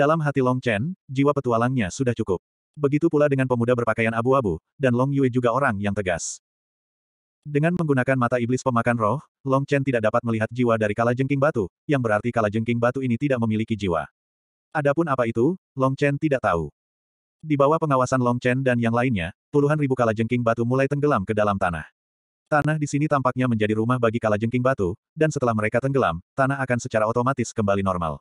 Dalam hati Long Chen, jiwa petualangnya sudah cukup. Begitu pula dengan pemuda berpakaian abu-abu, dan Long Yue juga orang yang tegas. Dengan menggunakan mata iblis pemakan roh, Long Chen tidak dapat melihat jiwa dari kala jengking batu, yang berarti kala jengking batu ini tidak memiliki jiwa. Adapun apa itu, Long Chen tidak tahu. Di bawah pengawasan Long Chen dan yang lainnya, puluhan ribu kala jengking batu mulai tenggelam ke dalam tanah. Tanah di sini tampaknya menjadi rumah bagi kala jengking batu, dan setelah mereka tenggelam, tanah akan secara otomatis kembali normal.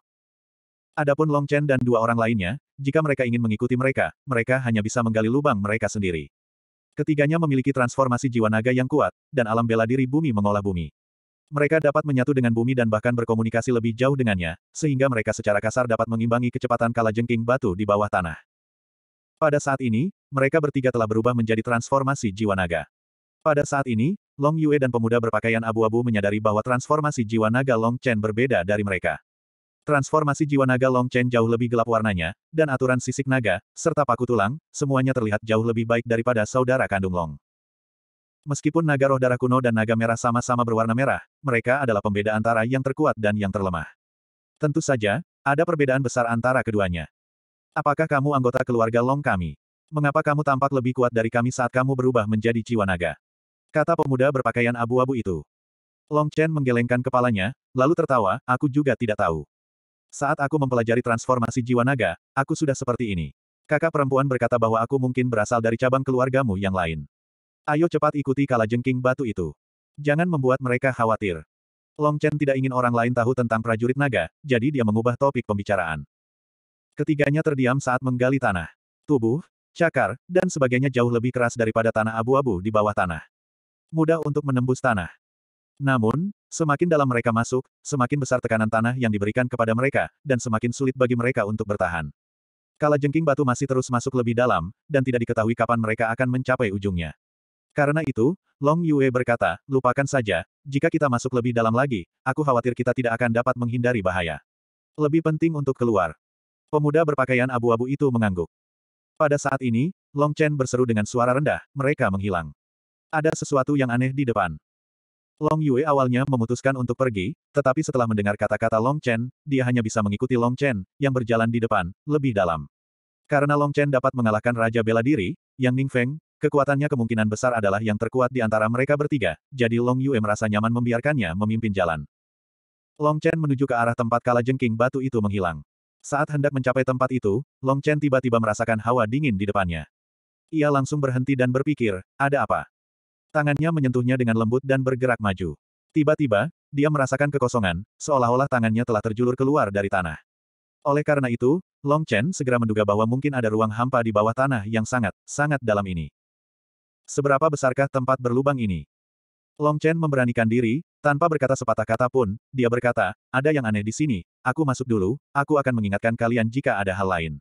Adapun Long Chen dan dua orang lainnya, jika mereka ingin mengikuti mereka, mereka hanya bisa menggali lubang mereka sendiri. Ketiganya memiliki transformasi jiwa naga yang kuat, dan alam bela diri bumi mengolah bumi. Mereka dapat menyatu dengan bumi dan bahkan berkomunikasi lebih jauh dengannya, sehingga mereka secara kasar dapat mengimbangi kecepatan jengking batu di bawah tanah. Pada saat ini, mereka bertiga telah berubah menjadi transformasi jiwa naga. Pada saat ini, Long Yue dan pemuda berpakaian abu-abu menyadari bahwa transformasi jiwa naga Long Chen berbeda dari mereka. Transformasi jiwa naga Long Chen jauh lebih gelap warnanya, dan aturan sisik naga, serta paku tulang, semuanya terlihat jauh lebih baik daripada saudara kandung Long. Meskipun naga roh darah kuno dan naga merah sama-sama berwarna merah, mereka adalah pembeda antara yang terkuat dan yang terlemah. Tentu saja, ada perbedaan besar antara keduanya. Apakah kamu anggota keluarga Long kami? Mengapa kamu tampak lebih kuat dari kami saat kamu berubah menjadi jiwa naga? Kata pemuda berpakaian abu-abu itu. Long Chen menggelengkan kepalanya, lalu tertawa, aku juga tidak tahu. Saat aku mempelajari transformasi jiwa naga, aku sudah seperti ini. Kakak perempuan berkata bahwa aku mungkin berasal dari cabang keluargamu yang lain. Ayo cepat ikuti kala jengking batu itu. Jangan membuat mereka khawatir. Long Chen tidak ingin orang lain tahu tentang prajurit naga, jadi dia mengubah topik pembicaraan. Ketiganya terdiam saat menggali tanah. Tubuh, cakar, dan sebagainya jauh lebih keras daripada tanah abu-abu di bawah tanah. Mudah untuk menembus tanah. Namun, Semakin dalam mereka masuk, semakin besar tekanan tanah yang diberikan kepada mereka, dan semakin sulit bagi mereka untuk bertahan. Kala jengking batu masih terus masuk lebih dalam, dan tidak diketahui kapan mereka akan mencapai ujungnya. Karena itu, Long Yue berkata, lupakan saja, jika kita masuk lebih dalam lagi, aku khawatir kita tidak akan dapat menghindari bahaya. Lebih penting untuk keluar. Pemuda berpakaian abu-abu itu mengangguk. Pada saat ini, Long Chen berseru dengan suara rendah, mereka menghilang. Ada sesuatu yang aneh di depan. Long Yue awalnya memutuskan untuk pergi, tetapi setelah mendengar kata-kata Long Chen, dia hanya bisa mengikuti Long Chen, yang berjalan di depan, lebih dalam. Karena Long Chen dapat mengalahkan Raja Bela Diri, Yang Ning Feng, kekuatannya kemungkinan besar adalah yang terkuat di antara mereka bertiga, jadi Long Yue merasa nyaman membiarkannya memimpin jalan. Long Chen menuju ke arah tempat kala jengking batu itu menghilang. Saat hendak mencapai tempat itu, Long Chen tiba-tiba merasakan hawa dingin di depannya. Ia langsung berhenti dan berpikir, ada apa? Tangannya menyentuhnya dengan lembut dan bergerak maju. Tiba-tiba, dia merasakan kekosongan, seolah-olah tangannya telah terjulur keluar dari tanah. Oleh karena itu, Long Chen segera menduga bahwa mungkin ada ruang hampa di bawah tanah yang sangat, sangat dalam ini. Seberapa besarkah tempat berlubang ini? Long Chen memberanikan diri, tanpa berkata sepatah kata pun, dia berkata, ada yang aneh di sini, aku masuk dulu, aku akan mengingatkan kalian jika ada hal lain.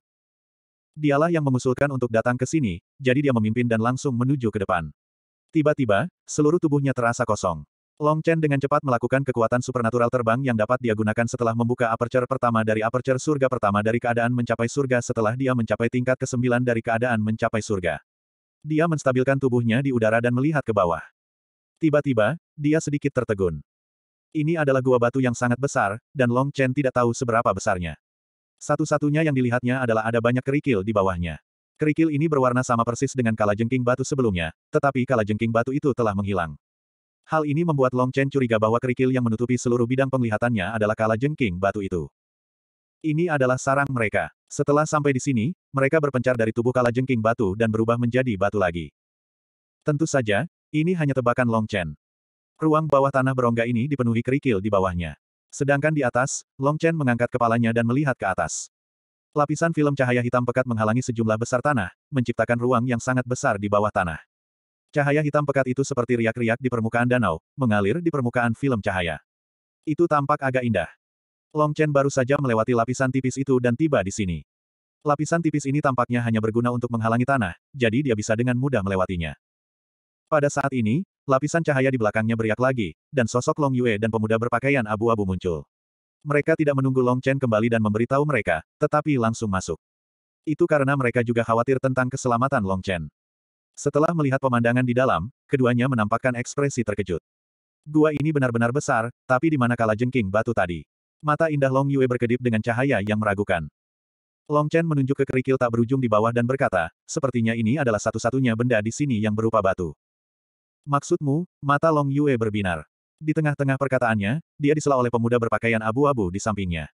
Dialah yang mengusulkan untuk datang ke sini, jadi dia memimpin dan langsung menuju ke depan. Tiba-tiba, seluruh tubuhnya terasa kosong. Long Chen dengan cepat melakukan kekuatan supernatural terbang yang dapat dia gunakan setelah membuka aperture pertama dari aperture surga pertama dari keadaan mencapai surga setelah dia mencapai tingkat ke-9 dari keadaan mencapai surga. Dia menstabilkan tubuhnya di udara dan melihat ke bawah. Tiba-tiba, dia sedikit tertegun. Ini adalah gua batu yang sangat besar, dan Long Chen tidak tahu seberapa besarnya. Satu-satunya yang dilihatnya adalah ada banyak kerikil di bawahnya. Kerikil ini berwarna sama persis dengan kalajengking batu sebelumnya, tetapi kalajengking batu itu telah menghilang. Hal ini membuat Long Chen curiga bahwa kerikil yang menutupi seluruh bidang penglihatannya adalah kalajengking batu itu. Ini adalah sarang mereka. Setelah sampai di sini, mereka berpencar dari tubuh kalajengking batu dan berubah menjadi batu lagi. Tentu saja, ini hanya tebakan Long Chen. Ruang bawah tanah berongga ini dipenuhi kerikil di bawahnya. Sedangkan di atas, Long Chen mengangkat kepalanya dan melihat ke atas. Lapisan film cahaya hitam pekat menghalangi sejumlah besar tanah, menciptakan ruang yang sangat besar di bawah tanah. Cahaya hitam pekat itu seperti riak-riak di permukaan danau, mengalir di permukaan film cahaya. Itu tampak agak indah. Long Chen baru saja melewati lapisan tipis itu dan tiba di sini. Lapisan tipis ini tampaknya hanya berguna untuk menghalangi tanah, jadi dia bisa dengan mudah melewatinya. Pada saat ini, lapisan cahaya di belakangnya beriak lagi, dan sosok Long Yue dan pemuda berpakaian abu-abu muncul. Mereka tidak menunggu Long Chen kembali dan memberitahu mereka, tetapi langsung masuk. Itu karena mereka juga khawatir tentang keselamatan Long Chen. Setelah melihat pemandangan di dalam, keduanya menampakkan ekspresi terkejut. Gua ini benar-benar besar, tapi di mana kalah jengking batu tadi. Mata indah Long Yue berkedip dengan cahaya yang meragukan. Long Chen menunjuk ke kerikil tak berujung di bawah dan berkata, sepertinya ini adalah satu-satunya benda di sini yang berupa batu. Maksudmu, mata Long Yue berbinar. Di tengah-tengah perkataannya, dia disela oleh pemuda berpakaian abu-abu di sampingnya.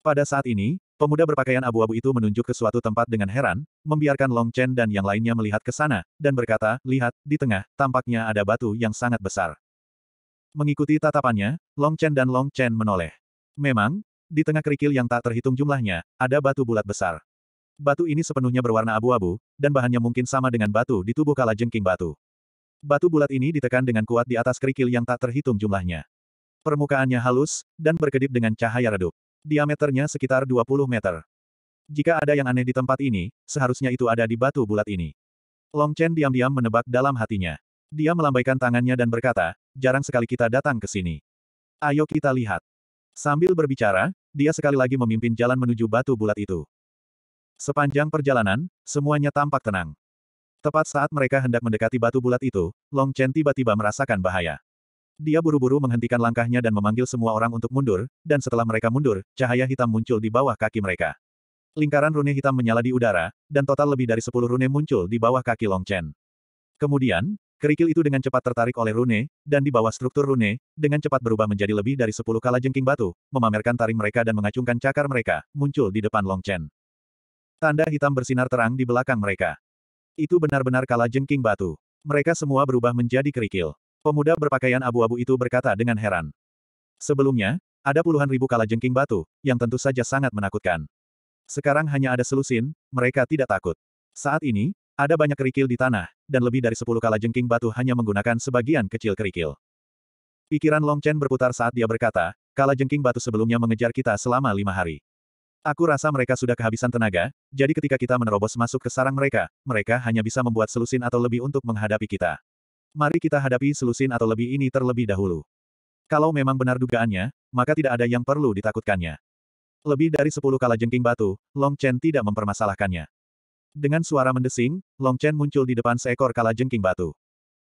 Pada saat ini, pemuda berpakaian abu-abu itu menunjuk ke suatu tempat dengan heran, membiarkan Long Chen dan yang lainnya melihat ke sana, dan berkata, lihat, di tengah, tampaknya ada batu yang sangat besar. Mengikuti tatapannya, Long Chen dan Long Chen menoleh. Memang, di tengah kerikil yang tak terhitung jumlahnya, ada batu bulat besar. Batu ini sepenuhnya berwarna abu-abu, dan bahannya mungkin sama dengan batu di tubuh kala jengking batu. Batu bulat ini ditekan dengan kuat di atas kerikil yang tak terhitung jumlahnya. Permukaannya halus, dan berkedip dengan cahaya redup. Diameternya sekitar 20 meter. Jika ada yang aneh di tempat ini, seharusnya itu ada di batu bulat ini. Long Chen diam-diam menebak dalam hatinya. Dia melambaikan tangannya dan berkata, jarang sekali kita datang ke sini. Ayo kita lihat. Sambil berbicara, dia sekali lagi memimpin jalan menuju batu bulat itu. Sepanjang perjalanan, semuanya tampak tenang. Tepat saat mereka hendak mendekati batu bulat itu, Long Chen tiba-tiba merasakan bahaya. Dia buru-buru menghentikan langkahnya dan memanggil semua orang untuk mundur, dan setelah mereka mundur, cahaya hitam muncul di bawah kaki mereka. Lingkaran rune hitam menyala di udara, dan total lebih dari sepuluh rune muncul di bawah kaki Long Chen. Kemudian, kerikil itu dengan cepat tertarik oleh rune, dan di bawah struktur rune, dengan cepat berubah menjadi lebih dari sepuluh kala jengking batu, memamerkan taring mereka dan mengacungkan cakar mereka, muncul di depan Long Chen. Tanda hitam bersinar terang di belakang mereka. Itu benar-benar kala jengking batu. Mereka semua berubah menjadi kerikil. Pemuda berpakaian abu-abu itu berkata dengan heran. Sebelumnya, ada puluhan ribu kala jengking batu, yang tentu saja sangat menakutkan. Sekarang hanya ada selusin, mereka tidak takut. Saat ini, ada banyak kerikil di tanah, dan lebih dari sepuluh kala jengking batu hanya menggunakan sebagian kecil kerikil. Pikiran Long Chen berputar saat dia berkata, kala jengking batu sebelumnya mengejar kita selama lima hari. Aku rasa mereka sudah kehabisan tenaga, jadi ketika kita menerobos masuk ke sarang mereka, mereka hanya bisa membuat selusin atau lebih untuk menghadapi kita. Mari kita hadapi selusin atau lebih ini terlebih dahulu. Kalau memang benar dugaannya, maka tidak ada yang perlu ditakutkannya. Lebih dari sepuluh kala jengking batu, Long Chen tidak mempermasalahkannya. Dengan suara mendesing, Long Chen muncul di depan seekor kala jengking batu.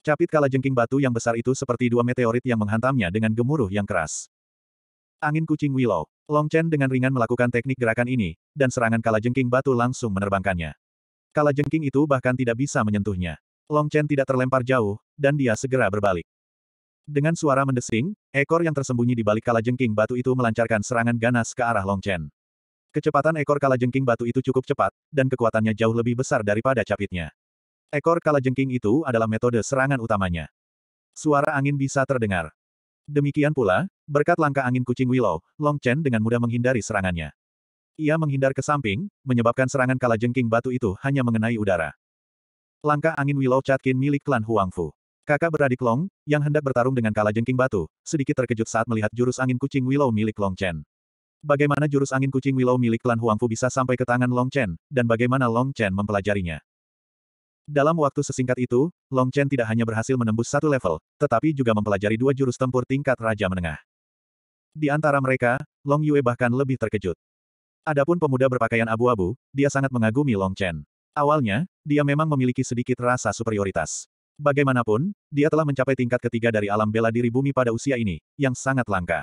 Capit kala jengking batu yang besar itu seperti dua meteorit yang menghantamnya dengan gemuruh yang keras. Angin kucing Willow. Long Chen dengan ringan melakukan teknik gerakan ini, dan serangan kalajengking batu langsung menerbangkannya. Kalajengking itu bahkan tidak bisa menyentuhnya. Long Chen tidak terlempar jauh, dan dia segera berbalik. Dengan suara mendesing, ekor yang tersembunyi di balik kalajengking batu itu melancarkan serangan ganas ke arah Long Chen. Kecepatan ekor kalajengking batu itu cukup cepat, dan kekuatannya jauh lebih besar daripada capitnya. Ekor kalajengking itu adalah metode serangan utamanya. Suara angin bisa terdengar. Demikian pula, berkat langkah angin kucing Willow, Long Chen dengan mudah menghindari serangannya. Ia menghindar ke samping, menyebabkan serangan kala jengking batu itu hanya mengenai udara. Langkah angin Willow Chatkin milik klan Huangfu. Kakak beradik Long, yang hendak bertarung dengan kala jengking batu, sedikit terkejut saat melihat jurus angin kucing Willow milik Long Chen. Bagaimana jurus angin kucing Willow milik klan Huangfu bisa sampai ke tangan Long Chen, dan bagaimana Long Chen mempelajarinya? Dalam waktu sesingkat itu, Long Chen tidak hanya berhasil menembus satu level, tetapi juga mempelajari dua jurus tempur tingkat Raja Menengah. Di antara mereka, Long Yue bahkan lebih terkejut. Adapun pemuda berpakaian abu-abu, dia sangat mengagumi Long Chen. Awalnya, dia memang memiliki sedikit rasa superioritas. Bagaimanapun, dia telah mencapai tingkat ketiga dari alam bela diri bumi pada usia ini, yang sangat langka.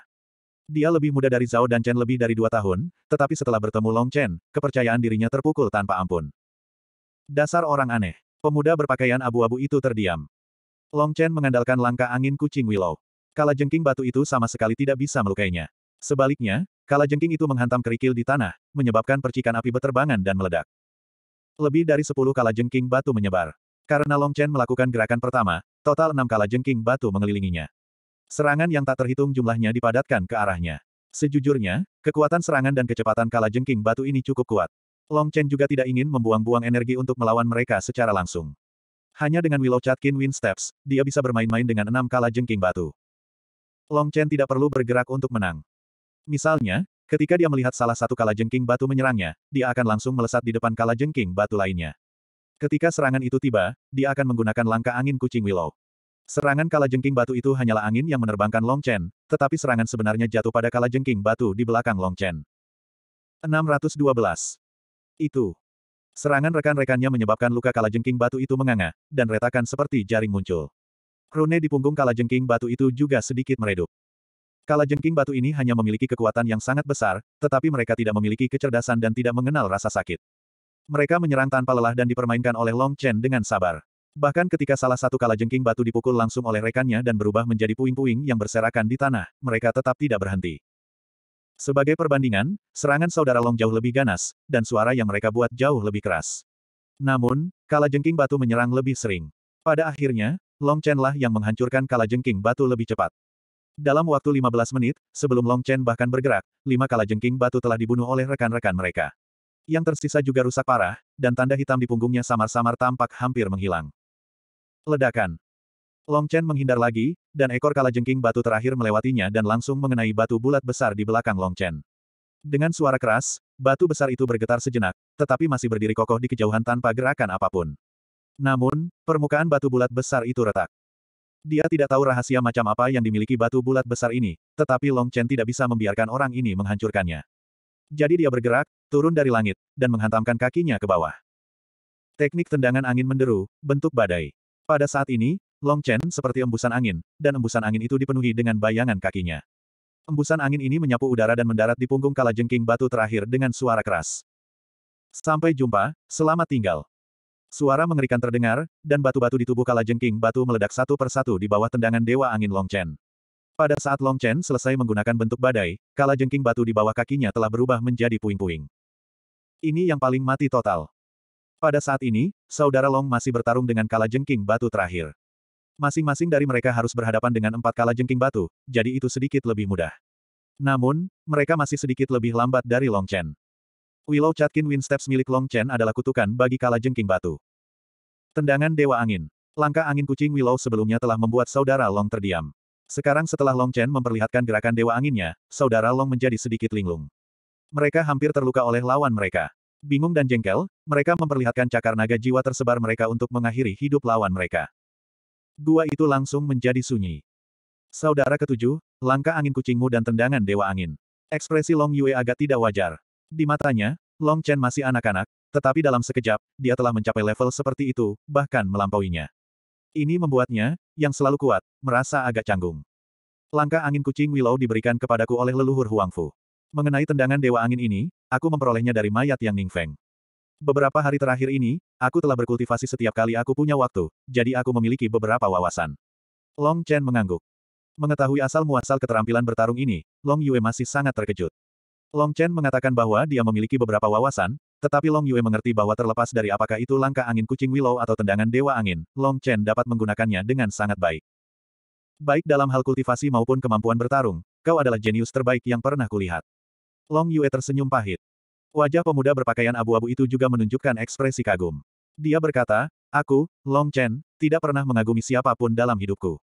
Dia lebih muda dari Zhao dan Chen lebih dari dua tahun, tetapi setelah bertemu Long Chen, kepercayaan dirinya terpukul tanpa ampun. Dasar orang aneh. Pemuda berpakaian abu-abu itu terdiam. Long Chen mengandalkan langkah angin kucing Willow. Kala jengking batu itu sama sekali tidak bisa melukainya. Sebaliknya, kala jengking itu menghantam kerikil di tanah, menyebabkan percikan api berterbangan dan meledak. Lebih dari sepuluh kala jengking batu menyebar. Karena Long Chen melakukan gerakan pertama, total enam kala jengking batu mengelilinginya. Serangan yang tak terhitung jumlahnya dipadatkan ke arahnya. Sejujurnya, kekuatan serangan dan kecepatan kala jengking batu ini cukup kuat. Long Chen juga tidak ingin membuang-buang energi untuk melawan mereka secara langsung. Hanya dengan Willow Chatkin Wind Steps, dia bisa bermain-main dengan enam kala jengking batu. Long Chen tidak perlu bergerak untuk menang. Misalnya, ketika dia melihat salah satu kala jengking batu menyerangnya, dia akan langsung melesat di depan kala jengking batu lainnya. Ketika serangan itu tiba, dia akan menggunakan langkah angin kucing Willow. Serangan kala jengking batu itu hanyalah angin yang menerbangkan Long Chen, tetapi serangan sebenarnya jatuh pada kala jengking batu di belakang Long Chen. 612 itu. Serangan rekan-rekannya menyebabkan luka kalajengking batu itu menganga, dan retakan seperti jaring muncul. Rune di punggung kalajengking batu itu juga sedikit meredup. Kalajengking batu ini hanya memiliki kekuatan yang sangat besar, tetapi mereka tidak memiliki kecerdasan dan tidak mengenal rasa sakit. Mereka menyerang tanpa lelah dan dipermainkan oleh Long Chen dengan sabar. Bahkan ketika salah satu kalajengking batu dipukul langsung oleh rekannya dan berubah menjadi puing-puing yang berserakan di tanah, mereka tetap tidak berhenti. Sebagai perbandingan, serangan saudara Long jauh lebih ganas, dan suara yang mereka buat jauh lebih keras. Namun, kala jengking batu menyerang lebih sering. Pada akhirnya, Long Chen lah yang menghancurkan kala jengking batu lebih cepat. Dalam waktu 15 menit, sebelum Long Chen bahkan bergerak, lima kala jengking batu telah dibunuh oleh rekan-rekan mereka. Yang tersisa juga rusak parah, dan tanda hitam di punggungnya samar-samar tampak hampir menghilang. Ledakan. Long Chen menghindar lagi, dan ekor kalajengking batu terakhir melewatinya dan langsung mengenai batu bulat besar di belakang Long Chen. Dengan suara keras, batu besar itu bergetar sejenak, tetapi masih berdiri kokoh di kejauhan tanpa gerakan apapun. Namun, permukaan batu bulat besar itu retak. Dia tidak tahu rahasia macam apa yang dimiliki batu bulat besar ini, tetapi Long Chen tidak bisa membiarkan orang ini menghancurkannya. Jadi dia bergerak, turun dari langit, dan menghantamkan kakinya ke bawah. Teknik tendangan angin menderu, bentuk badai. Pada saat ini, Long Chen seperti embusan angin, dan embusan angin itu dipenuhi dengan bayangan kakinya. Embusan angin ini menyapu udara dan mendarat di punggung Kala Jengking batu terakhir dengan suara keras. Sampai jumpa, selamat tinggal. Suara mengerikan terdengar, dan batu-batu di tubuh Kala Jengking batu meledak satu persatu di bawah tendangan Dewa Angin Long Chen. Pada saat Long Chen selesai menggunakan bentuk badai, Kala Jengking batu di bawah kakinya telah berubah menjadi puing-puing. Ini yang paling mati total. Pada saat ini, saudara Long masih bertarung dengan Kala Jengking batu terakhir. Masing-masing dari mereka harus berhadapan dengan empat kala jengking batu, jadi itu sedikit lebih mudah. Namun, mereka masih sedikit lebih lambat dari Long Chen. Willow Chatkin Wind Steps milik Long Chen adalah kutukan bagi kala jengking batu. Tendangan Dewa Angin. Langkah angin kucing Willow sebelumnya telah membuat saudara Long terdiam. Sekarang setelah Long Chen memperlihatkan gerakan Dewa Anginnya, saudara Long menjadi sedikit linglung. Mereka hampir terluka oleh lawan mereka. Bingung dan jengkel, mereka memperlihatkan cakar naga jiwa tersebar mereka untuk mengakhiri hidup lawan mereka gua itu langsung menjadi sunyi. Saudara ketujuh, langkah angin kucingmu dan tendangan dewa angin. Ekspresi Long Yue agak tidak wajar. Di matanya, Long Chen masih anak-anak, tetapi dalam sekejap, dia telah mencapai level seperti itu, bahkan melampauinya. Ini membuatnya, yang selalu kuat, merasa agak canggung. Langkah angin kucing Willow diberikan kepadaku oleh leluhur Huangfu. Mengenai tendangan Dewa Angin ini, aku memperolehnya dari mayat yang Ning Feng. Beberapa hari terakhir ini, aku telah berkultivasi setiap kali aku punya waktu, jadi aku memiliki beberapa wawasan. Long Chen mengangguk. Mengetahui asal-muasal keterampilan bertarung ini, Long Yue masih sangat terkejut. Long Chen mengatakan bahwa dia memiliki beberapa wawasan, tetapi Long Yue mengerti bahwa terlepas dari apakah itu langkah angin kucing willow atau tendangan dewa angin, Long Chen dapat menggunakannya dengan sangat baik. Baik dalam hal kultivasi maupun kemampuan bertarung, kau adalah jenius terbaik yang pernah kulihat. Long Yue tersenyum pahit. Wajah pemuda berpakaian abu-abu itu juga menunjukkan ekspresi kagum. Dia berkata, Aku, Long Chen, tidak pernah mengagumi siapapun dalam hidupku.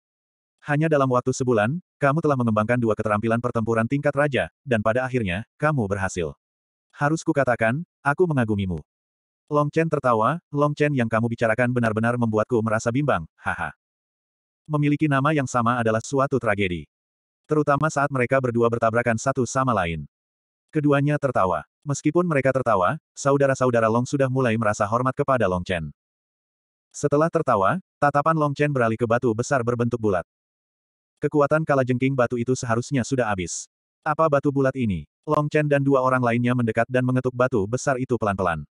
Hanya dalam waktu sebulan, kamu telah mengembangkan dua keterampilan pertempuran tingkat raja, dan pada akhirnya, kamu berhasil. Harus kukatakan, aku mengagumimu. Long Chen tertawa, Long Chen yang kamu bicarakan benar-benar membuatku merasa bimbang, haha. Memiliki nama yang sama adalah suatu tragedi. Terutama saat mereka berdua bertabrakan satu sama lain. Keduanya tertawa. Meskipun mereka tertawa, saudara-saudara Long sudah mulai merasa hormat kepada Long Chen. Setelah tertawa, tatapan Long Chen beralih ke batu besar berbentuk bulat. Kekuatan kalajengking batu itu seharusnya sudah habis. Apa batu bulat ini? Long Chen dan dua orang lainnya mendekat dan mengetuk batu besar itu pelan-pelan.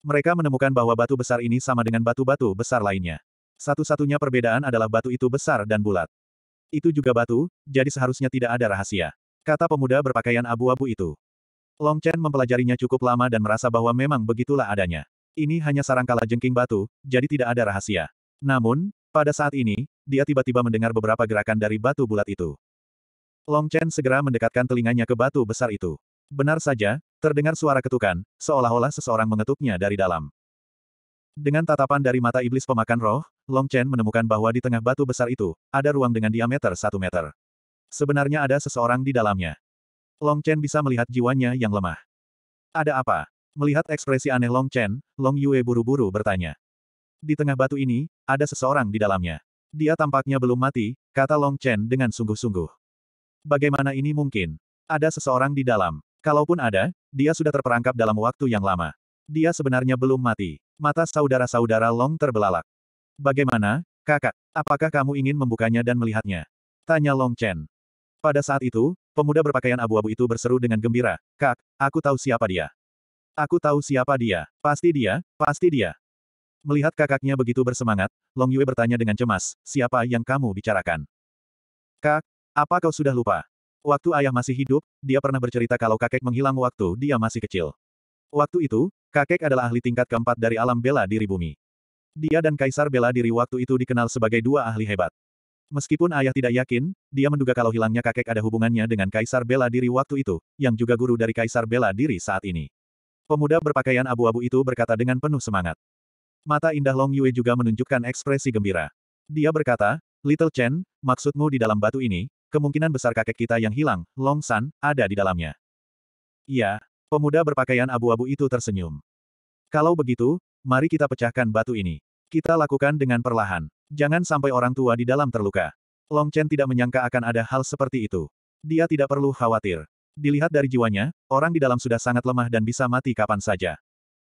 Mereka menemukan bahwa batu besar ini sama dengan batu-batu besar lainnya. Satu-satunya perbedaan adalah batu itu besar dan bulat. Itu juga batu, jadi seharusnya tidak ada rahasia. Kata pemuda berpakaian abu-abu itu. Long Chen mempelajarinya cukup lama dan merasa bahwa memang begitulah adanya. Ini hanya sarang kala jengking batu, jadi tidak ada rahasia. Namun, pada saat ini, dia tiba-tiba mendengar beberapa gerakan dari batu bulat itu. Long Chen segera mendekatkan telinganya ke batu besar itu. Benar saja, terdengar suara ketukan, seolah-olah seseorang mengetuknya dari dalam. Dengan tatapan dari mata iblis pemakan roh, Long Chen menemukan bahwa di tengah batu besar itu, ada ruang dengan diameter satu meter. Sebenarnya ada seseorang di dalamnya. Long Chen bisa melihat jiwanya yang lemah. Ada apa? Melihat ekspresi aneh Long Chen, Long Yue buru-buru bertanya. Di tengah batu ini, ada seseorang di dalamnya. Dia tampaknya belum mati, kata Long Chen dengan sungguh-sungguh. Bagaimana ini mungkin? Ada seseorang di dalam. Kalaupun ada, dia sudah terperangkap dalam waktu yang lama. Dia sebenarnya belum mati. Mata saudara-saudara Long terbelalak. Bagaimana, kakak? Apakah kamu ingin membukanya dan melihatnya? Tanya Long Chen. Pada saat itu, pemuda berpakaian abu-abu itu berseru dengan gembira, Kak, aku tahu siapa dia. Aku tahu siapa dia. Pasti dia, pasti dia. Melihat kakaknya begitu bersemangat, Long Yue bertanya dengan cemas, siapa yang kamu bicarakan? Kak, apa kau sudah lupa? Waktu ayah masih hidup, dia pernah bercerita kalau kakek menghilang waktu dia masih kecil. Waktu itu, kakek adalah ahli tingkat keempat dari alam bela diri bumi. Dia dan Kaisar bela diri waktu itu dikenal sebagai dua ahli hebat. Meskipun ayah tidak yakin, dia menduga kalau hilangnya kakek ada hubungannya dengan Kaisar Bela Diri waktu itu, yang juga guru dari Kaisar Bela Diri saat ini. Pemuda berpakaian abu-abu itu berkata dengan penuh semangat. Mata indah Long Yue juga menunjukkan ekspresi gembira. Dia berkata, Little Chen, maksudmu di dalam batu ini, kemungkinan besar kakek kita yang hilang, Long San, ada di dalamnya. Iya, pemuda berpakaian abu-abu itu tersenyum. Kalau begitu, mari kita pecahkan batu ini. Kita lakukan dengan perlahan. Jangan sampai orang tua di dalam terluka. Long Chen tidak menyangka akan ada hal seperti itu. Dia tidak perlu khawatir. Dilihat dari jiwanya, orang di dalam sudah sangat lemah dan bisa mati kapan saja.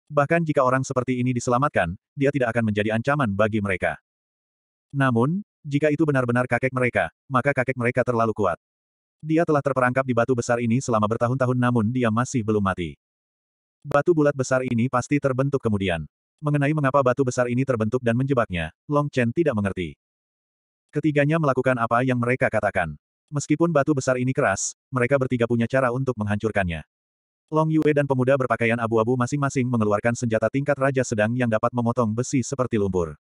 Bahkan jika orang seperti ini diselamatkan, dia tidak akan menjadi ancaman bagi mereka. Namun, jika itu benar-benar kakek mereka, maka kakek mereka terlalu kuat. Dia telah terperangkap di batu besar ini selama bertahun-tahun namun dia masih belum mati. Batu bulat besar ini pasti terbentuk kemudian. Mengenai mengapa batu besar ini terbentuk dan menjebaknya, Long Chen tidak mengerti. Ketiganya melakukan apa yang mereka katakan. Meskipun batu besar ini keras, mereka bertiga punya cara untuk menghancurkannya. Long Yue dan pemuda berpakaian abu-abu masing-masing mengeluarkan senjata tingkat raja sedang yang dapat memotong besi seperti lumpur.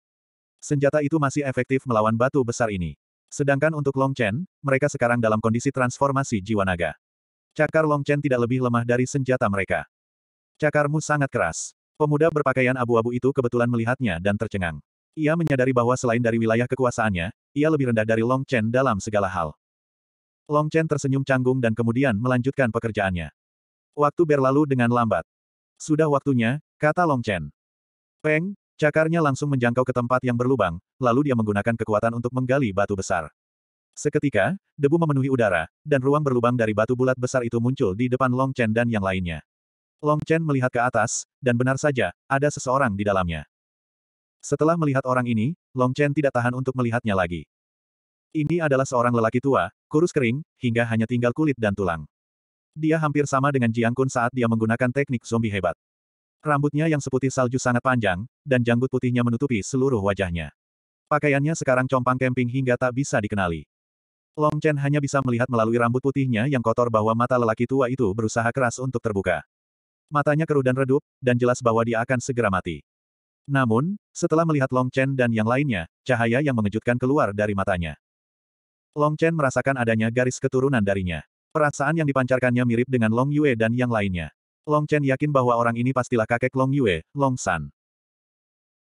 Senjata itu masih efektif melawan batu besar ini. Sedangkan untuk Long Chen, mereka sekarang dalam kondisi transformasi jiwa naga. Cakar Long Chen tidak lebih lemah dari senjata mereka. Cakarmu sangat keras. Pemuda berpakaian abu-abu itu kebetulan melihatnya dan tercengang. Ia menyadari bahwa selain dari wilayah kekuasaannya, ia lebih rendah dari Long Chen dalam segala hal. Long Chen tersenyum canggung dan kemudian melanjutkan pekerjaannya. Waktu berlalu dengan lambat. Sudah waktunya, kata Long Chen. Peng, cakarnya langsung menjangkau ke tempat yang berlubang, lalu dia menggunakan kekuatan untuk menggali batu besar. Seketika, debu memenuhi udara, dan ruang berlubang dari batu bulat besar itu muncul di depan Long Chen dan yang lainnya. Long Chen melihat ke atas, dan benar saja, ada seseorang di dalamnya. Setelah melihat orang ini, Long Chen tidak tahan untuk melihatnya lagi. Ini adalah seorang lelaki tua, kurus kering, hingga hanya tinggal kulit dan tulang. Dia hampir sama dengan Jiang Kun saat dia menggunakan teknik zombie hebat. Rambutnya yang seputih salju sangat panjang, dan janggut putihnya menutupi seluruh wajahnya. Pakaiannya sekarang compang kemping hingga tak bisa dikenali. Long Chen hanya bisa melihat melalui rambut putihnya yang kotor bahwa mata lelaki tua itu berusaha keras untuk terbuka. Matanya keruh dan redup, dan jelas bahwa dia akan segera mati. Namun, setelah melihat Long Chen dan yang lainnya, cahaya yang mengejutkan keluar dari matanya. Long Chen merasakan adanya garis keturunan darinya. Perasaan yang dipancarkannya mirip dengan Long Yue dan yang lainnya. Long Chen yakin bahwa orang ini pastilah kakek Long Yue, Long San.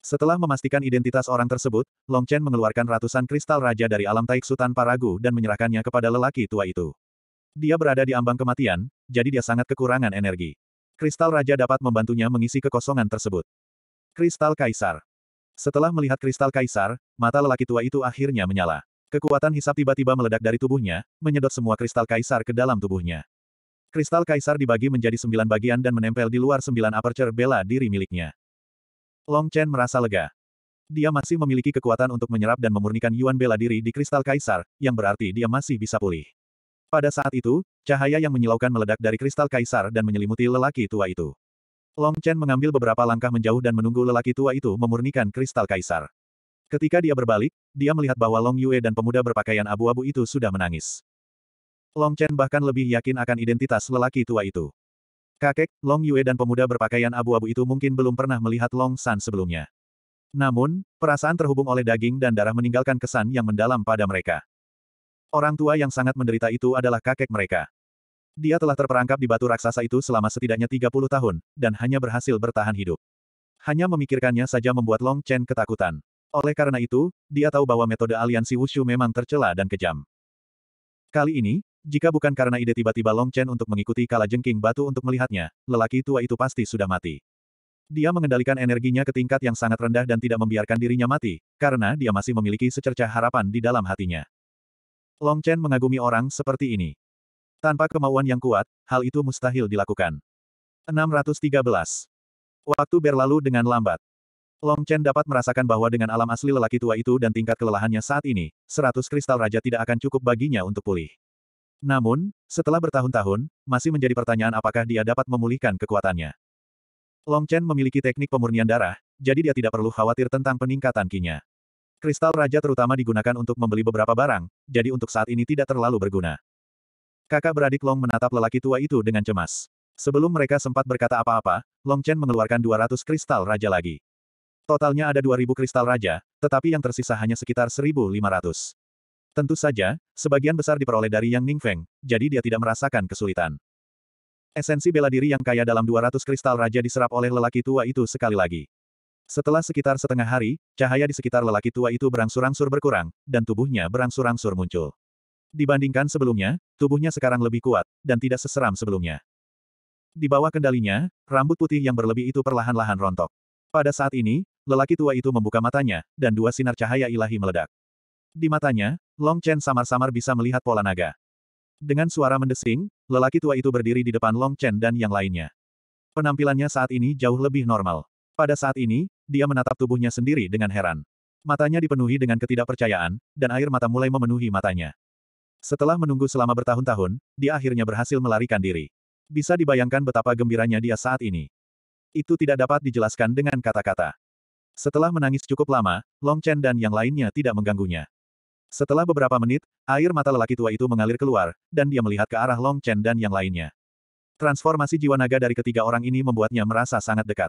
Setelah memastikan identitas orang tersebut, Long Chen mengeluarkan ratusan kristal raja dari alam Taiksu tanpa ragu dan menyerahkannya kepada lelaki tua itu. Dia berada di ambang kematian, jadi dia sangat kekurangan energi. Kristal Raja dapat membantunya mengisi kekosongan tersebut. Kristal Kaisar Setelah melihat kristal Kaisar, mata lelaki tua itu akhirnya menyala. Kekuatan hisap tiba-tiba meledak dari tubuhnya, menyedot semua kristal Kaisar ke dalam tubuhnya. Kristal Kaisar dibagi menjadi sembilan bagian dan menempel di luar sembilan aperture bela diri miliknya. Long Chen merasa lega. Dia masih memiliki kekuatan untuk menyerap dan memurnikan Yuan bela diri di kristal kaisar, yang berarti dia masih bisa pulih. Pada saat itu, cahaya yang menyilaukan meledak dari kristal kaisar dan menyelimuti lelaki tua itu. Long Chen mengambil beberapa langkah menjauh dan menunggu lelaki tua itu memurnikan kristal kaisar. Ketika dia berbalik, dia melihat bahwa Long Yue dan pemuda berpakaian abu-abu itu sudah menangis. Long Chen bahkan lebih yakin akan identitas lelaki tua itu. Kakek, Long Yue dan pemuda berpakaian abu-abu itu mungkin belum pernah melihat Long San sebelumnya. Namun, perasaan terhubung oleh daging dan darah meninggalkan kesan yang mendalam pada mereka. Orang tua yang sangat menderita itu adalah kakek mereka. Dia telah terperangkap di batu raksasa itu selama setidaknya 30 tahun, dan hanya berhasil bertahan hidup. Hanya memikirkannya saja membuat Long Chen ketakutan. Oleh karena itu, dia tahu bahwa metode aliansi Wushu memang tercela dan kejam. Kali ini, jika bukan karena ide tiba-tiba Long Chen untuk mengikuti kala jengking batu untuk melihatnya, lelaki tua itu pasti sudah mati. Dia mengendalikan energinya ke tingkat yang sangat rendah dan tidak membiarkan dirinya mati, karena dia masih memiliki secercah harapan di dalam hatinya. Long Chen mengagumi orang seperti ini. Tanpa kemauan yang kuat, hal itu mustahil dilakukan. 613. Waktu berlalu dengan lambat. Long Chen dapat merasakan bahwa dengan alam asli lelaki tua itu dan tingkat kelelahannya saat ini, 100 kristal raja tidak akan cukup baginya untuk pulih. Namun, setelah bertahun-tahun, masih menjadi pertanyaan apakah dia dapat memulihkan kekuatannya. Long Chen memiliki teknik pemurnian darah, jadi dia tidak perlu khawatir tentang peningkatan kinya. Kristal Raja terutama digunakan untuk membeli beberapa barang, jadi untuk saat ini tidak terlalu berguna. Kakak beradik Long menatap lelaki tua itu dengan cemas. Sebelum mereka sempat berkata apa-apa, Long Chen mengeluarkan 200 kristal raja lagi. Totalnya ada 2000 kristal raja, tetapi yang tersisa hanya sekitar 1500. Tentu saja, sebagian besar diperoleh dari Yang Ning Feng, jadi dia tidak merasakan kesulitan. Esensi bela diri yang kaya dalam 200 kristal raja diserap oleh lelaki tua itu sekali lagi. Setelah sekitar setengah hari, cahaya di sekitar lelaki tua itu berangsur-angsur berkurang, dan tubuhnya berangsur-angsur muncul. Dibandingkan sebelumnya, tubuhnya sekarang lebih kuat, dan tidak seseram sebelumnya. Di bawah kendalinya, rambut putih yang berlebih itu perlahan-lahan rontok. Pada saat ini, lelaki tua itu membuka matanya, dan dua sinar cahaya ilahi meledak. Di matanya, Long Chen samar-samar bisa melihat pola naga. Dengan suara mendesing, lelaki tua itu berdiri di depan Long Chen dan yang lainnya. Penampilannya saat ini jauh lebih normal. Pada saat ini, dia menatap tubuhnya sendiri dengan heran. Matanya dipenuhi dengan ketidakpercayaan, dan air mata mulai memenuhi matanya. Setelah menunggu selama bertahun-tahun, dia akhirnya berhasil melarikan diri. Bisa dibayangkan betapa gembiranya dia saat ini. Itu tidak dapat dijelaskan dengan kata-kata. Setelah menangis cukup lama, Long Chen dan yang lainnya tidak mengganggunya. Setelah beberapa menit, air mata lelaki tua itu mengalir keluar, dan dia melihat ke arah Long Chen dan yang lainnya. Transformasi jiwa naga dari ketiga orang ini membuatnya merasa sangat dekat.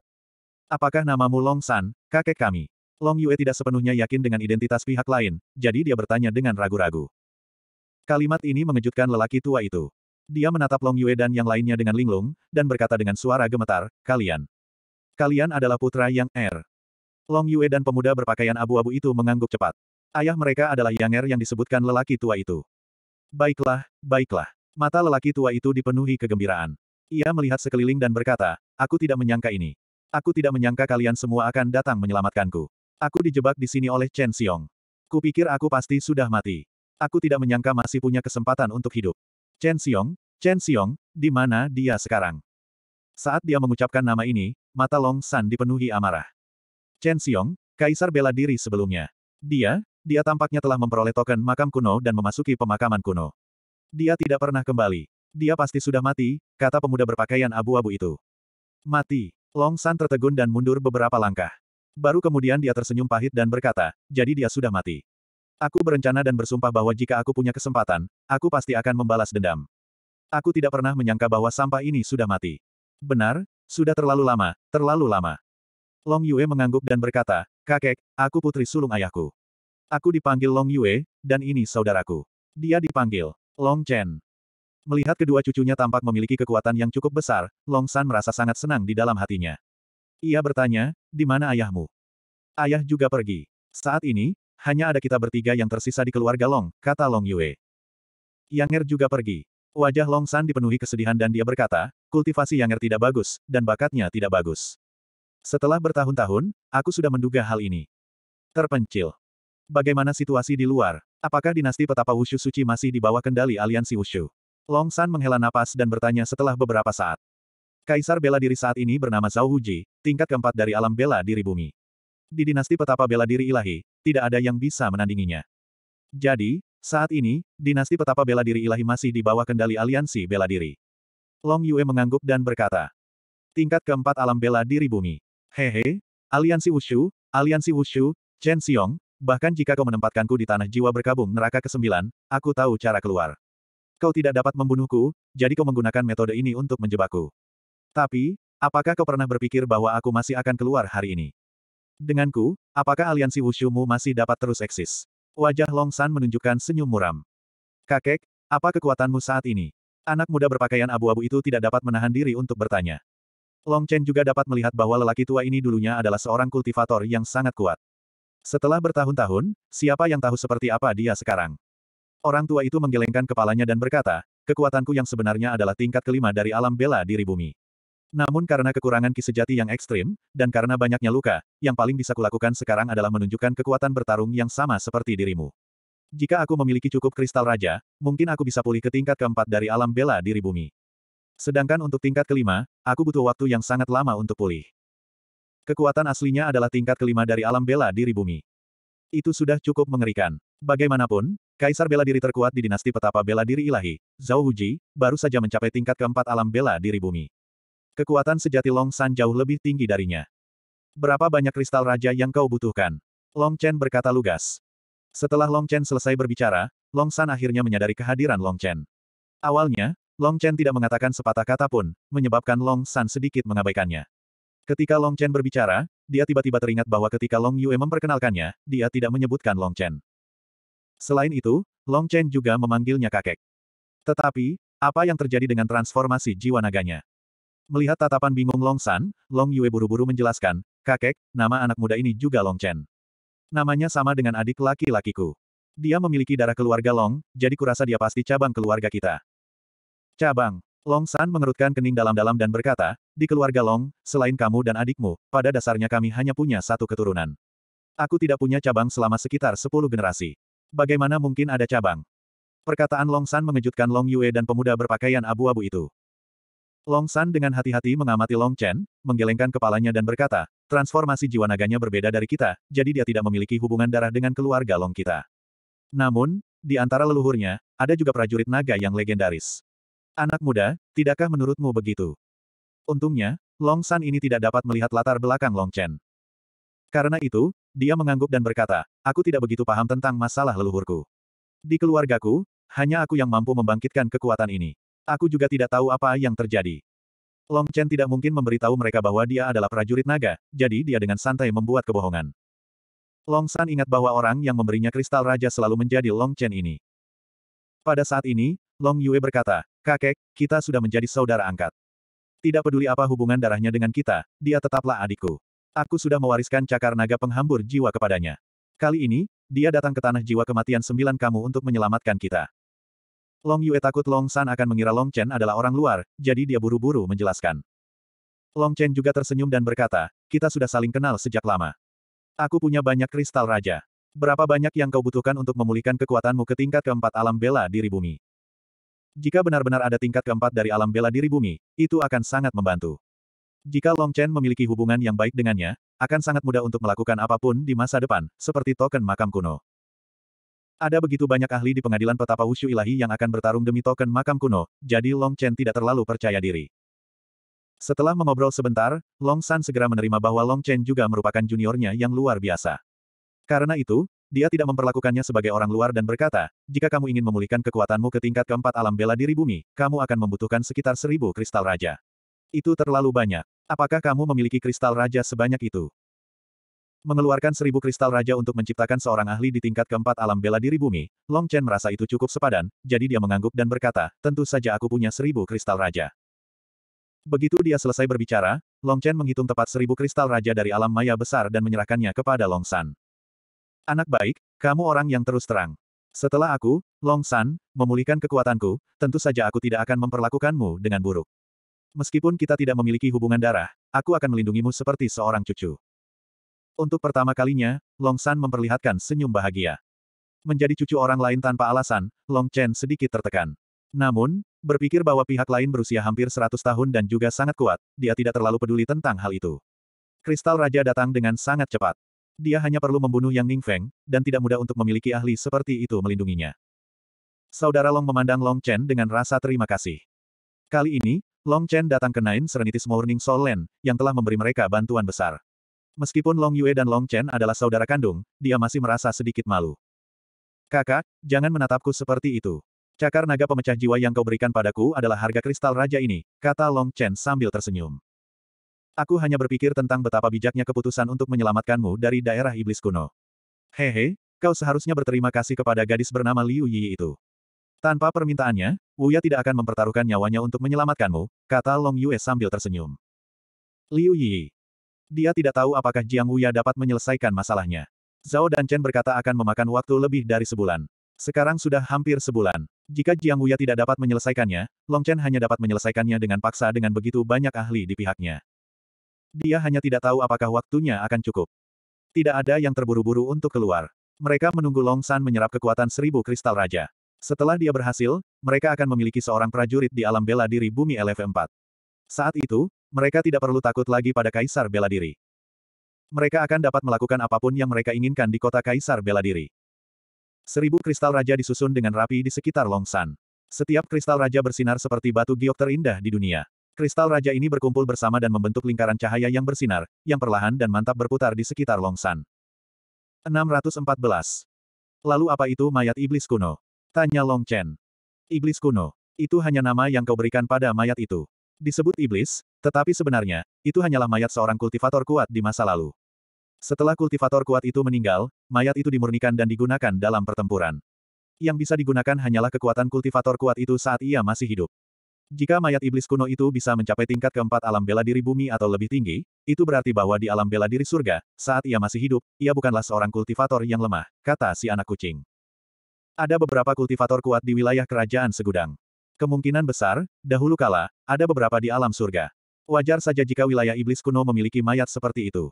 Apakah namamu Long San, kakek kami? Long Yue tidak sepenuhnya yakin dengan identitas pihak lain, jadi dia bertanya dengan ragu-ragu. Kalimat ini mengejutkan lelaki tua itu. Dia menatap Long Yue dan yang lainnya dengan linglung, dan berkata dengan suara gemetar, Kalian. Kalian adalah putra Yang Er. Long Yue dan pemuda berpakaian abu-abu itu mengangguk cepat. Ayah mereka adalah Yang Er yang disebutkan lelaki tua itu. Baiklah, baiklah. Mata lelaki tua itu dipenuhi kegembiraan. Ia melihat sekeliling dan berkata, aku tidak menyangka ini. Aku tidak menyangka kalian semua akan datang menyelamatkanku. Aku dijebak di sini oleh Chen Xiong. Kupikir aku pasti sudah mati. Aku tidak menyangka masih punya kesempatan untuk hidup. Chen Xiong, Chen Xiong, di mana dia sekarang? Saat dia mengucapkan nama ini, mata Long San dipenuhi amarah. Chen Xiong, kaisar bela diri sebelumnya. Dia, dia tampaknya telah memperoleh token makam kuno dan memasuki pemakaman kuno. Dia tidak pernah kembali. Dia pasti sudah mati, kata pemuda berpakaian abu-abu itu. Mati. Long San tertegun dan mundur beberapa langkah. Baru kemudian dia tersenyum pahit dan berkata, jadi dia sudah mati. Aku berencana dan bersumpah bahwa jika aku punya kesempatan, aku pasti akan membalas dendam. Aku tidak pernah menyangka bahwa sampah ini sudah mati. Benar, sudah terlalu lama, terlalu lama. Long Yue mengangguk dan berkata, kakek, aku putri sulung ayahku. Aku dipanggil Long Yue, dan ini saudaraku. Dia dipanggil, Long Chen. Melihat kedua cucunya tampak memiliki kekuatan yang cukup besar, Long San merasa sangat senang di dalam hatinya. Ia bertanya, di mana ayahmu? Ayah juga pergi. Saat ini, hanya ada kita bertiga yang tersisa di keluarga Long, kata Long Yue. Yang Er juga pergi. Wajah Long San dipenuhi kesedihan dan dia berkata, kultivasi Yang Er tidak bagus, dan bakatnya tidak bagus. Setelah bertahun-tahun, aku sudah menduga hal ini. Terpencil. Bagaimana situasi di luar? Apakah dinasti petapa Wushu Suci masih di bawah kendali aliansi Wushu? Long San menghela napas dan bertanya setelah beberapa saat. Kaisar bela diri saat ini bernama Zhao Huji, tingkat keempat dari alam bela diri bumi. Di dinasti petapa bela diri ilahi, tidak ada yang bisa menandinginya. Jadi, saat ini, dinasti petapa bela diri ilahi masih di bawah kendali aliansi bela diri. Long Yue mengangguk dan berkata, Tingkat keempat alam bela diri bumi. Hehe, aliansi Wushu, aliansi Wushu, Chen Xiong, bahkan jika kau menempatkanku di tanah jiwa berkabung neraka ke-9, aku tahu cara keluar. Kau tidak dapat membunuhku, jadi kau menggunakan metode ini untuk menjebakku. Tapi, apakah kau pernah berpikir bahwa aku masih akan keluar hari ini? Denganku, apakah aliansi wushumu masih dapat terus eksis? Wajah Long San menunjukkan senyum muram. Kakek, apa kekuatanmu saat ini? Anak muda berpakaian abu-abu itu tidak dapat menahan diri untuk bertanya. Long Chen juga dapat melihat bahwa lelaki tua ini dulunya adalah seorang kultivator yang sangat kuat. Setelah bertahun-tahun, siapa yang tahu seperti apa dia sekarang? Orang tua itu menggelengkan kepalanya dan berkata, kekuatanku yang sebenarnya adalah tingkat kelima dari alam bela diri bumi. Namun karena kekurangan ki sejati yang ekstrim, dan karena banyaknya luka, yang paling bisa kulakukan sekarang adalah menunjukkan kekuatan bertarung yang sama seperti dirimu. Jika aku memiliki cukup kristal raja, mungkin aku bisa pulih ke tingkat keempat dari alam bela diri bumi. Sedangkan untuk tingkat kelima, aku butuh waktu yang sangat lama untuk pulih. Kekuatan aslinya adalah tingkat kelima dari alam bela diri bumi. Itu sudah cukup mengerikan. Bagaimanapun, Kaisar bela diri terkuat di dinasti petapa bela diri ilahi, Zhao Huji, baru saja mencapai tingkat keempat alam bela diri bumi. Kekuatan sejati Long San jauh lebih tinggi darinya. Berapa banyak kristal raja yang kau butuhkan? Long Chen berkata lugas. Setelah Long Chen selesai berbicara, Long San akhirnya menyadari kehadiran Long Chen. Awalnya, Long Chen tidak mengatakan sepatah kata pun, menyebabkan Long San sedikit mengabaikannya. Ketika Long Chen berbicara, dia tiba-tiba teringat bahwa ketika Long Yue memperkenalkannya, dia tidak menyebutkan Long Chen. Selain itu, Long Chen juga memanggilnya kakek. Tetapi, apa yang terjadi dengan transformasi jiwa naganya? Melihat tatapan bingung Long San, Long Yue buru-buru menjelaskan, kakek, nama anak muda ini juga Long Chen. Namanya sama dengan adik laki-lakiku. Dia memiliki darah keluarga Long, jadi kurasa dia pasti cabang keluarga kita. Cabang. Long San mengerutkan kening dalam-dalam dan berkata, di keluarga Long, selain kamu dan adikmu, pada dasarnya kami hanya punya satu keturunan. Aku tidak punya cabang selama sekitar sepuluh generasi. Bagaimana mungkin ada cabang? Perkataan Long San mengejutkan Long Yue dan pemuda berpakaian abu-abu itu. Long San dengan hati-hati mengamati Long Chen, menggelengkan kepalanya dan berkata, transformasi jiwa naganya berbeda dari kita, jadi dia tidak memiliki hubungan darah dengan keluarga Long kita. Namun, di antara leluhurnya, ada juga prajurit naga yang legendaris. Anak muda, tidakkah menurutmu begitu? Untungnya, Long San ini tidak dapat melihat latar belakang Long Chen. Karena itu, dia mengangguk dan berkata, aku tidak begitu paham tentang masalah leluhurku. Di keluargaku, hanya aku yang mampu membangkitkan kekuatan ini. Aku juga tidak tahu apa yang terjadi. Long Chen tidak mungkin memberitahu mereka bahwa dia adalah prajurit naga, jadi dia dengan santai membuat kebohongan. Long San ingat bahwa orang yang memberinya kristal raja selalu menjadi Long Chen ini. Pada saat ini, Long Yue berkata, kakek, kita sudah menjadi saudara angkat. Tidak peduli apa hubungan darahnya dengan kita, dia tetaplah adikku. Aku sudah mewariskan cakar naga penghambur jiwa kepadanya. Kali ini, dia datang ke tanah jiwa kematian sembilan kamu untuk menyelamatkan kita. Long Yue takut Long San akan mengira Long Chen adalah orang luar, jadi dia buru-buru menjelaskan. Long Chen juga tersenyum dan berkata, kita sudah saling kenal sejak lama. Aku punya banyak kristal raja. Berapa banyak yang kau butuhkan untuk memulihkan kekuatanmu ke tingkat keempat alam bela diri bumi? Jika benar-benar ada tingkat keempat dari alam bela diri bumi, itu akan sangat membantu. Jika Long Chen memiliki hubungan yang baik dengannya, akan sangat mudah untuk melakukan apapun di masa depan, seperti token makam kuno. Ada begitu banyak ahli di pengadilan petapa Wushu Ilahi yang akan bertarung demi token makam kuno, jadi Long Chen tidak terlalu percaya diri. Setelah mengobrol sebentar, Long San segera menerima bahwa Long Chen juga merupakan juniornya yang luar biasa. Karena itu, dia tidak memperlakukannya sebagai orang luar dan berkata, jika kamu ingin memulihkan kekuatanmu ke tingkat keempat alam bela diri bumi, kamu akan membutuhkan sekitar seribu kristal raja. Itu terlalu banyak. Apakah kamu memiliki kristal raja sebanyak itu? Mengeluarkan seribu kristal raja untuk menciptakan seorang ahli di tingkat keempat alam bela diri bumi, Long Chen merasa itu cukup sepadan, jadi dia mengangguk dan berkata, tentu saja aku punya seribu kristal raja. Begitu dia selesai berbicara, Long Chen menghitung tepat seribu kristal raja dari alam maya besar dan menyerahkannya kepada Long San. Anak baik, kamu orang yang terus terang. Setelah aku, Long San, memulihkan kekuatanku, tentu saja aku tidak akan memperlakukanmu dengan buruk. Meskipun kita tidak memiliki hubungan darah, aku akan melindungimu seperti seorang cucu. Untuk pertama kalinya, Long San memperlihatkan senyum bahagia. Menjadi cucu orang lain tanpa alasan, Long Chen sedikit tertekan. Namun, berpikir bahwa pihak lain berusia hampir 100 tahun dan juga sangat kuat, dia tidak terlalu peduli tentang hal itu. Kristal Raja datang dengan sangat cepat. Dia hanya perlu membunuh Yang Ning Feng, dan tidak mudah untuk memiliki ahli seperti itu melindunginya. Saudara Long memandang Long Chen dengan rasa terima kasih. Kali ini, Long Chen datang ke Nine Serenity's Morning Soul Land, yang telah memberi mereka bantuan besar. Meskipun Long Yue dan Long Chen adalah saudara kandung, dia masih merasa sedikit malu. Kakak, jangan menatapku seperti itu. Cakar naga pemecah jiwa yang kau berikan padaku adalah harga kristal raja ini, kata Long Chen sambil tersenyum. Aku hanya berpikir tentang betapa bijaknya keputusan untuk menyelamatkanmu dari daerah iblis kuno. Hehe, kau seharusnya berterima kasih kepada gadis bernama Liu Yi itu. Tanpa permintaannya, Wuya tidak akan mempertaruhkan nyawanya untuk menyelamatkanmu, kata Long Yue sambil tersenyum. Liu Yi. Dia tidak tahu apakah Jiang Wuya dapat menyelesaikan masalahnya. Zhao dan Chen berkata akan memakan waktu lebih dari sebulan. Sekarang sudah hampir sebulan. Jika Jiang Wuya tidak dapat menyelesaikannya, Long Chen hanya dapat menyelesaikannya dengan paksa dengan begitu banyak ahli di pihaknya. Dia hanya tidak tahu apakah waktunya akan cukup. Tidak ada yang terburu-buru untuk keluar. Mereka menunggu Long San menyerap kekuatan seribu kristal raja. Setelah dia berhasil, mereka akan memiliki seorang prajurit di alam bela diri bumi LF4. Saat itu, mereka tidak perlu takut lagi pada Kaisar Bela Diri. Mereka akan dapat melakukan apapun yang mereka inginkan di kota Kaisar Bela Diri. Seribu kristal raja disusun dengan rapi di sekitar Longsan. Setiap kristal raja bersinar seperti batu giok terindah di dunia. Kristal Raja ini berkumpul bersama dan membentuk lingkaran cahaya yang bersinar, yang perlahan dan mantap berputar di sekitar Longsan. 614. Lalu apa itu mayat iblis kuno? Tanya Long Chen. Iblis kuno. Itu hanya nama yang kau berikan pada mayat itu. Disebut iblis, tetapi sebenarnya, itu hanyalah mayat seorang kultivator kuat di masa lalu. Setelah kultivator kuat itu meninggal, mayat itu dimurnikan dan digunakan dalam pertempuran. Yang bisa digunakan hanyalah kekuatan kultivator kuat itu saat ia masih hidup. Jika mayat iblis kuno itu bisa mencapai tingkat keempat alam bela diri bumi atau lebih tinggi, itu berarti bahwa di alam bela diri surga, saat ia masih hidup, ia bukanlah seorang kultivator yang lemah, kata si anak kucing. Ada beberapa kultivator kuat di wilayah kerajaan segudang. Kemungkinan besar, dahulu kala, ada beberapa di alam surga. Wajar saja jika wilayah iblis kuno memiliki mayat seperti itu.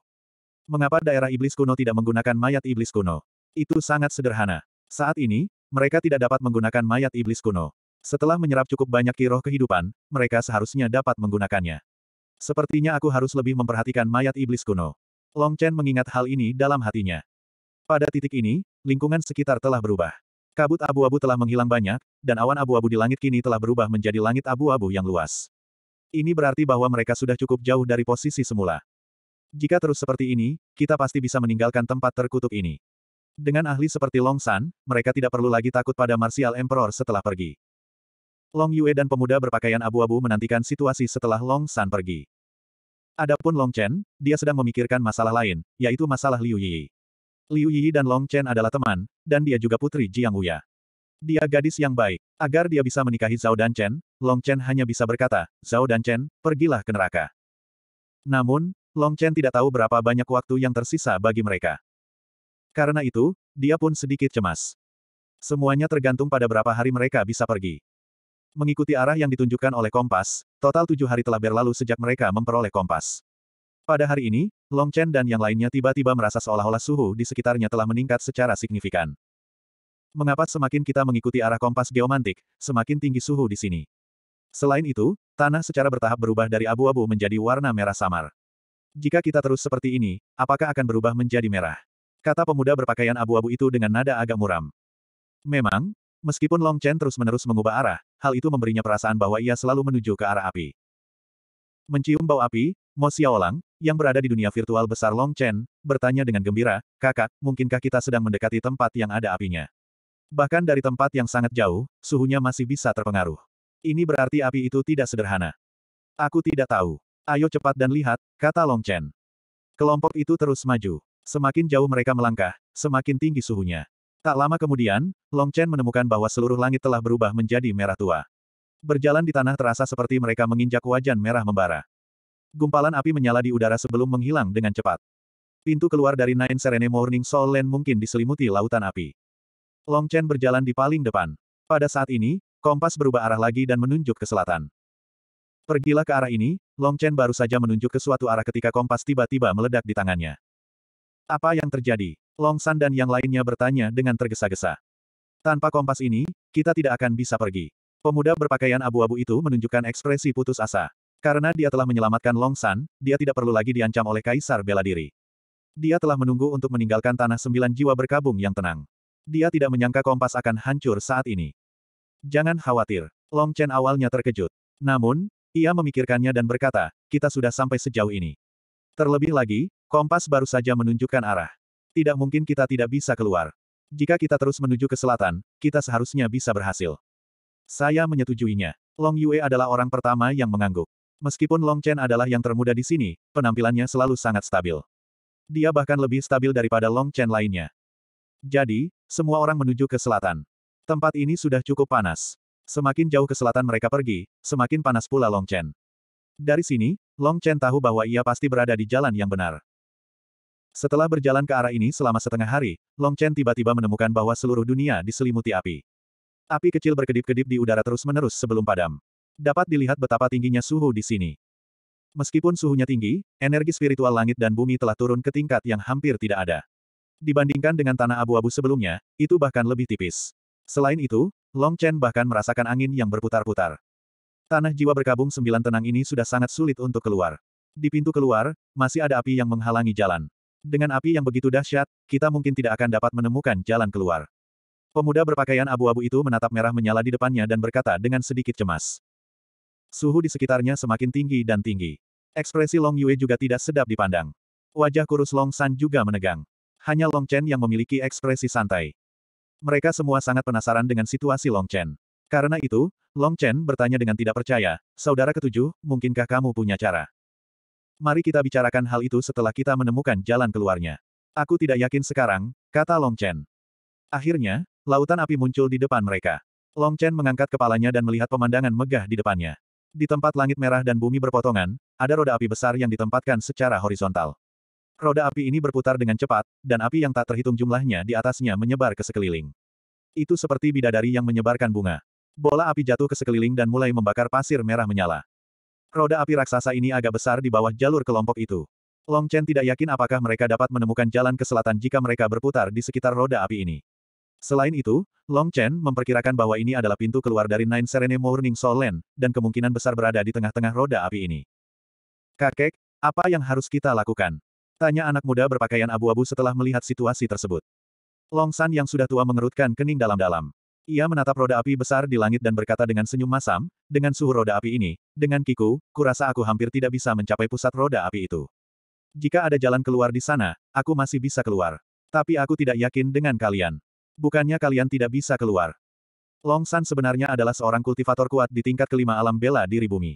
Mengapa daerah iblis kuno tidak menggunakan mayat iblis kuno? Itu sangat sederhana. Saat ini, mereka tidak dapat menggunakan mayat iblis kuno. Setelah menyerap cukup banyak kiroh kehidupan, mereka seharusnya dapat menggunakannya. Sepertinya aku harus lebih memperhatikan mayat iblis kuno. Long Chen mengingat hal ini dalam hatinya. Pada titik ini, lingkungan sekitar telah berubah. Kabut abu-abu telah menghilang banyak, dan awan abu-abu di langit kini telah berubah menjadi langit abu-abu yang luas. Ini berarti bahwa mereka sudah cukup jauh dari posisi semula. Jika terus seperti ini, kita pasti bisa meninggalkan tempat terkutuk ini. Dengan ahli seperti Long San, mereka tidak perlu lagi takut pada Martial Emperor setelah pergi. Long Yue dan pemuda berpakaian abu-abu menantikan situasi setelah Long San pergi. Adapun Long Chen, dia sedang memikirkan masalah lain, yaitu masalah Liu Yi. Liu Yi dan Long Chen adalah teman, dan dia juga putri Jiang Wuya. Dia gadis yang baik. Agar dia bisa menikahi Zhao dan Chen, Long Chen hanya bisa berkata, Zhao dan Chen, pergilah ke neraka. Namun, Long Chen tidak tahu berapa banyak waktu yang tersisa bagi mereka. Karena itu, dia pun sedikit cemas. Semuanya tergantung pada berapa hari mereka bisa pergi. Mengikuti arah yang ditunjukkan oleh kompas, total tujuh hari telah berlalu sejak mereka memperoleh kompas. Pada hari ini, Long Chen dan yang lainnya tiba-tiba merasa seolah-olah suhu di sekitarnya telah meningkat secara signifikan. Mengapa semakin kita mengikuti arah kompas geomantik, semakin tinggi suhu di sini? Selain itu, tanah secara bertahap berubah dari abu-abu menjadi warna merah samar. Jika kita terus seperti ini, apakah akan berubah menjadi merah? Kata pemuda berpakaian abu-abu itu dengan nada agak muram. Memang, meskipun Long Chen terus-menerus mengubah arah, hal itu memberinya perasaan bahwa ia selalu menuju ke arah api. Mencium bau api, Mo Xiaolang, yang berada di dunia virtual besar Long Chen, bertanya dengan gembira, kakak, mungkinkah kita sedang mendekati tempat yang ada apinya? Bahkan dari tempat yang sangat jauh, suhunya masih bisa terpengaruh. Ini berarti api itu tidak sederhana. Aku tidak tahu. Ayo cepat dan lihat, kata Long Chen. Kelompok itu terus maju. Semakin jauh mereka melangkah, semakin tinggi suhunya. Tak lama kemudian, Long Chen menemukan bahwa seluruh langit telah berubah menjadi merah tua. Berjalan di tanah terasa seperti mereka menginjak wajan merah membara. Gumpalan api menyala di udara sebelum menghilang dengan cepat. Pintu keluar dari Nine Serene Morning Soul Land mungkin diselimuti lautan api. Long Chen berjalan di paling depan. Pada saat ini, kompas berubah arah lagi dan menunjuk ke selatan. Pergilah ke arah ini, Long Chen baru saja menunjuk ke suatu arah ketika kompas tiba-tiba meledak di tangannya. Apa yang terjadi? Long San dan yang lainnya bertanya dengan tergesa-gesa. Tanpa kompas ini, kita tidak akan bisa pergi. Pemuda berpakaian abu-abu itu menunjukkan ekspresi putus asa. Karena dia telah menyelamatkan Long San, dia tidak perlu lagi diancam oleh Kaisar bela diri. Dia telah menunggu untuk meninggalkan tanah sembilan jiwa berkabung yang tenang. Dia tidak menyangka kompas akan hancur saat ini. Jangan khawatir. Long Chen awalnya terkejut. Namun, ia memikirkannya dan berkata, kita sudah sampai sejauh ini. Terlebih lagi, kompas baru saja menunjukkan arah. Tidak mungkin kita tidak bisa keluar. Jika kita terus menuju ke selatan, kita seharusnya bisa berhasil. Saya menyetujuinya. Long Yue adalah orang pertama yang mengangguk. Meskipun Long Chen adalah yang termuda di sini, penampilannya selalu sangat stabil. Dia bahkan lebih stabil daripada Long Chen lainnya. Jadi, semua orang menuju ke selatan. Tempat ini sudah cukup panas. Semakin jauh ke selatan mereka pergi, semakin panas pula Long Chen. Dari sini, Long Chen tahu bahwa ia pasti berada di jalan yang benar. Setelah berjalan ke arah ini selama setengah hari, Long Chen tiba-tiba menemukan bahwa seluruh dunia diselimuti api. Api kecil berkedip-kedip di udara terus-menerus sebelum padam. Dapat dilihat betapa tingginya suhu di sini. Meskipun suhunya tinggi, energi spiritual langit dan bumi telah turun ke tingkat yang hampir tidak ada. Dibandingkan dengan tanah abu-abu sebelumnya, itu bahkan lebih tipis. Selain itu, Long Chen bahkan merasakan angin yang berputar-putar. Tanah jiwa berkabung sembilan tenang ini sudah sangat sulit untuk keluar. Di pintu keluar, masih ada api yang menghalangi jalan. Dengan api yang begitu dahsyat, kita mungkin tidak akan dapat menemukan jalan keluar. Pemuda berpakaian abu-abu itu menatap merah menyala di depannya dan berkata dengan sedikit cemas. Suhu di sekitarnya semakin tinggi dan tinggi. Ekspresi Long Yue juga tidak sedap dipandang. Wajah kurus Long San juga menegang. Hanya Long Chen yang memiliki ekspresi santai. Mereka semua sangat penasaran dengan situasi Long Chen. Karena itu, Long Chen bertanya dengan tidak percaya, Saudara ketujuh, mungkinkah kamu punya cara? Mari kita bicarakan hal itu setelah kita menemukan jalan keluarnya. Aku tidak yakin sekarang, kata Long Chen. Akhirnya, lautan api muncul di depan mereka. Long Chen mengangkat kepalanya dan melihat pemandangan megah di depannya. Di tempat langit merah dan bumi berpotongan, ada roda api besar yang ditempatkan secara horizontal. Roda api ini berputar dengan cepat, dan api yang tak terhitung jumlahnya di atasnya menyebar ke sekeliling. Itu seperti bidadari yang menyebarkan bunga. Bola api jatuh ke sekeliling dan mulai membakar pasir merah menyala. Roda api raksasa ini agak besar di bawah jalur kelompok itu. Long Chen tidak yakin apakah mereka dapat menemukan jalan ke selatan jika mereka berputar di sekitar roda api ini. Selain itu, Long Chen memperkirakan bahwa ini adalah pintu keluar dari Nine Serene Morning Soul Land, dan kemungkinan besar berada di tengah-tengah roda api ini. Kakek, apa yang harus kita lakukan? Tanya anak muda berpakaian abu-abu setelah melihat situasi tersebut. Long San yang sudah tua mengerutkan kening dalam-dalam. Ia menatap roda api besar di langit dan berkata dengan senyum masam, dengan suhu roda api ini, dengan kiku, kurasa aku hampir tidak bisa mencapai pusat roda api itu. Jika ada jalan keluar di sana, aku masih bisa keluar. Tapi aku tidak yakin dengan kalian. Bukannya kalian tidak bisa keluar. Long San sebenarnya adalah seorang kultivator kuat di tingkat kelima alam bela diri bumi.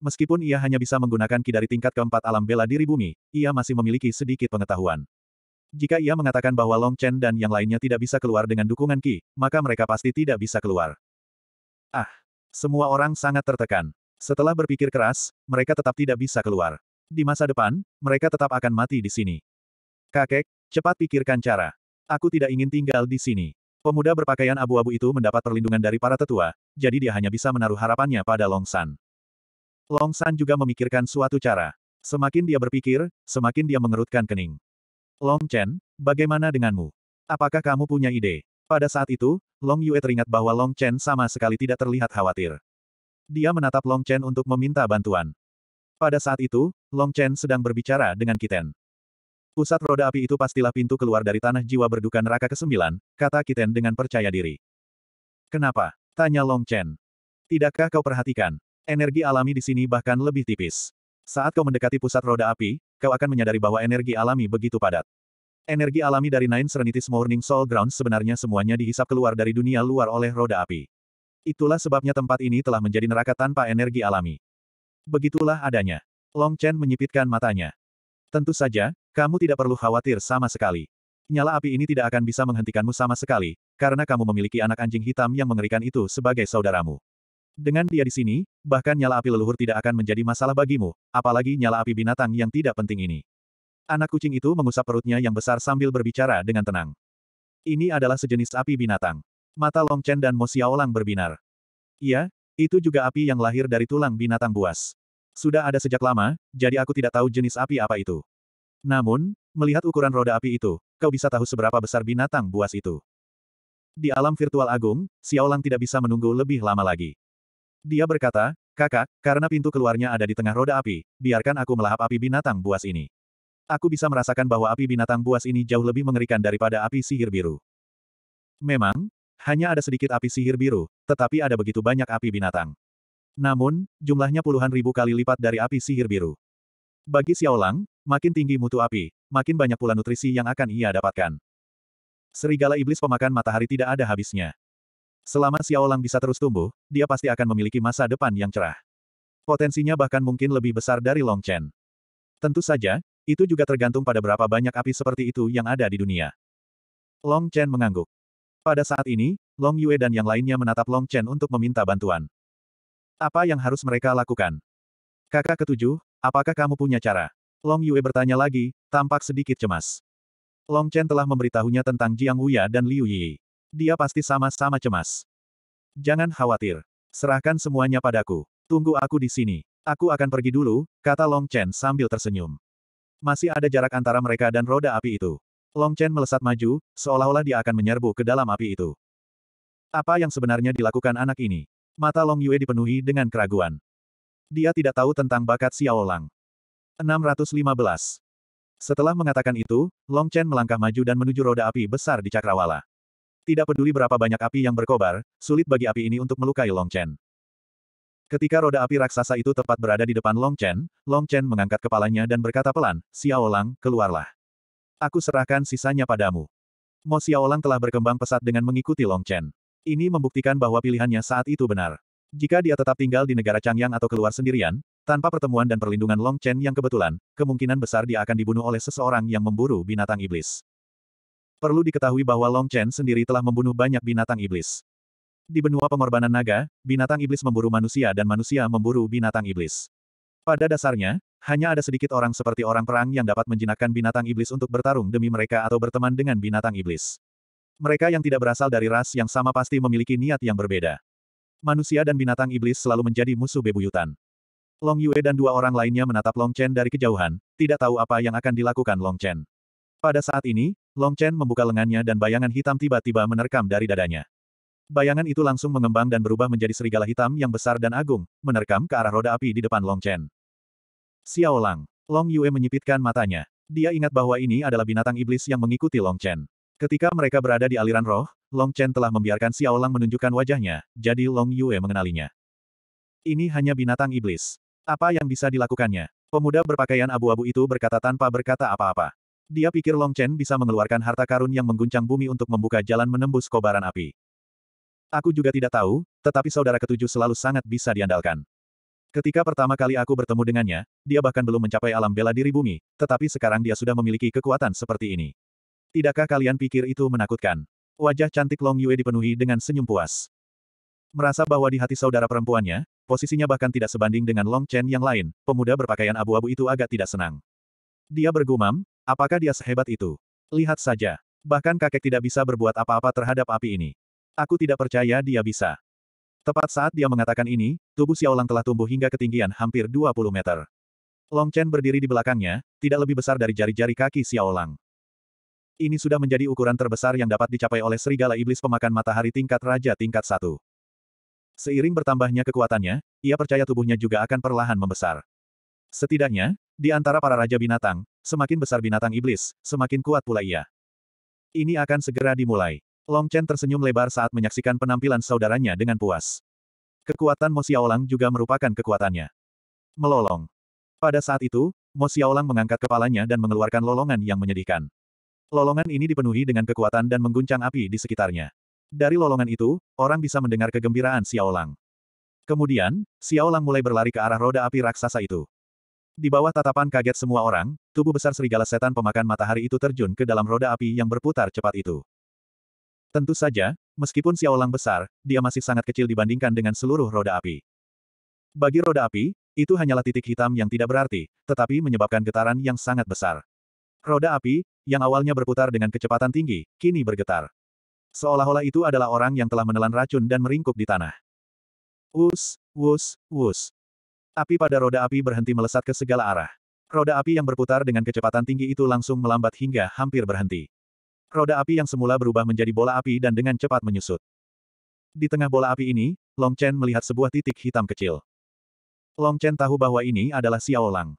Meskipun ia hanya bisa menggunakan ki dari tingkat keempat alam bela diri bumi, ia masih memiliki sedikit pengetahuan. Jika ia mengatakan bahwa Long Chen dan yang lainnya tidak bisa keluar dengan dukungan Qi, maka mereka pasti tidak bisa keluar. Ah! Semua orang sangat tertekan. Setelah berpikir keras, mereka tetap tidak bisa keluar. Di masa depan, mereka tetap akan mati di sini. Kakek, cepat pikirkan cara. Aku tidak ingin tinggal di sini. Pemuda berpakaian abu-abu itu mendapat perlindungan dari para tetua, jadi dia hanya bisa menaruh harapannya pada Long San. Long San juga memikirkan suatu cara. Semakin dia berpikir, semakin dia mengerutkan kening. Long Chen, bagaimana denganmu? Apakah kamu punya ide? Pada saat itu, Long Yue teringat bahwa Long Chen sama sekali tidak terlihat khawatir. Dia menatap Long Chen untuk meminta bantuan. Pada saat itu, Long Chen sedang berbicara dengan Kiten. Pusat roda api itu pastilah pintu keluar dari tanah jiwa berduka neraka ke-9, kata Kiten dengan percaya diri. Kenapa? Tanya Long Chen. Tidakkah kau perhatikan? Energi alami di sini bahkan lebih tipis. Saat kau mendekati pusat roda api, kau akan menyadari bahwa energi alami begitu padat. Energi alami dari Nine Serenities Morning Soul Ground sebenarnya semuanya dihisap keluar dari dunia luar oleh roda api. Itulah sebabnya tempat ini telah menjadi neraka tanpa energi alami. Begitulah adanya. Long Chen menyipitkan matanya. Tentu saja, kamu tidak perlu khawatir sama sekali. Nyala api ini tidak akan bisa menghentikanmu sama sekali, karena kamu memiliki anak anjing hitam yang mengerikan itu sebagai saudaramu. Dengan dia di sini, bahkan nyala api leluhur tidak akan menjadi masalah bagimu, apalagi nyala api binatang yang tidak penting ini. Anak kucing itu mengusap perutnya yang besar sambil berbicara dengan tenang. Ini adalah sejenis api binatang. Mata Long Chen dan Mo Xiaolang berbinar. Iya, itu juga api yang lahir dari tulang binatang buas. Sudah ada sejak lama, jadi aku tidak tahu jenis api apa itu. Namun, melihat ukuran roda api itu, kau bisa tahu seberapa besar binatang buas itu. Di alam virtual agung, Xiaolang tidak bisa menunggu lebih lama lagi. Dia berkata, kakak, karena pintu keluarnya ada di tengah roda api, biarkan aku melahap api binatang buas ini. Aku bisa merasakan bahwa api binatang buas ini jauh lebih mengerikan daripada api sihir biru. Memang, hanya ada sedikit api sihir biru, tetapi ada begitu banyak api binatang. Namun, jumlahnya puluhan ribu kali lipat dari api sihir biru. Bagi Xiaolang, makin tinggi mutu api, makin banyak pula nutrisi yang akan ia dapatkan. Serigala iblis pemakan matahari tidak ada habisnya. Selama Xiaolang bisa terus tumbuh, dia pasti akan memiliki masa depan yang cerah. Potensinya bahkan mungkin lebih besar dari Long Chen. Tentu saja, itu juga tergantung pada berapa banyak api seperti itu yang ada di dunia. Long Chen mengangguk. Pada saat ini, Long Yue dan yang lainnya menatap Long Chen untuk meminta bantuan. Apa yang harus mereka lakukan? Kakak ketujuh, apakah kamu punya cara? Long Yue bertanya lagi, tampak sedikit cemas. Long Chen telah memberitahunya tentang Jiang Wuya dan Liu Yi. Dia pasti sama-sama cemas. Jangan khawatir. Serahkan semuanya padaku. Tunggu aku di sini. Aku akan pergi dulu, kata Long Chen sambil tersenyum. Masih ada jarak antara mereka dan roda api itu. Long Chen melesat maju, seolah-olah dia akan menyerbu ke dalam api itu. Apa yang sebenarnya dilakukan anak ini? Mata Long Yue dipenuhi dengan keraguan. Dia tidak tahu tentang bakat Xiao Lang. 615. Setelah mengatakan itu, Long Chen melangkah maju dan menuju roda api besar di cakrawala. Tidak peduli berapa banyak api yang berkobar, sulit bagi api ini untuk melukai Long Chen. Ketika roda api raksasa itu tepat berada di depan Long Chen, Long Chen mengangkat kepalanya dan berkata pelan, Xiao Lang, keluarlah. Aku serahkan sisanya padamu. Mo Lang telah berkembang pesat dengan mengikuti Long Chen. Ini membuktikan bahwa pilihannya saat itu benar. Jika dia tetap tinggal di negara Changyang atau keluar sendirian, tanpa pertemuan dan perlindungan Long Chen yang kebetulan, kemungkinan besar dia akan dibunuh oleh seseorang yang memburu binatang iblis. Perlu diketahui bahwa Long Chen sendiri telah membunuh banyak binatang iblis. Di benua pengorbanan naga, binatang iblis memburu manusia dan manusia memburu binatang iblis. Pada dasarnya, hanya ada sedikit orang seperti orang perang yang dapat menjinakkan binatang iblis untuk bertarung demi mereka atau berteman dengan binatang iblis. Mereka yang tidak berasal dari ras yang sama pasti memiliki niat yang berbeda. Manusia dan binatang iblis selalu menjadi musuh bebuyutan. Long Yue dan dua orang lainnya menatap Long Chen dari kejauhan, tidak tahu apa yang akan dilakukan Long Chen. Pada saat ini, Long Chen membuka lengannya dan bayangan hitam tiba-tiba menerkam dari dadanya. Bayangan itu langsung mengembang dan berubah menjadi serigala hitam yang besar dan agung, menerkam ke arah roda api di depan Long Chen. Xiao Lang. Long Yue menyipitkan matanya. Dia ingat bahwa ini adalah binatang iblis yang mengikuti Long Chen. Ketika mereka berada di aliran roh, Long Chen telah membiarkan Xiao Lang menunjukkan wajahnya, jadi Long Yue mengenalinya. Ini hanya binatang iblis. Apa yang bisa dilakukannya? Pemuda berpakaian abu-abu itu berkata tanpa berkata apa-apa. Dia pikir Long Chen bisa mengeluarkan harta karun yang mengguncang bumi untuk membuka jalan menembus kobaran api. Aku juga tidak tahu, tetapi saudara ketujuh selalu sangat bisa diandalkan. Ketika pertama kali aku bertemu dengannya, dia bahkan belum mencapai alam bela diri bumi, tetapi sekarang dia sudah memiliki kekuatan seperti ini. Tidakkah kalian pikir itu menakutkan? Wajah cantik Long Yue dipenuhi dengan senyum puas. Merasa bahwa di hati saudara perempuannya, posisinya bahkan tidak sebanding dengan Long Chen yang lain, pemuda berpakaian abu-abu itu agak tidak senang. Dia bergumam, apakah dia sehebat itu? Lihat saja. Bahkan kakek tidak bisa berbuat apa-apa terhadap api ini. Aku tidak percaya dia bisa. Tepat saat dia mengatakan ini, tubuh Xiaolang telah tumbuh hingga ketinggian hampir 20 meter. Long Chen berdiri di belakangnya, tidak lebih besar dari jari-jari kaki Xiaolang. Ini sudah menjadi ukuran terbesar yang dapat dicapai oleh serigala iblis pemakan matahari tingkat raja tingkat satu. Seiring bertambahnya kekuatannya, ia percaya tubuhnya juga akan perlahan membesar. Setidaknya, di antara para raja binatang, semakin besar binatang iblis, semakin kuat pula ia. Ini akan segera dimulai. Long Chen tersenyum lebar saat menyaksikan penampilan saudaranya dengan puas. Kekuatan Mo Xiaolang juga merupakan kekuatannya. Melolong. Pada saat itu, Mo Xiaolang mengangkat kepalanya dan mengeluarkan lolongan yang menyedihkan. Lolongan ini dipenuhi dengan kekuatan dan mengguncang api di sekitarnya. Dari lolongan itu, orang bisa mendengar kegembiraan Xiaolang. Kemudian, Xiaolang mulai berlari ke arah roda api raksasa itu. Di bawah tatapan kaget semua orang, tubuh besar serigala setan pemakan matahari itu terjun ke dalam roda api yang berputar cepat itu. Tentu saja, meskipun Lang besar, dia masih sangat kecil dibandingkan dengan seluruh roda api. Bagi roda api, itu hanyalah titik hitam yang tidak berarti, tetapi menyebabkan getaran yang sangat besar. Roda api, yang awalnya berputar dengan kecepatan tinggi, kini bergetar. Seolah-olah itu adalah orang yang telah menelan racun dan meringkuk di tanah. Wus, wus, wus. Api pada roda api berhenti melesat ke segala arah. Roda api yang berputar dengan kecepatan tinggi itu langsung melambat hingga hampir berhenti. Roda api yang semula berubah menjadi bola api dan dengan cepat menyusut. Di tengah bola api ini, Long Chen melihat sebuah titik hitam kecil. Long Chen tahu bahwa ini adalah Xiao Lang.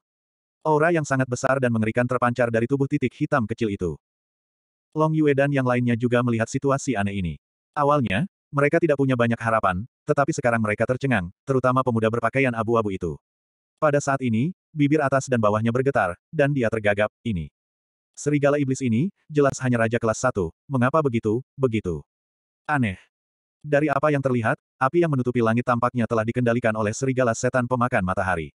Aura yang sangat besar dan mengerikan terpancar dari tubuh titik hitam kecil itu. Long Yue dan yang lainnya juga melihat situasi aneh ini. Awalnya, mereka tidak punya banyak harapan, tetapi sekarang mereka tercengang, terutama pemuda berpakaian abu-abu itu. Pada saat ini, bibir atas dan bawahnya bergetar, dan dia tergagap, ini. Serigala iblis ini, jelas hanya raja kelas satu. mengapa begitu, begitu. Aneh. Dari apa yang terlihat, api yang menutupi langit tampaknya telah dikendalikan oleh serigala setan pemakan matahari.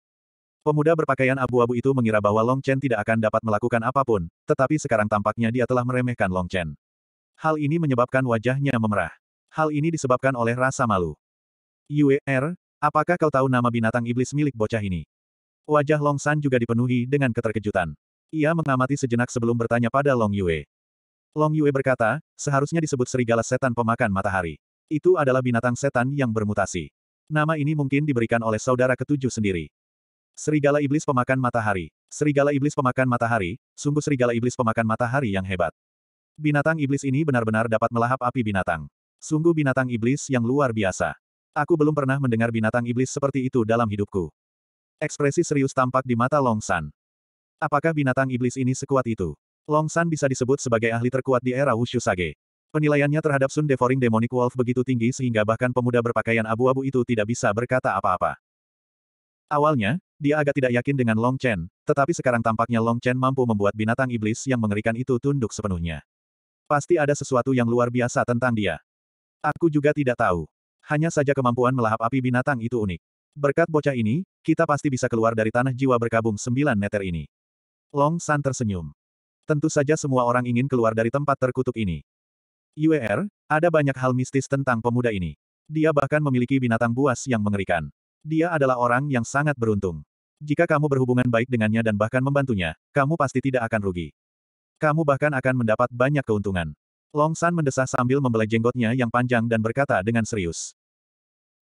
Pemuda berpakaian abu-abu itu mengira bahwa Long Chen tidak akan dapat melakukan apapun, tetapi sekarang tampaknya dia telah meremehkan Long Chen. Hal ini menyebabkan wajahnya memerah. Hal ini disebabkan oleh rasa malu. Yue, er apakah kau tahu nama binatang iblis milik bocah ini? Wajah Long San juga dipenuhi dengan keterkejutan. Ia mengamati sejenak sebelum bertanya pada Long Yue. Long Yue berkata, seharusnya disebut serigala setan pemakan matahari. Itu adalah binatang setan yang bermutasi. Nama ini mungkin diberikan oleh saudara ketujuh sendiri. Serigala iblis pemakan matahari. Serigala iblis pemakan matahari, sungguh serigala iblis pemakan matahari yang hebat. Binatang iblis ini benar-benar dapat melahap api binatang. Sungguh binatang iblis yang luar biasa. Aku belum pernah mendengar binatang iblis seperti itu dalam hidupku. Ekspresi serius tampak di mata Long San. Apakah binatang iblis ini sekuat itu? Long San bisa disebut sebagai ahli terkuat di era Wushu Sage. Penilaiannya terhadap Sun Devouring Demonic Wolf begitu tinggi sehingga bahkan pemuda berpakaian abu-abu itu tidak bisa berkata apa-apa. Awalnya, dia agak tidak yakin dengan Long Chen, tetapi sekarang tampaknya Long Chen mampu membuat binatang iblis yang mengerikan itu tunduk sepenuhnya. Pasti ada sesuatu yang luar biasa tentang dia. Aku juga tidak tahu. Hanya saja kemampuan melahap api binatang itu unik. Berkat bocah ini, kita pasti bisa keluar dari tanah jiwa berkabung sembilan meter ini. Long San tersenyum. Tentu saja semua orang ingin keluar dari tempat terkutuk ini. UER, ada banyak hal mistis tentang pemuda ini. Dia bahkan memiliki binatang buas yang mengerikan. Dia adalah orang yang sangat beruntung. Jika kamu berhubungan baik dengannya dan bahkan membantunya, kamu pasti tidak akan rugi. Kamu bahkan akan mendapat banyak keuntungan. Long San mendesah sambil membelai jenggotnya yang panjang dan berkata dengan serius.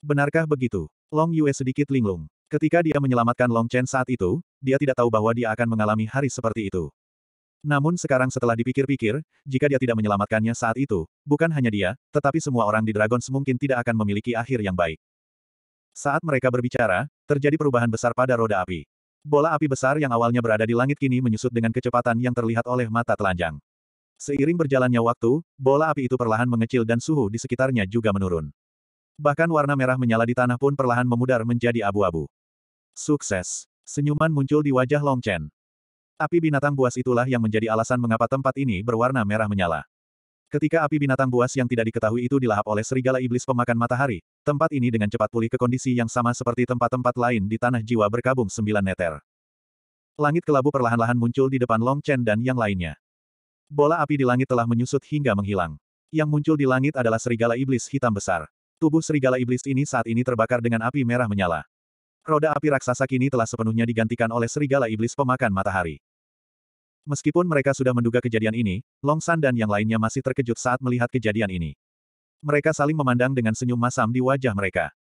Benarkah begitu? Long Yue sedikit linglung. Ketika dia menyelamatkan Long Chen saat itu, dia tidak tahu bahwa dia akan mengalami hari seperti itu. Namun sekarang setelah dipikir-pikir, jika dia tidak menyelamatkannya saat itu, bukan hanya dia, tetapi semua orang di Dragon mungkin tidak akan memiliki akhir yang baik. Saat mereka berbicara, terjadi perubahan besar pada roda api. Bola api besar yang awalnya berada di langit kini menyusut dengan kecepatan yang terlihat oleh mata telanjang. Seiring berjalannya waktu, bola api itu perlahan mengecil dan suhu di sekitarnya juga menurun. Bahkan warna merah menyala di tanah pun perlahan memudar menjadi abu-abu. Sukses! Senyuman muncul di wajah Long Chen. Api binatang buas itulah yang menjadi alasan mengapa tempat ini berwarna merah menyala. Ketika api binatang buas yang tidak diketahui itu dilahap oleh serigala iblis pemakan matahari, tempat ini dengan cepat pulih ke kondisi yang sama seperti tempat-tempat lain di tanah jiwa berkabung sembilan neter. Langit kelabu perlahan-lahan muncul di depan Long Chen dan yang lainnya. Bola api di langit telah menyusut hingga menghilang. Yang muncul di langit adalah serigala iblis hitam besar. Tubuh serigala iblis ini saat ini terbakar dengan api merah menyala. Roda api raksasa kini telah sepenuhnya digantikan oleh serigala iblis pemakan matahari. Meskipun mereka sudah menduga kejadian ini, Long San dan yang lainnya masih terkejut saat melihat kejadian ini. Mereka saling memandang dengan senyum masam di wajah mereka.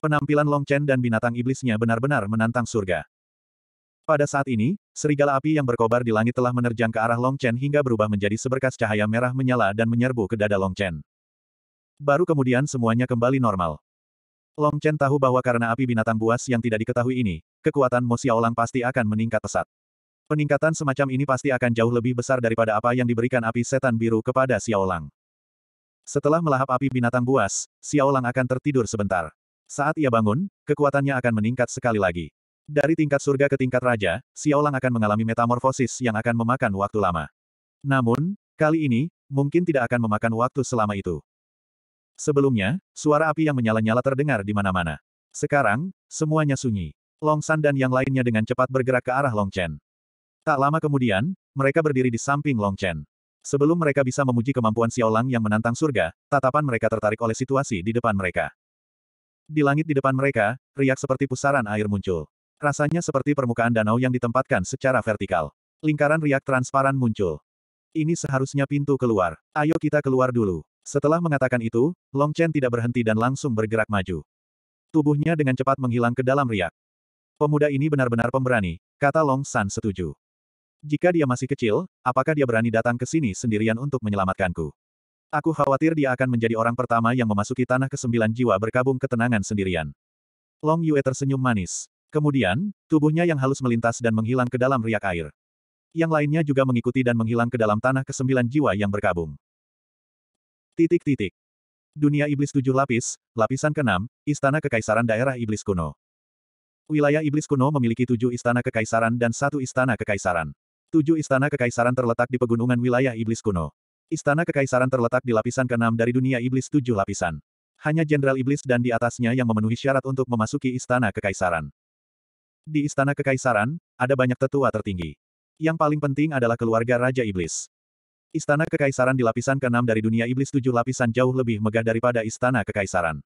Penampilan Long Chen dan binatang iblisnya benar-benar menantang surga. Pada saat ini, serigala api yang berkobar di langit telah menerjang ke arah Long Chen hingga berubah menjadi seberkas cahaya merah menyala dan menyerbu ke dada Long Chen. Baru kemudian semuanya kembali normal. Long Chen tahu bahwa karena api binatang buas yang tidak diketahui ini, kekuatan Mo Xiaolang pasti akan meningkat pesat. Peningkatan semacam ini pasti akan jauh lebih besar daripada apa yang diberikan api setan biru kepada Xiaolang. Setelah melahap api binatang buas, Xiaolang akan tertidur sebentar. Saat ia bangun, kekuatannya akan meningkat sekali lagi. Dari tingkat surga ke tingkat raja, Xiaolang akan mengalami metamorfosis yang akan memakan waktu lama. Namun, kali ini, mungkin tidak akan memakan waktu selama itu. Sebelumnya, suara api yang menyala-nyala terdengar di mana-mana. Sekarang, semuanya sunyi. Long San dan yang lainnya dengan cepat bergerak ke arah Long Chen. Tak lama kemudian, mereka berdiri di samping Long Chen. Sebelum mereka bisa memuji kemampuan Xiaolang yang menantang surga, tatapan mereka tertarik oleh situasi di depan mereka. Di langit di depan mereka, riak seperti pusaran air muncul. Rasanya seperti permukaan danau yang ditempatkan secara vertikal. Lingkaran riak transparan muncul. Ini seharusnya pintu keluar. Ayo kita keluar dulu. Setelah mengatakan itu, Long Chen tidak berhenti dan langsung bergerak maju. Tubuhnya dengan cepat menghilang ke dalam riak. Pemuda ini benar-benar pemberani, kata Long San setuju. Jika dia masih kecil, apakah dia berani datang ke sini sendirian untuk menyelamatkanku? Aku khawatir dia akan menjadi orang pertama yang memasuki tanah kesembilan jiwa berkabung ketenangan sendirian. Long Yue tersenyum manis. Kemudian, tubuhnya yang halus melintas dan menghilang ke dalam riak air. Yang lainnya juga mengikuti dan menghilang ke dalam tanah kesembilan jiwa yang berkabung. Titik-titik. Dunia Iblis Tujuh Lapis, Lapisan Kenam, Istana Kekaisaran Daerah Iblis Kuno. Wilayah Iblis Kuno memiliki tujuh istana kekaisaran dan satu istana kekaisaran. Tujuh istana kekaisaran terletak di pegunungan wilayah Iblis Kuno. Istana kekaisaran terletak di lapisan keenam dari dunia Iblis tujuh lapisan. Hanya Jenderal Iblis dan di atasnya yang memenuhi syarat untuk memasuki istana kekaisaran. Di Istana Kekaisaran, ada banyak tetua tertinggi. Yang paling penting adalah keluarga Raja Iblis. Istana Kekaisaran di lapisan keenam dari dunia iblis tujuh lapisan jauh lebih megah daripada Istana Kekaisaran.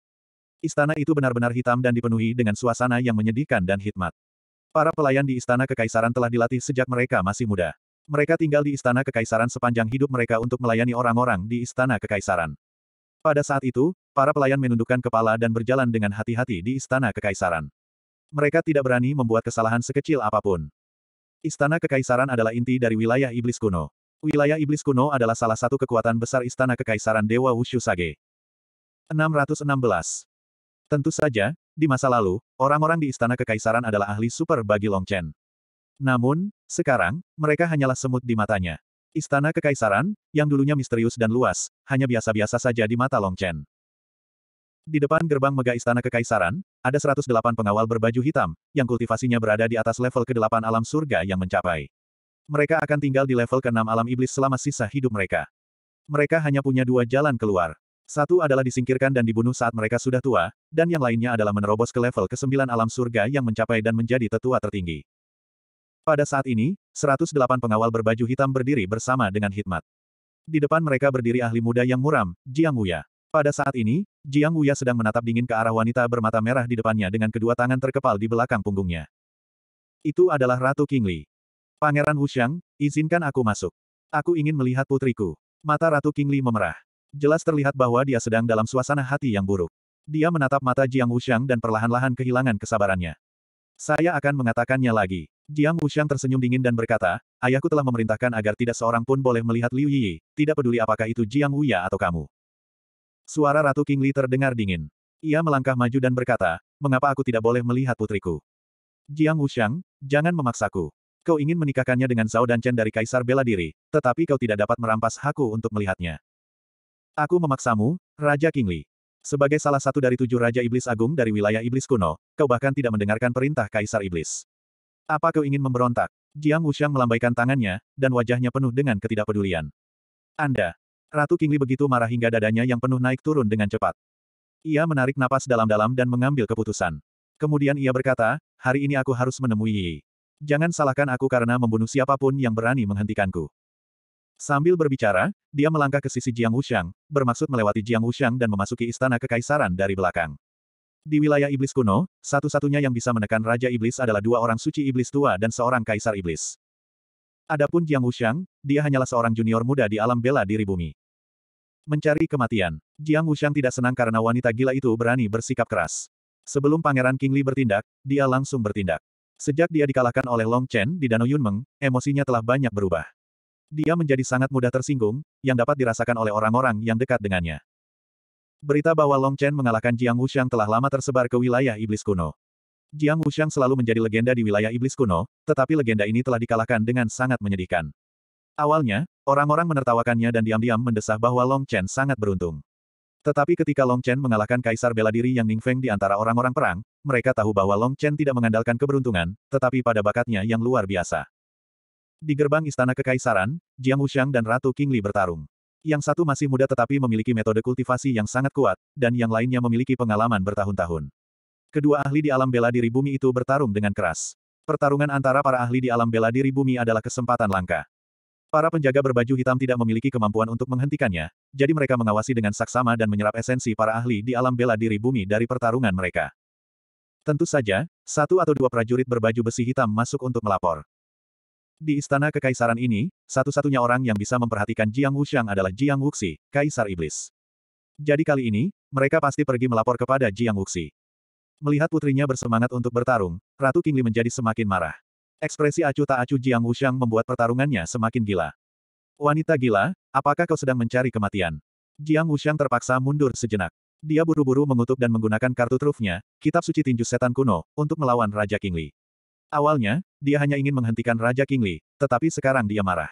Istana itu benar-benar hitam dan dipenuhi dengan suasana yang menyedihkan dan hikmat. Para pelayan di Istana Kekaisaran telah dilatih sejak mereka masih muda. Mereka tinggal di Istana Kekaisaran sepanjang hidup mereka untuk melayani orang-orang di Istana Kekaisaran. Pada saat itu, para pelayan menundukkan kepala dan berjalan dengan hati-hati di Istana Kekaisaran. Mereka tidak berani membuat kesalahan sekecil apapun. Istana Kekaisaran adalah inti dari wilayah iblis kuno. Wilayah iblis kuno adalah salah satu kekuatan besar Istana Kekaisaran Dewa Wushu Sage. 616. Tentu saja, di masa lalu, orang-orang di Istana Kekaisaran adalah ahli super bagi Long Chen. Namun, sekarang, mereka hanyalah semut di matanya. Istana Kekaisaran, yang dulunya misterius dan luas, hanya biasa-biasa saja di mata Long Chen. Di depan gerbang mega istana kekaisaran, ada 108 pengawal berbaju hitam, yang kultivasinya berada di atas level ke-8 alam surga yang mencapai. Mereka akan tinggal di level ke-6 alam iblis selama sisa hidup mereka. Mereka hanya punya dua jalan keluar. Satu adalah disingkirkan dan dibunuh saat mereka sudah tua, dan yang lainnya adalah menerobos ke level ke-9 alam surga yang mencapai dan menjadi tetua tertinggi. Pada saat ini, 108 pengawal berbaju hitam berdiri bersama dengan hikmat. Di depan mereka berdiri ahli muda yang muram, Jiang Wuya. Pada saat ini, Jiang Wuya sedang menatap dingin ke arah wanita bermata merah di depannya dengan kedua tangan terkepal di belakang punggungnya. Itu adalah Ratu Kingli. Pangeran Wuxiang, izinkan aku masuk. Aku ingin melihat putriku. Mata Ratu Kingli memerah. Jelas terlihat bahwa dia sedang dalam suasana hati yang buruk. Dia menatap mata Jiang Wuxiang dan perlahan-lahan kehilangan kesabarannya. Saya akan mengatakannya lagi. Jiang Wuxiang tersenyum dingin dan berkata, ayahku telah memerintahkan agar tidak seorang pun boleh melihat Liu Yi, tidak peduli apakah itu Jiang Wuya atau kamu. Suara Ratu Kingli terdengar dingin. Ia melangkah maju dan berkata, mengapa aku tidak boleh melihat putriku? Jiang Wuxiang, jangan memaksaku. Kau ingin menikahkannya dengan Zhao dan Chen dari Kaisar Bela Diri, tetapi kau tidak dapat merampas hakku untuk melihatnya. Aku memaksamu, Raja Kingli. Sebagai salah satu dari tujuh Raja Iblis Agung dari wilayah Iblis kuno, kau bahkan tidak mendengarkan perintah Kaisar Iblis. Apa kau ingin memberontak? Jiang Wuxiang melambaikan tangannya, dan wajahnya penuh dengan ketidakpedulian. Anda, Ratu Kingli begitu marah hingga dadanya yang penuh naik turun dengan cepat. Ia menarik napas dalam-dalam dan mengambil keputusan. Kemudian ia berkata, hari ini aku harus menemui Yi. Jangan salahkan aku karena membunuh siapapun yang berani menghentikanku. Sambil berbicara, dia melangkah ke sisi Jiang Wushang, bermaksud melewati Jiang Wushang dan memasuki istana kekaisaran dari belakang. Di wilayah iblis kuno, satu-satunya yang bisa menekan Raja Iblis adalah dua orang suci iblis tua dan seorang kaisar iblis. Adapun Jiang Wushang, dia hanyalah seorang junior muda di alam bela diri bumi. Mencari kematian. Jiang Wushang tidak senang karena wanita gila itu berani bersikap keras. Sebelum Pangeran King Li bertindak, dia langsung bertindak. Sejak dia dikalahkan oleh Long Chen di Danau Yunmeng, emosinya telah banyak berubah. Dia menjadi sangat mudah tersinggung, yang dapat dirasakan oleh orang-orang yang dekat dengannya. Berita bahwa Long Chen mengalahkan Jiang Wushang telah lama tersebar ke wilayah iblis kuno. Jiang Wushang selalu menjadi legenda di wilayah iblis kuno, tetapi legenda ini telah dikalahkan dengan sangat menyedihkan. Awalnya, orang-orang menertawakannya dan diam-diam mendesah bahwa Long Chen sangat beruntung. Tetapi ketika Long Chen mengalahkan kaisar bela diri yang Ning Feng di antara orang-orang perang, mereka tahu bahwa Long Chen tidak mengandalkan keberuntungan, tetapi pada bakatnya yang luar biasa. Di gerbang istana kekaisaran, Jiang Wuxiang dan Ratu Qingli bertarung. Yang satu masih muda tetapi memiliki metode kultivasi yang sangat kuat, dan yang lainnya memiliki pengalaman bertahun-tahun. Kedua ahli di alam bela diri bumi itu bertarung dengan keras. Pertarungan antara para ahli di alam bela diri bumi adalah kesempatan langka. Para penjaga berbaju hitam tidak memiliki kemampuan untuk menghentikannya, jadi mereka mengawasi dengan saksama dan menyerap esensi para ahli di alam bela diri bumi dari pertarungan mereka. Tentu saja, satu atau dua prajurit berbaju besi hitam masuk untuk melapor. Di istana kekaisaran ini, satu-satunya orang yang bisa memperhatikan Jiang Wuxiang adalah Jiang Wuxi, Kaisar Iblis. Jadi kali ini, mereka pasti pergi melapor kepada Jiang Wuxi. Melihat putrinya bersemangat untuk bertarung, Ratu Kingli menjadi semakin marah. Ekspresi acuh tak acuh Jiang Wuxiang membuat pertarungannya semakin gila. Wanita gila, apakah kau sedang mencari kematian? Jiang Wuxiang terpaksa mundur sejenak. Dia buru-buru mengutuk dan menggunakan kartu trufnya, kitab suci tinju setan kuno, untuk melawan Raja Kingli. Awalnya, dia hanya ingin menghentikan Raja Kingli, tetapi sekarang dia marah.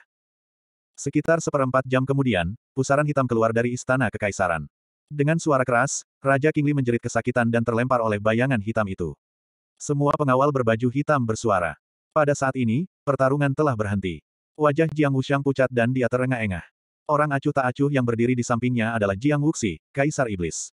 Sekitar seperempat jam kemudian, pusaran hitam keluar dari istana kekaisaran. Dengan suara keras, Raja Kingli menjerit kesakitan dan terlempar oleh bayangan hitam itu. Semua pengawal berbaju hitam bersuara. Pada saat ini, pertarungan telah berhenti. Wajah Jiang Wuxiang pucat dan dia terengah-engah. Orang acuh tak acuh yang berdiri di sampingnya adalah Jiang Wuxi, Kaisar Iblis.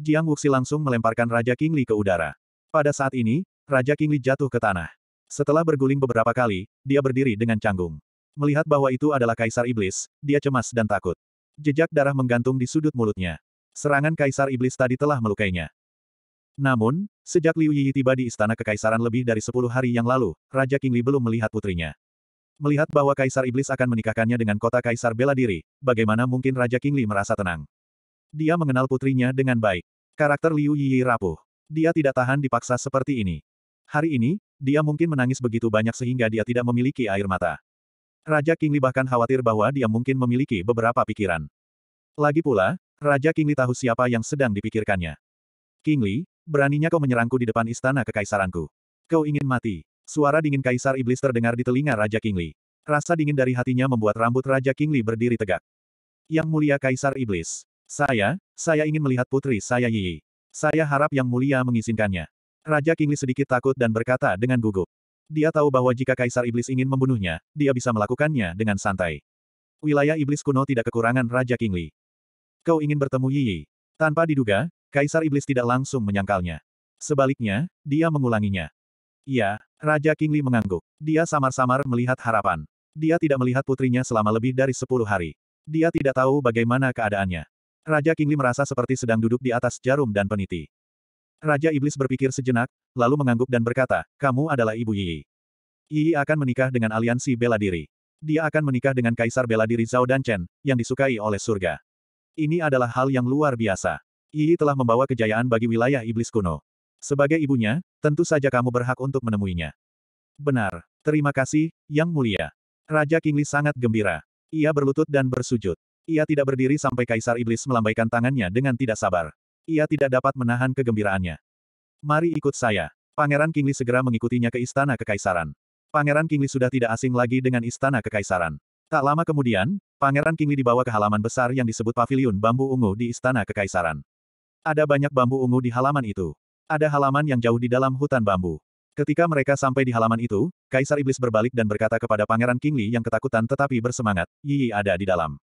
Jiang Wuxi langsung melemparkan Raja Qingli ke udara. Pada saat ini, Raja Qingli jatuh ke tanah. Setelah berguling beberapa kali, dia berdiri dengan canggung. Melihat bahwa itu adalah Kaisar Iblis, dia cemas dan takut. Jejak darah menggantung di sudut mulutnya. Serangan Kaisar Iblis tadi telah melukainya. Namun, sejak Liu Yi tiba di istana kekaisaran lebih dari sepuluh hari yang lalu, Raja Kingli belum melihat putrinya. Melihat bahwa Kaisar Iblis akan menikahkannya dengan kota Kaisar Bela Diri, bagaimana mungkin Raja Kingli merasa tenang? Dia mengenal putrinya dengan baik. Karakter Liu Yi rapuh. Dia tidak tahan dipaksa seperti ini. Hari ini, dia mungkin menangis begitu banyak sehingga dia tidak memiliki air mata. Raja Kingli bahkan khawatir bahwa dia mungkin memiliki beberapa pikiran. Lagi pula, Raja Kingli tahu siapa yang sedang dipikirkannya. Kingli, Beraninya kau menyerangku di depan istana kekaisaranku. Kau ingin mati. Suara dingin Kaisar Iblis terdengar di telinga Raja Kingli. Rasa dingin dari hatinya membuat rambut Raja Kingli berdiri tegak. Yang Mulia Kaisar Iblis. Saya, saya ingin melihat putri saya Yi. Saya harap Yang Mulia mengizinkannya. Raja Kingli sedikit takut dan berkata dengan gugup. Dia tahu bahwa jika Kaisar Iblis ingin membunuhnya, dia bisa melakukannya dengan santai. Wilayah Iblis kuno tidak kekurangan Raja Kingli. Kau ingin bertemu Yi Tanpa diduga, Kaisar Iblis tidak langsung menyangkalnya. Sebaliknya, dia mengulanginya. Ya, Raja Kingli mengangguk. Dia samar-samar melihat harapan. Dia tidak melihat putrinya selama lebih dari sepuluh hari. Dia tidak tahu bagaimana keadaannya. Raja Kingli merasa seperti sedang duduk di atas jarum dan peniti. Raja Iblis berpikir sejenak, lalu mengangguk dan berkata, kamu adalah Ibu Yi. Yi akan menikah dengan aliansi bela diri. Dia akan menikah dengan Kaisar bela diri Zhao Danchen yang disukai oleh surga. Ini adalah hal yang luar biasa. Ii telah membawa kejayaan bagi wilayah iblis kuno. Sebagai ibunya, tentu saja kamu berhak untuk menemuinya. Benar. Terima kasih, Yang Mulia. Raja Kingli sangat gembira. Ia berlutut dan bersujud. Ia tidak berdiri sampai Kaisar Iblis melambaikan tangannya dengan tidak sabar. Ia tidak dapat menahan kegembiraannya. Mari ikut saya. Pangeran Kingli segera mengikutinya ke Istana Kekaisaran. Pangeran Kingli sudah tidak asing lagi dengan Istana Kekaisaran. Tak lama kemudian, Pangeran Kingli dibawa ke halaman besar yang disebut Paviliun Bambu Ungu di Istana Kekaisaran. Ada banyak bambu ungu di halaman itu. Ada halaman yang jauh di dalam hutan bambu. Ketika mereka sampai di halaman itu, Kaisar Iblis berbalik dan berkata kepada Pangeran King Li yang ketakutan tetapi bersemangat, Yi ada di dalam.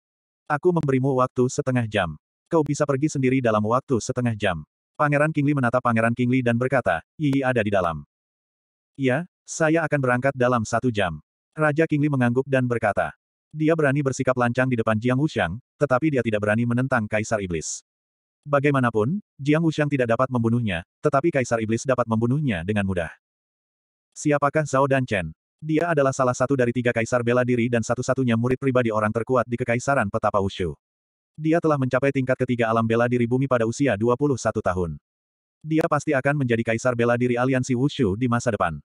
Aku memberimu waktu setengah jam. Kau bisa pergi sendiri dalam waktu setengah jam. Pangeran King Li menatap Pangeran King Li dan berkata, Yi ada di dalam. Iya, saya akan berangkat dalam satu jam. Raja King Li mengangguk dan berkata, dia berani bersikap lancang di depan Jiang Wuxiang, tetapi dia tidak berani menentang Kaisar Iblis. Bagaimanapun, Jiang Wuxiang tidak dapat membunuhnya, tetapi Kaisar Iblis dapat membunuhnya dengan mudah. Siapakah Zhao dan Chen? Dia adalah salah satu dari tiga kaisar bela diri dan satu-satunya murid pribadi orang terkuat di Kekaisaran Petapa Wushu. Dia telah mencapai tingkat ketiga alam bela diri bumi pada usia 21 tahun. Dia pasti akan menjadi kaisar bela diri aliansi Wushu di masa depan.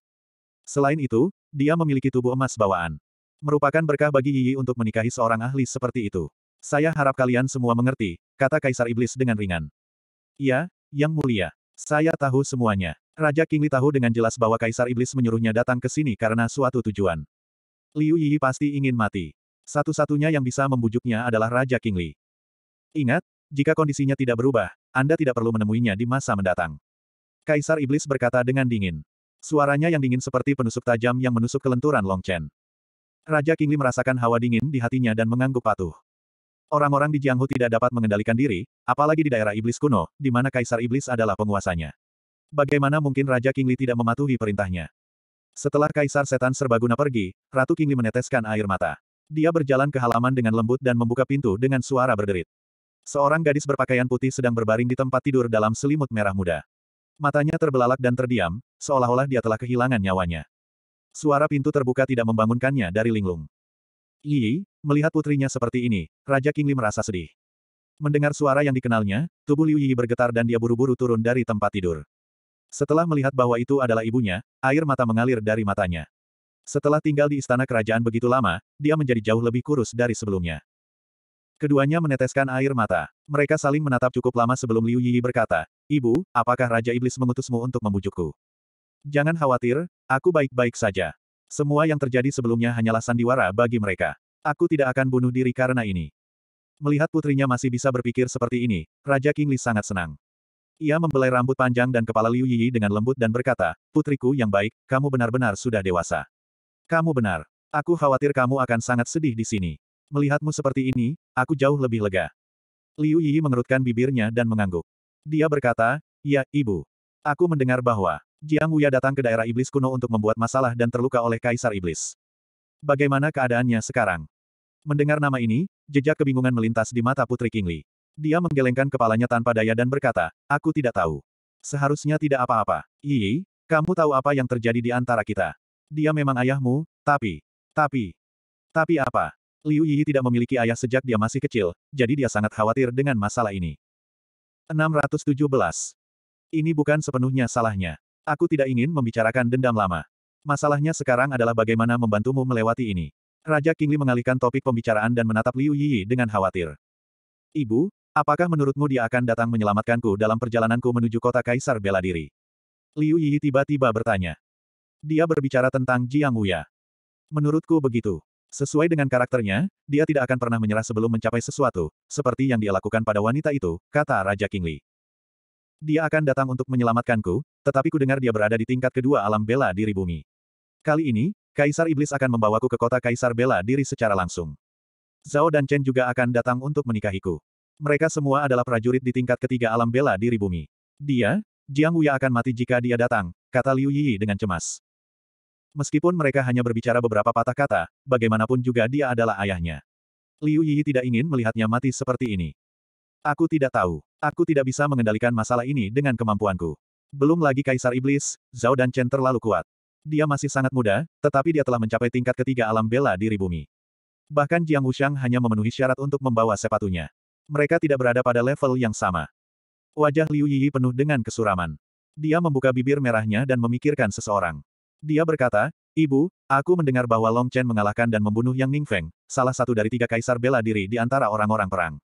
Selain itu, dia memiliki tubuh emas bawaan. Merupakan berkah bagi Yi untuk menikahi seorang ahli seperti itu. Saya harap kalian semua mengerti, kata Kaisar Iblis dengan ringan. Iya, Yang Mulia. Saya tahu semuanya. Raja Kingli tahu dengan jelas bahwa Kaisar Iblis menyuruhnya datang ke sini karena suatu tujuan. Liu Yi pasti ingin mati. Satu-satunya yang bisa membujuknya adalah Raja Kingli. Ingat, jika kondisinya tidak berubah, Anda tidak perlu menemuinya di masa mendatang. Kaisar Iblis berkata dengan dingin. Suaranya yang dingin seperti penusuk tajam yang menusuk kelenturan Long Chen. Raja Kingli merasakan hawa dingin di hatinya dan mengangguk patuh. Orang-orang di Jianghu tidak dapat mengendalikan diri, apalagi di daerah iblis kuno, di mana kaisar iblis adalah penguasanya. Bagaimana mungkin Raja Kingli tidak mematuhi perintahnya? Setelah kaisar setan serbaguna pergi, Ratu Kingli meneteskan air mata. Dia berjalan ke halaman dengan lembut dan membuka pintu dengan suara berderit. Seorang gadis berpakaian putih sedang berbaring di tempat tidur dalam selimut merah muda. Matanya terbelalak dan terdiam, seolah-olah dia telah kehilangan nyawanya. Suara pintu terbuka tidak membangunkannya dari linglung. Yi, melihat putrinya seperti ini, Raja Kingli merasa sedih. Mendengar suara yang dikenalnya, tubuh Liu Yi bergetar dan dia buru-buru turun dari tempat tidur. Setelah melihat bahwa itu adalah ibunya, air mata mengalir dari matanya. Setelah tinggal di istana kerajaan begitu lama, dia menjadi jauh lebih kurus dari sebelumnya. Keduanya meneteskan air mata. Mereka saling menatap cukup lama sebelum Liu Yi berkata, Ibu, apakah Raja Iblis mengutusmu untuk membujukku? Jangan khawatir, aku baik-baik saja. Semua yang terjadi sebelumnya hanyalah sandiwara bagi mereka. Aku tidak akan bunuh diri karena ini. Melihat putrinya masih bisa berpikir seperti ini, Raja King Li sangat senang. Ia membelai rambut panjang dan kepala Liu Yi dengan lembut dan berkata, Putriku yang baik, kamu benar-benar sudah dewasa. Kamu benar. Aku khawatir kamu akan sangat sedih di sini. Melihatmu seperti ini, aku jauh lebih lega. Liu Yi mengerutkan bibirnya dan mengangguk. Dia berkata, Ya, ibu. Aku mendengar bahwa Jiang Wuya datang ke daerah iblis kuno untuk membuat masalah dan terluka oleh Kaisar Iblis. Bagaimana keadaannya sekarang? Mendengar nama ini, jejak kebingungan melintas di mata Putri Kingli. Dia menggelengkan kepalanya tanpa daya dan berkata, aku tidak tahu. Seharusnya tidak apa-apa. Iyi, kamu tahu apa yang terjadi di antara kita. Dia memang ayahmu, tapi... Tapi... Tapi apa? Liu Yi tidak memiliki ayah sejak dia masih kecil, jadi dia sangat khawatir dengan masalah ini. 617. Ini bukan sepenuhnya salahnya. Aku tidak ingin membicarakan dendam lama. Masalahnya sekarang adalah bagaimana membantumu melewati ini. Raja Kingli mengalihkan topik pembicaraan dan menatap Liu Yi dengan khawatir. Ibu, apakah menurutmu dia akan datang menyelamatkanku dalam perjalananku menuju kota Kaisar bela diri? Liu Yi tiba-tiba bertanya. Dia berbicara tentang Jiang Wuya. Menurutku begitu. Sesuai dengan karakternya, dia tidak akan pernah menyerah sebelum mencapai sesuatu, seperti yang dia lakukan pada wanita itu, kata Raja Kingli. Dia akan datang untuk menyelamatkanku, tetapi ku dengar dia berada di tingkat kedua alam bela diri bumi. Kali ini, Kaisar Iblis akan membawaku ke kota Kaisar bela diri secara langsung. Zhao dan Chen juga akan datang untuk menikahiku. Mereka semua adalah prajurit di tingkat ketiga alam bela diri bumi. Dia, Jiang Wuya akan mati jika dia datang, kata Liu Yi dengan cemas. Meskipun mereka hanya berbicara beberapa patah kata, bagaimanapun juga dia adalah ayahnya. Liu Yi tidak ingin melihatnya mati seperti ini. Aku tidak tahu. Aku tidak bisa mengendalikan masalah ini dengan kemampuanku. Belum lagi Kaisar Iblis, Zhao dan Chen terlalu kuat. Dia masih sangat muda, tetapi dia telah mencapai tingkat ketiga alam bela diri bumi. Bahkan Jiang Wushang hanya memenuhi syarat untuk membawa sepatunya. Mereka tidak berada pada level yang sama. Wajah Liu Yi penuh dengan kesuraman. Dia membuka bibir merahnya dan memikirkan seseorang. Dia berkata, Ibu, aku mendengar bahwa Long Chen mengalahkan dan membunuh Yang Ning Feng, salah satu dari tiga kaisar bela diri di antara orang-orang perang.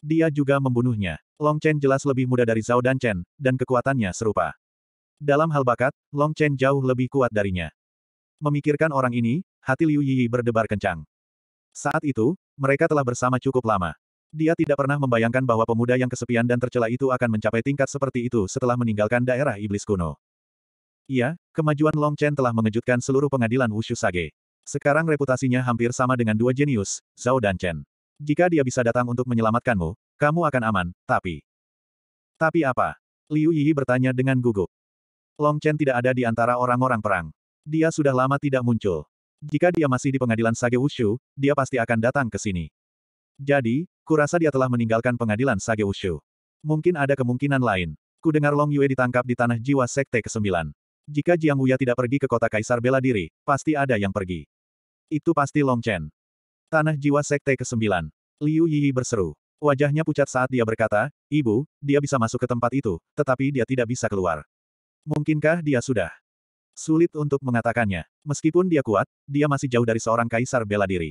Dia juga membunuhnya. Long Chen jelas lebih muda dari Zhao dan Chen, dan kekuatannya serupa. Dalam hal bakat, Long Chen jauh lebih kuat darinya. Memikirkan orang ini, hati Liu Yi berdebar kencang. Saat itu, mereka telah bersama cukup lama. Dia tidak pernah membayangkan bahwa pemuda yang kesepian dan tercela itu akan mencapai tingkat seperti itu setelah meninggalkan daerah iblis kuno. Iya, kemajuan Long Chen telah mengejutkan seluruh pengadilan Wushu Sage. Sekarang reputasinya hampir sama dengan dua jenius, Zhao dan Chen. Jika dia bisa datang untuk menyelamatkanmu, kamu akan aman, tapi... Tapi apa? Liu Yi bertanya dengan gugup. Long Chen tidak ada di antara orang-orang perang. Dia sudah lama tidak muncul. Jika dia masih di pengadilan Sage Wushu, dia pasti akan datang ke sini. Jadi, kurasa dia telah meninggalkan pengadilan Sage Wushu. Mungkin ada kemungkinan lain. Ku dengar Long Yue ditangkap di tanah jiwa Sekte ke-9. Jika Jiang Wuya tidak pergi ke kota Kaisar bela diri, pasti ada yang pergi. Itu pasti Long Chen. Tanah jiwa Sekte ke-9. Liu Yiyi berseru. Wajahnya pucat saat dia berkata, Ibu, dia bisa masuk ke tempat itu, tetapi dia tidak bisa keluar. Mungkinkah dia sudah? Sulit untuk mengatakannya. Meskipun dia kuat, dia masih jauh dari seorang kaisar bela diri.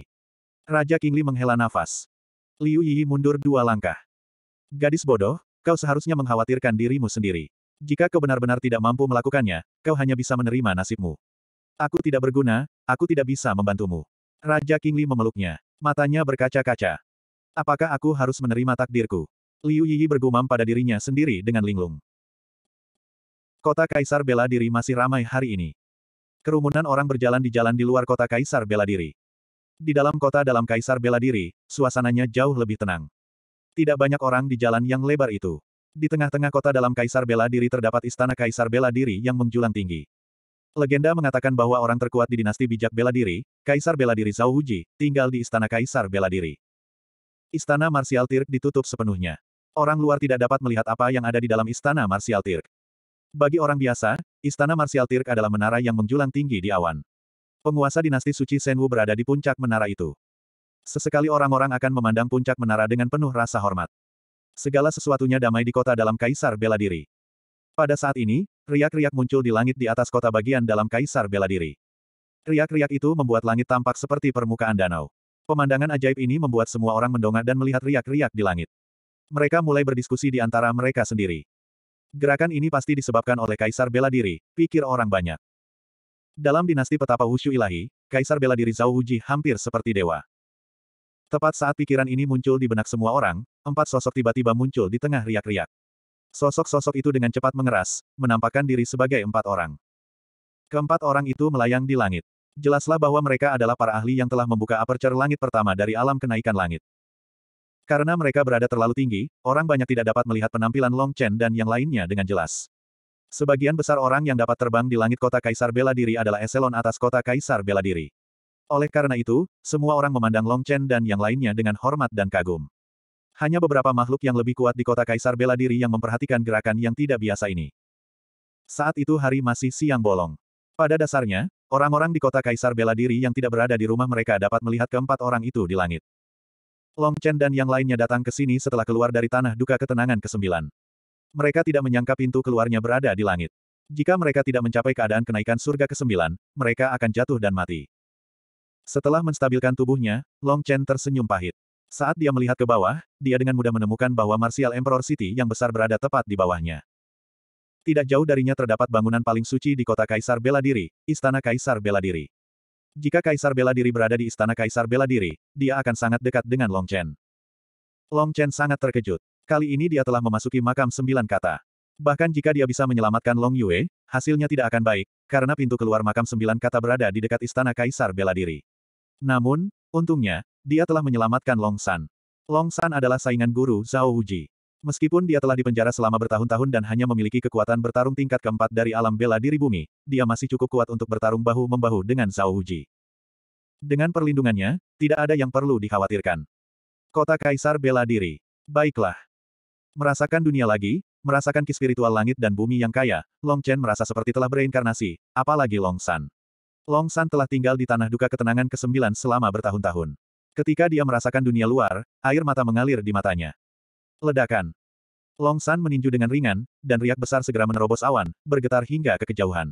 Raja Kingli menghela nafas. Liu Yiyi mundur dua langkah. Gadis bodoh, kau seharusnya mengkhawatirkan dirimu sendiri. Jika kau benar-benar tidak mampu melakukannya, kau hanya bisa menerima nasibmu. Aku tidak berguna, aku tidak bisa membantumu. Raja Kingli memeluknya. Matanya berkaca-kaca. Apakah aku harus menerima takdirku? Liu Yiyi bergumam pada dirinya sendiri dengan linglung. Kota Kaisar Bela Diri masih ramai hari ini. Kerumunan orang berjalan di jalan di luar kota Kaisar Bela Diri. Di dalam kota dalam Kaisar Bela Diri, suasananya jauh lebih tenang. Tidak banyak orang di jalan yang lebar itu. Di tengah-tengah kota dalam Kaisar Bela Diri terdapat istana Kaisar Bela Diri yang menjulang tinggi. Legenda mengatakan bahwa orang terkuat di dinasti bijak bela diri, Kaisar bela diri Zhao Huji, tinggal di istana Kaisar bela diri. Istana Martial Tirk ditutup sepenuhnya. Orang luar tidak dapat melihat apa yang ada di dalam istana Martial Tirk. Bagi orang biasa, istana Martial Tirk adalah menara yang menjulang tinggi di awan. Penguasa dinasti suci Senwu berada di puncak menara itu. Sesekali orang-orang akan memandang puncak menara dengan penuh rasa hormat. Segala sesuatunya damai di kota dalam kaisar bela diri. Pada saat ini, Riak-riak muncul di langit di atas kota bagian dalam kaisar bela diri. Riak-riak itu membuat langit tampak seperti permukaan danau. Pemandangan ajaib ini membuat semua orang mendongak dan melihat riak-riak di langit. Mereka mulai berdiskusi di antara mereka sendiri. Gerakan ini pasti disebabkan oleh kaisar bela diri, pikir orang banyak. Dalam dinasti petapa Wushu Ilahi, kaisar bela diri Zhao Wuji hampir seperti dewa. Tepat saat pikiran ini muncul di benak semua orang, empat sosok tiba-tiba muncul di tengah riak-riak. Sosok-sosok itu dengan cepat mengeras, menampakkan diri sebagai empat orang. Keempat orang itu melayang di langit. Jelaslah bahwa mereka adalah para ahli yang telah membuka aperture langit pertama dari alam kenaikan langit. Karena mereka berada terlalu tinggi, orang banyak tidak dapat melihat penampilan Long Chen dan yang lainnya dengan jelas. Sebagian besar orang yang dapat terbang di langit kota Kaisar Bela Diri adalah eselon atas kota Kaisar Bela Diri. Oleh karena itu, semua orang memandang Long Chen dan yang lainnya dengan hormat dan kagum. Hanya beberapa makhluk yang lebih kuat di kota Kaisar bela diri yang memperhatikan gerakan yang tidak biasa ini. Saat itu hari masih siang bolong. Pada dasarnya, orang-orang di kota Kaisar bela diri yang tidak berada di rumah mereka dapat melihat keempat orang itu di langit. Long Chen dan yang lainnya datang ke sini setelah keluar dari tanah duka ketenangan ke-9. Mereka tidak menyangka pintu keluarnya berada di langit. Jika mereka tidak mencapai keadaan kenaikan surga ke-9, mereka akan jatuh dan mati. Setelah menstabilkan tubuhnya, Long Chen tersenyum pahit. Saat dia melihat ke bawah, dia dengan mudah menemukan bahwa Martial Emperor City yang besar berada tepat di bawahnya. Tidak jauh darinya terdapat bangunan paling suci di kota Kaisar Bela Diri, Istana Kaisar Bela Diri. Jika Kaisar Bela Diri berada di Istana Kaisar Bela Diri, dia akan sangat dekat dengan Long Chen. Long Chen sangat terkejut. Kali ini dia telah memasuki makam sembilan kata. Bahkan jika dia bisa menyelamatkan Long Yue, hasilnya tidak akan baik, karena pintu keluar makam sembilan kata berada di dekat Istana Kaisar Bela Diri. Namun, untungnya, dia telah menyelamatkan Long San. Long San adalah saingan guru Zhao Wuji. Meskipun dia telah dipenjara selama bertahun-tahun dan hanya memiliki kekuatan bertarung tingkat keempat dari alam bela diri bumi, dia masih cukup kuat untuk bertarung bahu-membahu dengan Zhao Wuji. Dengan perlindungannya, tidak ada yang perlu dikhawatirkan. Kota Kaisar Bela Diri. Baiklah. Merasakan dunia lagi, merasakan ki spiritual langit dan bumi yang kaya, Long Chen merasa seperti telah bereinkarnasi, apalagi Long San. Long San telah tinggal di tanah duka ketenangan ke-9 selama bertahun-tahun. Ketika dia merasakan dunia luar, air mata mengalir di matanya. Ledakan. Long San meninju dengan ringan, dan riak besar segera menerobos awan, bergetar hingga ke kejauhan.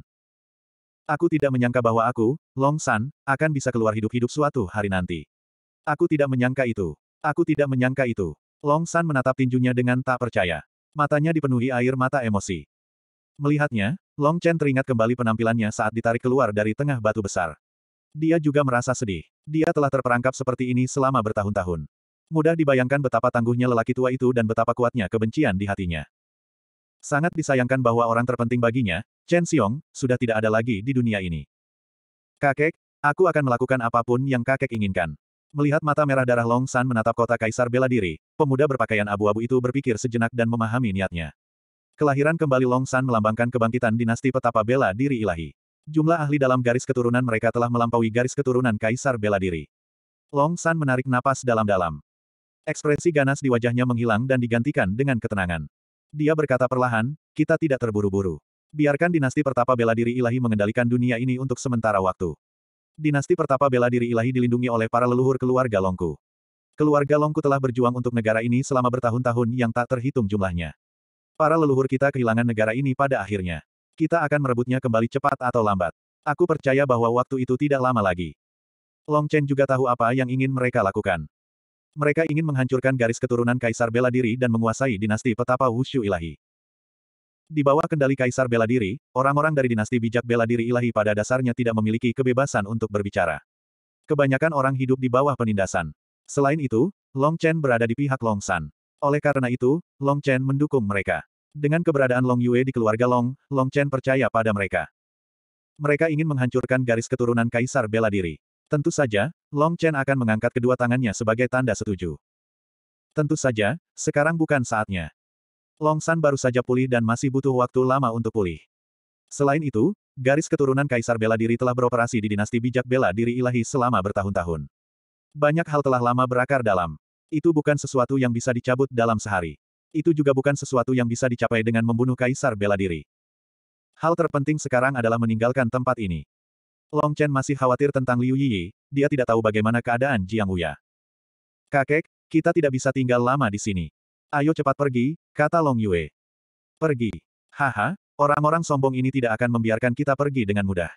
Aku tidak menyangka bahwa aku, Long San, akan bisa keluar hidup-hidup suatu hari nanti. Aku tidak menyangka itu. Aku tidak menyangka itu. Long San menatap tinjunya dengan tak percaya. Matanya dipenuhi air mata emosi. Melihatnya, Long Chen teringat kembali penampilannya saat ditarik keluar dari tengah batu besar. Dia juga merasa sedih. Dia telah terperangkap seperti ini selama bertahun-tahun. Mudah dibayangkan betapa tangguhnya lelaki tua itu dan betapa kuatnya kebencian di hatinya. Sangat disayangkan bahwa orang terpenting baginya, Chen Xiong, sudah tidak ada lagi di dunia ini. Kakek, aku akan melakukan apapun yang kakek inginkan. Melihat mata merah darah Long San menatap kota kaisar bela diri, pemuda berpakaian abu-abu itu berpikir sejenak dan memahami niatnya. Kelahiran kembali Long San melambangkan kebangkitan dinasti petapa bela diri ilahi. Jumlah ahli dalam garis keturunan mereka telah melampaui garis keturunan Kaisar bela diri. Long San menarik napas dalam-dalam. Ekspresi ganas di wajahnya menghilang dan digantikan dengan ketenangan. Dia berkata perlahan, kita tidak terburu-buru. Biarkan dinasti pertapa bela diri ilahi mengendalikan dunia ini untuk sementara waktu. Dinasti pertapa bela diri ilahi dilindungi oleh para leluhur keluarga Longku. Keluarga Longku telah berjuang untuk negara ini selama bertahun-tahun yang tak terhitung jumlahnya. Para leluhur kita kehilangan negara ini pada akhirnya. Kita akan merebutnya kembali cepat atau lambat. Aku percaya bahwa waktu itu tidak lama lagi. Long Chen juga tahu apa yang ingin mereka lakukan. Mereka ingin menghancurkan garis keturunan Kaisar Bela Diri dan menguasai dinasti petapa Wushu Ilahi. Di bawah kendali Kaisar Bela Diri, orang-orang dari dinasti bijak Bela Diri Ilahi pada dasarnya tidak memiliki kebebasan untuk berbicara. Kebanyakan orang hidup di bawah penindasan. Selain itu, Long Chen berada di pihak Long San. Oleh karena itu, Long Chen mendukung mereka. Dengan keberadaan Long Yue di keluarga Long, Long Chen percaya pada mereka. Mereka ingin menghancurkan garis keturunan Kaisar bela diri. Tentu saja, Long Chen akan mengangkat kedua tangannya sebagai tanda setuju. Tentu saja, sekarang bukan saatnya. Long San baru saja pulih dan masih butuh waktu lama untuk pulih. Selain itu, garis keturunan Kaisar Bela Diri telah beroperasi di dinasti bijak bela diri ilahi selama bertahun-tahun. Banyak hal telah lama berakar dalam. Itu bukan sesuatu yang bisa dicabut dalam sehari. Itu juga bukan sesuatu yang bisa dicapai dengan membunuh kaisar bela diri. Hal terpenting sekarang adalah meninggalkan tempat ini. Long Chen masih khawatir tentang Liu Yi. dia tidak tahu bagaimana keadaan Jiang Wuya. Kakek, kita tidak bisa tinggal lama di sini. Ayo cepat pergi, kata Long Yue. Pergi. Haha, orang-orang sombong ini tidak akan membiarkan kita pergi dengan mudah.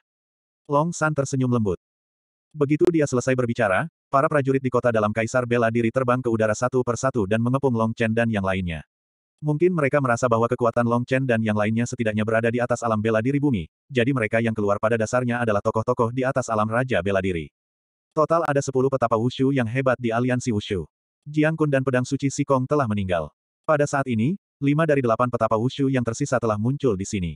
Long San tersenyum lembut. Begitu dia selesai berbicara, para prajurit di kota dalam kaisar bela diri terbang ke udara satu persatu dan mengepung Long Chen dan yang lainnya. Mungkin mereka merasa bahwa kekuatan Long Chen dan yang lainnya setidaknya berada di atas alam bela diri bumi, jadi mereka yang keluar pada dasarnya adalah tokoh-tokoh di atas alam raja bela diri. Total ada sepuluh petapa wushu yang hebat di aliansi wushu. Jiang Kun dan pedang suci Sikong telah meninggal. Pada saat ini, lima dari delapan petapa wushu yang tersisa telah muncul di sini.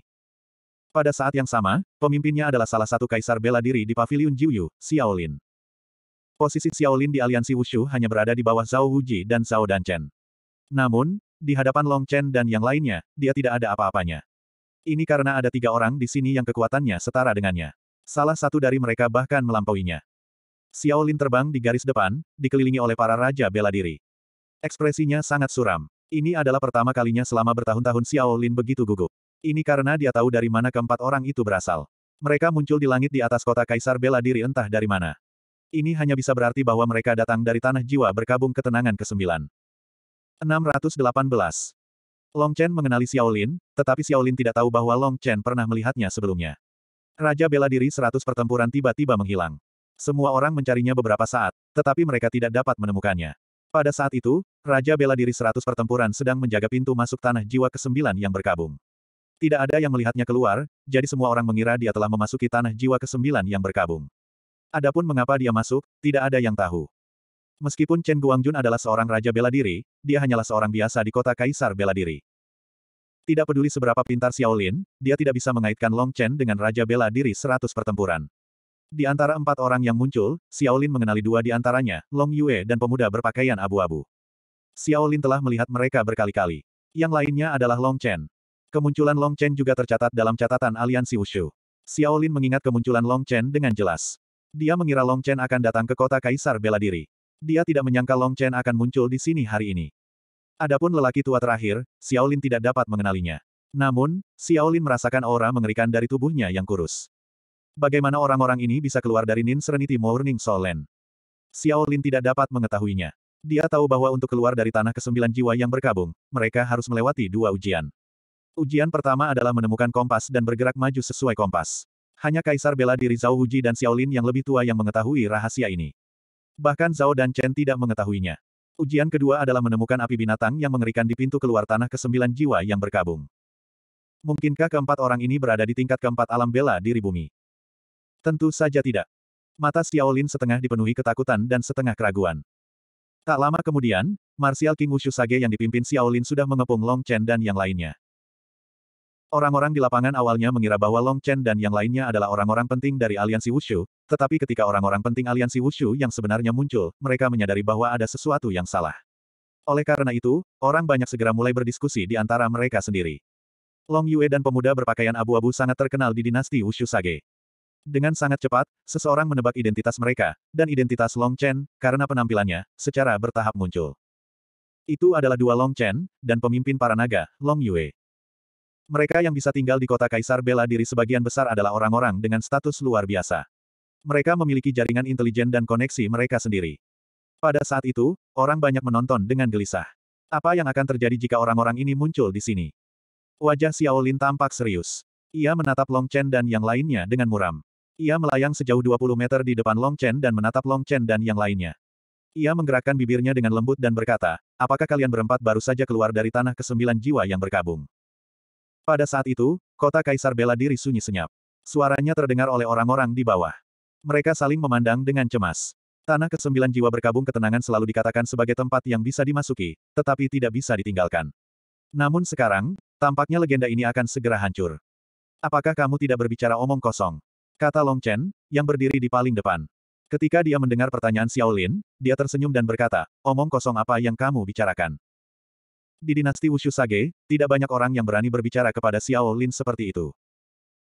Pada saat yang sama, pemimpinnya adalah salah satu kaisar bela diri di Paviliun Jiuyu, Xiaolin. Posisi Xiaolin di aliansi Wushu hanya berada di bawah Zhao Wuji dan Zhao Danchen. Namun, di hadapan Long Chen dan yang lainnya, dia tidak ada apa-apanya. Ini karena ada tiga orang di sini yang kekuatannya setara dengannya. Salah satu dari mereka bahkan melampauinya. Xiaolin terbang di garis depan, dikelilingi oleh para raja bela diri. Ekspresinya sangat suram. Ini adalah pertama kalinya selama bertahun-tahun Xiaolin begitu gugup. Ini karena dia tahu dari mana keempat orang itu berasal. Mereka muncul di langit di atas kota Kaisar bela diri entah dari mana. Ini hanya bisa berarti bahwa mereka datang dari tanah jiwa berkabung ketenangan ke-9. 618. Long Chen mengenali Xiaolin, tetapi Xiaolin tidak tahu bahwa Long Chen pernah melihatnya sebelumnya. Raja bela diri 100 pertempuran tiba-tiba menghilang. Semua orang mencarinya beberapa saat, tetapi mereka tidak dapat menemukannya. Pada saat itu, Raja bela diri 100 pertempuran sedang menjaga pintu masuk tanah jiwa ke-9 yang berkabung. Tidak ada yang melihatnya keluar, jadi semua orang mengira dia telah memasuki tanah jiwa ke kesembilan yang berkabung. Adapun mengapa dia masuk, tidak ada yang tahu. Meskipun Chen Guangjun adalah seorang raja bela diri, dia hanyalah seorang biasa di kota kaisar bela diri. Tidak peduli seberapa pintar Xiaolin, dia tidak bisa mengaitkan Long Chen dengan raja bela diri seratus pertempuran. Di antara empat orang yang muncul, Xiaolin mengenali dua di antaranya, Long Yue dan pemuda berpakaian abu-abu. Xiaolin telah melihat mereka berkali-kali. Yang lainnya adalah Long Chen. Kemunculan Long Chen juga tercatat dalam catatan aliansi Wushu. Xiaolin mengingat kemunculan Long Chen dengan jelas. Dia mengira Long Chen akan datang ke kota Kaisar bela diri. Dia tidak menyangka Long Chen akan muncul di sini hari ini. Adapun lelaki tua terakhir, Xiaolin tidak dapat mengenalinya. Namun, Xiaolin merasakan aura mengerikan dari tubuhnya yang kurus. Bagaimana orang-orang ini bisa keluar dari Nin Serenity Morning Solen? Xiaolin tidak dapat mengetahuinya. Dia tahu bahwa untuk keluar dari tanah kesembilan jiwa yang berkabung, mereka harus melewati dua ujian. Ujian pertama adalah menemukan kompas dan bergerak maju sesuai kompas. Hanya Kaisar bela diri Zhao Huji dan Xiaolin yang lebih tua yang mengetahui rahasia ini. Bahkan Zhao dan Chen tidak mengetahuinya. Ujian kedua adalah menemukan api binatang yang mengerikan di pintu keluar tanah ke kesembilan jiwa yang berkabung. Mungkinkah keempat orang ini berada di tingkat keempat alam bela diri bumi? Tentu saja tidak. Mata Xiaolin setengah dipenuhi ketakutan dan setengah keraguan. Tak lama kemudian, Marsial King Wushu Sage yang dipimpin Xiaolin sudah mengepung Long Chen dan yang lainnya. Orang-orang di lapangan awalnya mengira bahwa Long Chen dan yang lainnya adalah orang-orang penting dari aliansi Wushu, tetapi ketika orang-orang penting aliansi Wushu yang sebenarnya muncul, mereka menyadari bahwa ada sesuatu yang salah. Oleh karena itu, orang banyak segera mulai berdiskusi di antara mereka sendiri. Long Yue dan pemuda berpakaian abu-abu sangat terkenal di dinasti Wushu Sage. Dengan sangat cepat, seseorang menebak identitas mereka, dan identitas Long Chen, karena penampilannya, secara bertahap muncul. Itu adalah dua Long Chen, dan pemimpin para naga, Long Yue. Mereka yang bisa tinggal di kota Kaisar bela diri sebagian besar adalah orang-orang dengan status luar biasa. Mereka memiliki jaringan intelijen dan koneksi mereka sendiri. Pada saat itu, orang banyak menonton dengan gelisah. Apa yang akan terjadi jika orang-orang ini muncul di sini? Wajah Xiaolin tampak serius. Ia menatap Long Chen dan yang lainnya dengan muram. Ia melayang sejauh 20 meter di depan Long Chen dan menatap Long Chen dan yang lainnya. Ia menggerakkan bibirnya dengan lembut dan berkata, apakah kalian berempat baru saja keluar dari tanah kesembilan jiwa yang berkabung? Pada saat itu, kota Kaisar bela diri sunyi senyap. Suaranya terdengar oleh orang-orang di bawah. Mereka saling memandang dengan cemas. Tanah kesembilan jiwa berkabung ketenangan selalu dikatakan sebagai tempat yang bisa dimasuki, tetapi tidak bisa ditinggalkan. Namun sekarang, tampaknya legenda ini akan segera hancur. Apakah kamu tidak berbicara omong kosong? Kata Long Chen, yang berdiri di paling depan. Ketika dia mendengar pertanyaan Xiaolin, dia tersenyum dan berkata, omong kosong apa yang kamu bicarakan? Di dinasti Wushu Sage, tidak banyak orang yang berani berbicara kepada Xiao Lin seperti itu.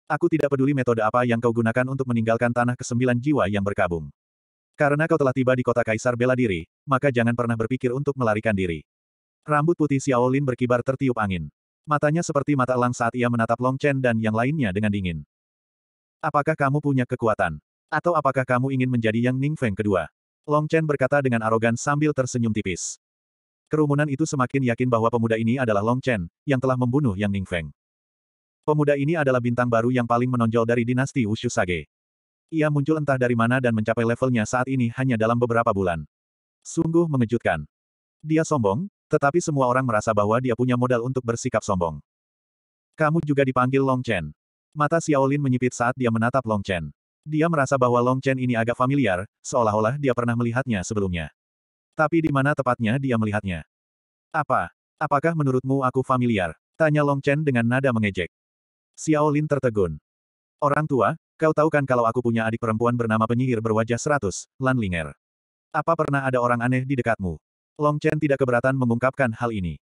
Aku tidak peduli metode apa yang kau gunakan untuk meninggalkan tanah kesembilan jiwa yang berkabung. Karena kau telah tiba di kota Kaisar Bela Diri, maka jangan pernah berpikir untuk melarikan diri. Rambut putih Xiao Lin berkibar tertiup angin. Matanya seperti mata elang saat ia menatap Long Chen dan yang lainnya dengan dingin. Apakah kamu punya kekuatan? Atau apakah kamu ingin menjadi Yang Ning Feng kedua? Long Chen berkata dengan arogan sambil tersenyum tipis. Kerumunan itu semakin yakin bahwa pemuda ini adalah Long Chen, yang telah membunuh Yang Ning Feng. Pemuda ini adalah bintang baru yang paling menonjol dari dinasti Wushu Sage. Ia muncul entah dari mana dan mencapai levelnya saat ini hanya dalam beberapa bulan. Sungguh mengejutkan. Dia sombong, tetapi semua orang merasa bahwa dia punya modal untuk bersikap sombong. Kamu juga dipanggil Long Chen. Mata Xiaolin menyipit saat dia menatap Long Chen. Dia merasa bahwa Long Chen ini agak familiar, seolah-olah dia pernah melihatnya sebelumnya. Tapi di mana tepatnya dia melihatnya? Apa? Apakah menurutmu aku familiar? Tanya Long Chen dengan nada mengejek. Xiao Lin tertegun. Orang tua, kau tahu kan kalau aku punya adik perempuan bernama penyihir berwajah seratus, Lan Linger. Apa pernah ada orang aneh di dekatmu? Long Chen tidak keberatan mengungkapkan hal ini.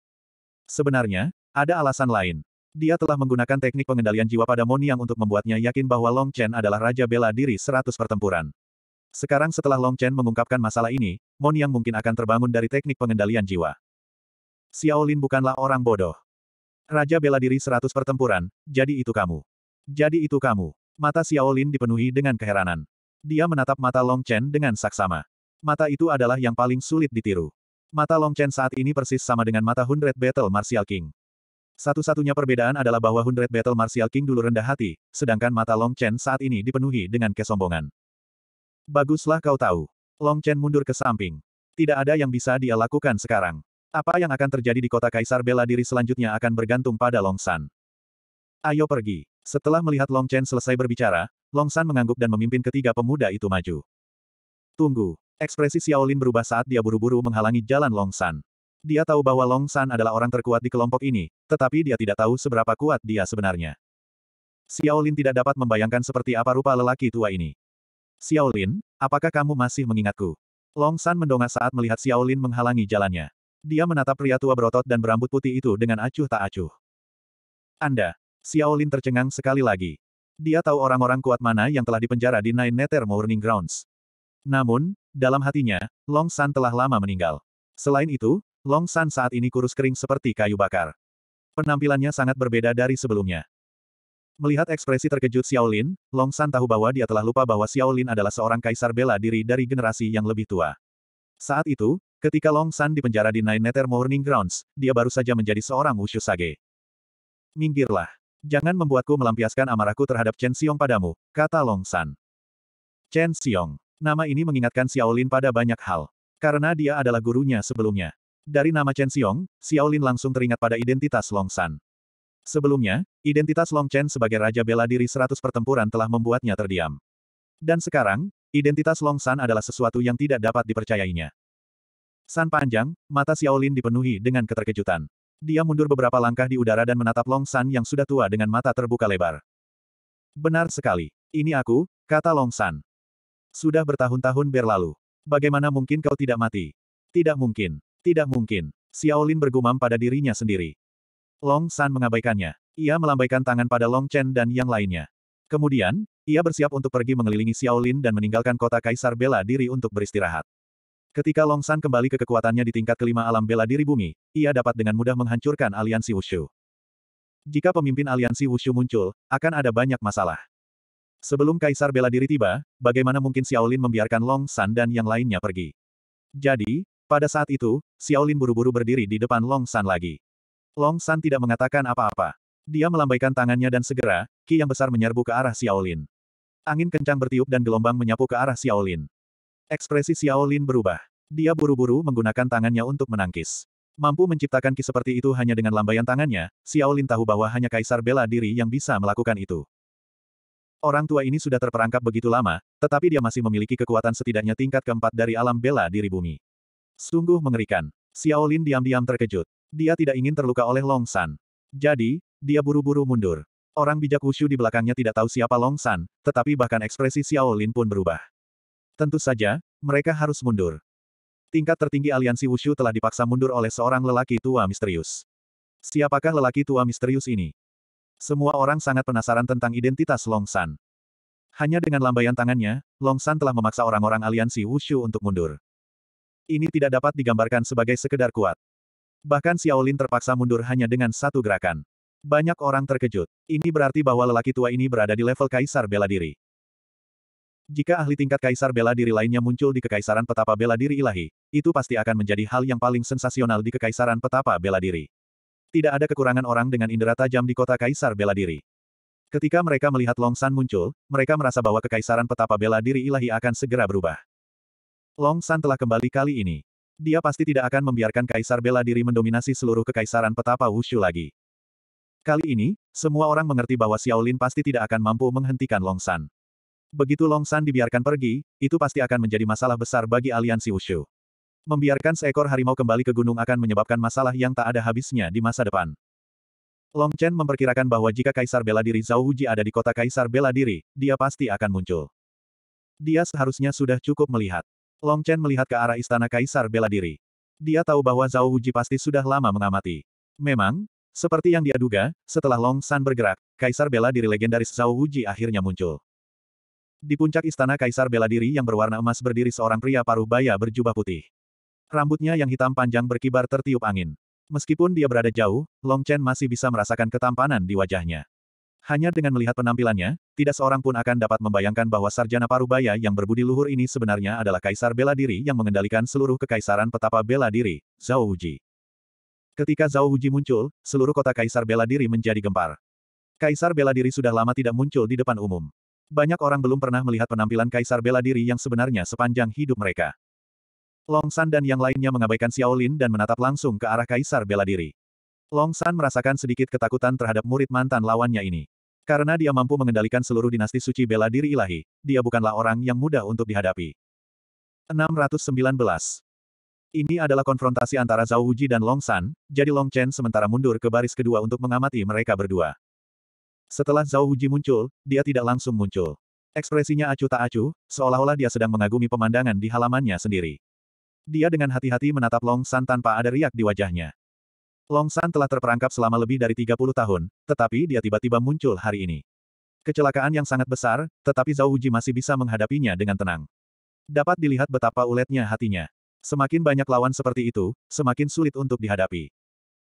Sebenarnya, ada alasan lain. Dia telah menggunakan teknik pengendalian jiwa pada Moniang untuk membuatnya yakin bahwa Long Chen adalah Raja Bela Diri seratus pertempuran. Sekarang setelah Long Chen mengungkapkan masalah ini, Mon Yang mungkin akan terbangun dari teknik pengendalian jiwa. Xiaolin bukanlah orang bodoh. Raja bela diri seratus pertempuran, jadi itu kamu. Jadi itu kamu. Mata Xiaolin dipenuhi dengan keheranan. Dia menatap mata Long Chen dengan saksama. Mata itu adalah yang paling sulit ditiru. Mata Long Chen saat ini persis sama dengan mata Hundred Battle Martial King. Satu-satunya perbedaan adalah bahwa Hundred Battle Martial King dulu rendah hati, sedangkan mata Long Chen saat ini dipenuhi dengan kesombongan. Baguslah kau tahu. Long Chen mundur ke samping. Tidak ada yang bisa dia lakukan sekarang. Apa yang akan terjadi di kota Kaisar bela diri selanjutnya akan bergantung pada Long San. Ayo pergi. Setelah melihat Long Chen selesai berbicara, Long San mengangguk dan memimpin ketiga pemuda itu maju. Tunggu. Ekspresi Xiaolin berubah saat dia buru-buru menghalangi jalan Long San. Dia tahu bahwa Long San adalah orang terkuat di kelompok ini, tetapi dia tidak tahu seberapa kuat dia sebenarnya. Xiaolin tidak dapat membayangkan seperti apa rupa lelaki tua ini. Xiaolin, apakah kamu masih mengingatku? Long San mendongak saat melihat Xiaolin menghalangi jalannya. Dia menatap pria tua berotot dan berambut putih itu dengan acuh tak acuh. Anda. Xiaolin tercengang sekali lagi. Dia tahu orang-orang kuat mana yang telah dipenjara di Nine Nether Morning Grounds. Namun, dalam hatinya, Long San telah lama meninggal. Selain itu, Long San saat ini kurus kering seperti kayu bakar. Penampilannya sangat berbeda dari sebelumnya. Melihat ekspresi terkejut Xiaolin, Long San tahu bahwa dia telah lupa bahwa Xiaolin adalah seorang kaisar bela diri dari generasi yang lebih tua. Saat itu, ketika Long San dipenjara di Nine Nether Morning Grounds, dia baru saja menjadi seorang Wushu Sage. Minggirlah. Jangan membuatku melampiaskan amarahku terhadap Chen Xiong padamu, kata Long San. Chen Xiong. Nama ini mengingatkan Xiaolin pada banyak hal. Karena dia adalah gurunya sebelumnya. Dari nama Chen Xiong, Xiaolin langsung teringat pada identitas Long San. Sebelumnya, identitas Long Chen sebagai Raja Bela Diri 100 pertempuran telah membuatnya terdiam. Dan sekarang, identitas Long San adalah sesuatu yang tidak dapat dipercayainya. San panjang, mata Xiaolin dipenuhi dengan keterkejutan. Dia mundur beberapa langkah di udara dan menatap Long San yang sudah tua dengan mata terbuka lebar. Benar sekali. Ini aku, kata Long San. Sudah bertahun-tahun berlalu. Bagaimana mungkin kau tidak mati? Tidak mungkin. Tidak mungkin. Xiaolin bergumam pada dirinya sendiri. Long San mengabaikannya. Ia melambaikan tangan pada Long Chen dan yang lainnya. Kemudian, ia bersiap untuk pergi mengelilingi Xiaolin dan meninggalkan kota Kaisar Bela Diri untuk beristirahat. Ketika Long San kembali ke kekuatannya di tingkat kelima alam bela diri bumi, ia dapat dengan mudah menghancurkan aliansi Wushu. Jika pemimpin aliansi Wushu muncul, akan ada banyak masalah. Sebelum Kaisar bela diri tiba, bagaimana mungkin Xiaolin membiarkan Long San dan yang lainnya pergi? Jadi, pada saat itu, Xiaolin buru-buru berdiri di depan Long San lagi. Long San tidak mengatakan apa-apa. Dia melambaikan tangannya dan segera, Ki yang besar menyerbu ke arah Xiaolin. Angin kencang bertiup dan gelombang menyapu ke arah Xiaolin. Ekspresi Xiaolin berubah. Dia buru-buru menggunakan tangannya untuk menangkis. Mampu menciptakan ki seperti itu hanya dengan lambaian tangannya, Xiaolin tahu bahwa hanya kaisar bela diri yang bisa melakukan itu. Orang tua ini sudah terperangkap begitu lama, tetapi dia masih memiliki kekuatan setidaknya tingkat keempat dari alam bela diri bumi. Sungguh mengerikan. Xiaolin diam-diam terkejut. Dia tidak ingin terluka oleh Long San. Jadi, dia buru-buru mundur. Orang bijak Wushu di belakangnya tidak tahu siapa Long San, tetapi bahkan ekspresi Xiao Lin pun berubah. Tentu saja, mereka harus mundur. Tingkat tertinggi aliansi Wushu telah dipaksa mundur oleh seorang lelaki tua misterius. Siapakah lelaki tua misterius ini? Semua orang sangat penasaran tentang identitas Long San. Hanya dengan lambaian tangannya, Long San telah memaksa orang-orang aliansi Wushu untuk mundur. Ini tidak dapat digambarkan sebagai sekedar kuat. Bahkan Xiaolin terpaksa mundur hanya dengan satu gerakan. Banyak orang terkejut. Ini berarti bahwa lelaki tua ini berada di level kaisar bela diri. Jika ahli tingkat kaisar bela diri lainnya muncul di kekaisaran petapa bela diri ilahi, itu pasti akan menjadi hal yang paling sensasional di kekaisaran petapa bela diri. Tidak ada kekurangan orang dengan indera tajam di kota kaisar bela diri. Ketika mereka melihat Long San muncul, mereka merasa bahwa kekaisaran petapa bela diri ilahi akan segera berubah. Long San telah kembali kali ini. Dia pasti tidak akan membiarkan Kaisar bela diri mendominasi seluruh kekaisaran petapa Wushu lagi. Kali ini, semua orang mengerti bahwa Xiaolin pasti tidak akan mampu menghentikan Long San. Begitu Long San dibiarkan pergi, itu pasti akan menjadi masalah besar bagi aliansi Wushu. Membiarkan seekor harimau kembali ke gunung akan menyebabkan masalah yang tak ada habisnya di masa depan. Long Chen memperkirakan bahwa jika Kaisar Bela Diri Zhao Wuji ada di kota Kaisar Bela Diri, dia pasti akan muncul. Dia seharusnya sudah cukup melihat. Long Chen melihat ke arah istana Kaisar bela diri. Dia tahu bahwa Zhao Wuji pasti sudah lama mengamati. Memang, seperti yang dia duga, setelah Long San bergerak, Kaisar bela diri legendaris Zhao Wuji akhirnya muncul. Di puncak istana Kaisar bela diri yang berwarna emas berdiri seorang pria paruh baya berjubah putih. Rambutnya yang hitam panjang berkibar tertiup angin. Meskipun dia berada jauh, Long Chen masih bisa merasakan ketampanan di wajahnya. Hanya dengan melihat penampilannya, tidak seorang pun akan dapat membayangkan bahwa sarjana Parubaya yang berbudi luhur ini sebenarnya adalah kaisar bela diri yang mengendalikan seluruh kekaisaran petapa bela diri, Zhao Ketika Zhao muncul, seluruh kota kaisar bela diri menjadi gempar. Kaisar bela diri sudah lama tidak muncul di depan umum. Banyak orang belum pernah melihat penampilan kaisar bela diri yang sebenarnya sepanjang hidup mereka. Long San dan yang lainnya mengabaikan Xiaolin dan menatap langsung ke arah kaisar bela diri. Long San merasakan sedikit ketakutan terhadap murid mantan lawannya ini. Karena dia mampu mengendalikan seluruh dinasti suci bela diri ilahi, dia bukanlah orang yang mudah untuk dihadapi. 619. Ini adalah konfrontasi antara Zhao Wuji dan Long San, jadi Long Chen sementara mundur ke baris kedua untuk mengamati mereka berdua. Setelah Zhao Wuji muncul, dia tidak langsung muncul. Ekspresinya acuh tak acuh, seolah-olah dia sedang mengagumi pemandangan di halamannya sendiri. Dia dengan hati-hati menatap Long San tanpa ada riak di wajahnya. Long San telah terperangkap selama lebih dari 30 tahun, tetapi dia tiba-tiba muncul hari ini. Kecelakaan yang sangat besar, tetapi Zhao Uji masih bisa menghadapinya dengan tenang. Dapat dilihat betapa uletnya hatinya. Semakin banyak lawan seperti itu, semakin sulit untuk dihadapi.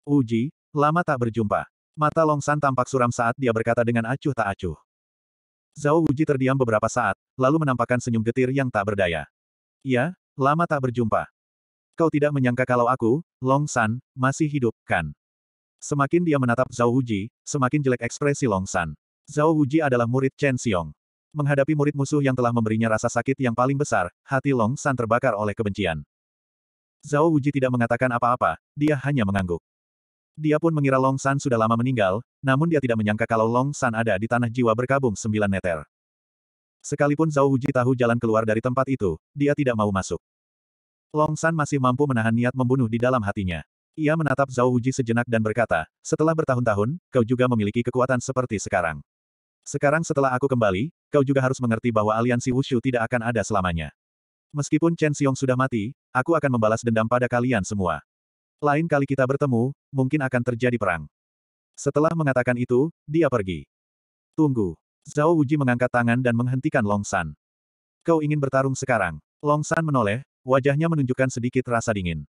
Uji, lama tak berjumpa. Mata Long San tampak suram saat dia berkata dengan acuh tak acuh. Zhao Uji terdiam beberapa saat, lalu menampakkan senyum getir yang tak berdaya. Ya, lama tak berjumpa. Kau tidak menyangka kalau aku, Long San, masih hidup, kan? Semakin dia menatap Zhao Wujie, semakin jelek ekspresi Long San. Zhao Wujie adalah murid Chen Xiong. Menghadapi murid musuh yang telah memberinya rasa sakit yang paling besar, hati Long San terbakar oleh kebencian. Zhao Wujie tidak mengatakan apa-apa, dia hanya mengangguk. Dia pun mengira Long San sudah lama meninggal, namun dia tidak menyangka kalau Long San ada di tanah jiwa berkabung sembilan meter. Sekalipun Zhao Wujie tahu jalan keluar dari tempat itu, dia tidak mau masuk. Long San masih mampu menahan niat membunuh di dalam hatinya. Ia menatap Zhao Wuji sejenak dan berkata, setelah bertahun-tahun, kau juga memiliki kekuatan seperti sekarang. Sekarang setelah aku kembali, kau juga harus mengerti bahwa aliansi Wushu tidak akan ada selamanya. Meskipun Chen Xiong sudah mati, aku akan membalas dendam pada kalian semua. Lain kali kita bertemu, mungkin akan terjadi perang. Setelah mengatakan itu, dia pergi. Tunggu. Zhao Wuji mengangkat tangan dan menghentikan Long San. Kau ingin bertarung sekarang? Long San menoleh, Wajahnya menunjukkan sedikit rasa dingin.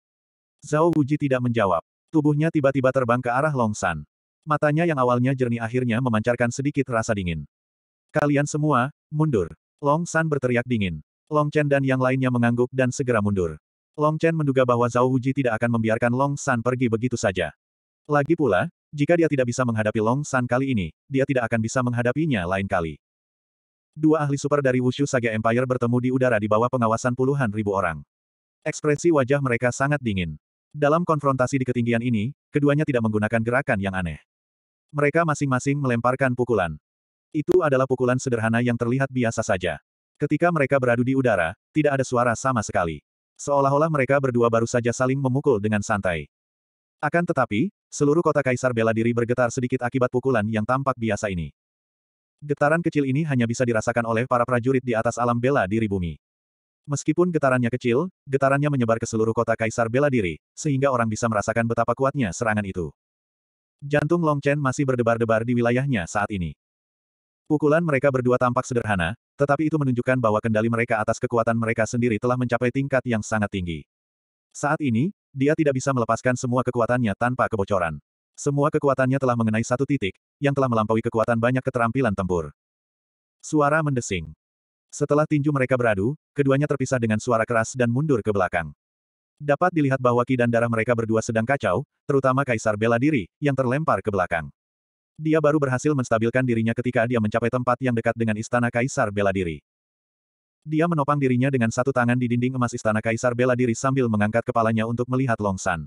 Zhao Wuji tidak menjawab. Tubuhnya tiba-tiba terbang ke arah Long San. Matanya yang awalnya jernih akhirnya memancarkan sedikit rasa dingin. Kalian semua, mundur. Long San berteriak dingin. Long Chen dan yang lainnya mengangguk dan segera mundur. Long Chen menduga bahwa Zhao Wuji tidak akan membiarkan Long San pergi begitu saja. Lagi pula, jika dia tidak bisa menghadapi Long San kali ini, dia tidak akan bisa menghadapinya lain kali. Dua ahli super dari Wushu Saga Empire bertemu di udara di bawah pengawasan puluhan ribu orang. Ekspresi wajah mereka sangat dingin. Dalam konfrontasi di ketinggian ini, keduanya tidak menggunakan gerakan yang aneh. Mereka masing-masing melemparkan pukulan. Itu adalah pukulan sederhana yang terlihat biasa saja. Ketika mereka beradu di udara, tidak ada suara sama sekali. Seolah-olah mereka berdua baru saja saling memukul dengan santai. Akan tetapi, seluruh kota kaisar bela diri bergetar sedikit akibat pukulan yang tampak biasa ini. Getaran kecil ini hanya bisa dirasakan oleh para prajurit di atas alam bela diri bumi. Meskipun getarannya kecil, getarannya menyebar ke seluruh kota Kaisar bela diri, sehingga orang bisa merasakan betapa kuatnya serangan itu. Jantung Long Chen masih berdebar-debar di wilayahnya saat ini. Pukulan mereka berdua tampak sederhana, tetapi itu menunjukkan bahwa kendali mereka atas kekuatan mereka sendiri telah mencapai tingkat yang sangat tinggi. Saat ini, dia tidak bisa melepaskan semua kekuatannya tanpa kebocoran. Semua kekuatannya telah mengenai satu titik, yang telah melampaui kekuatan banyak keterampilan tempur. Suara mendesing. Setelah tinju mereka beradu, keduanya terpisah dengan suara keras dan mundur ke belakang. Dapat dilihat bahwa ki dan darah mereka berdua sedang kacau, terutama Kaisar bela diri, yang terlempar ke belakang. Dia baru berhasil menstabilkan dirinya ketika dia mencapai tempat yang dekat dengan istana Kaisar bela diri. Dia menopang dirinya dengan satu tangan di dinding emas istana Kaisar bela diri sambil mengangkat kepalanya untuk melihat Longsan.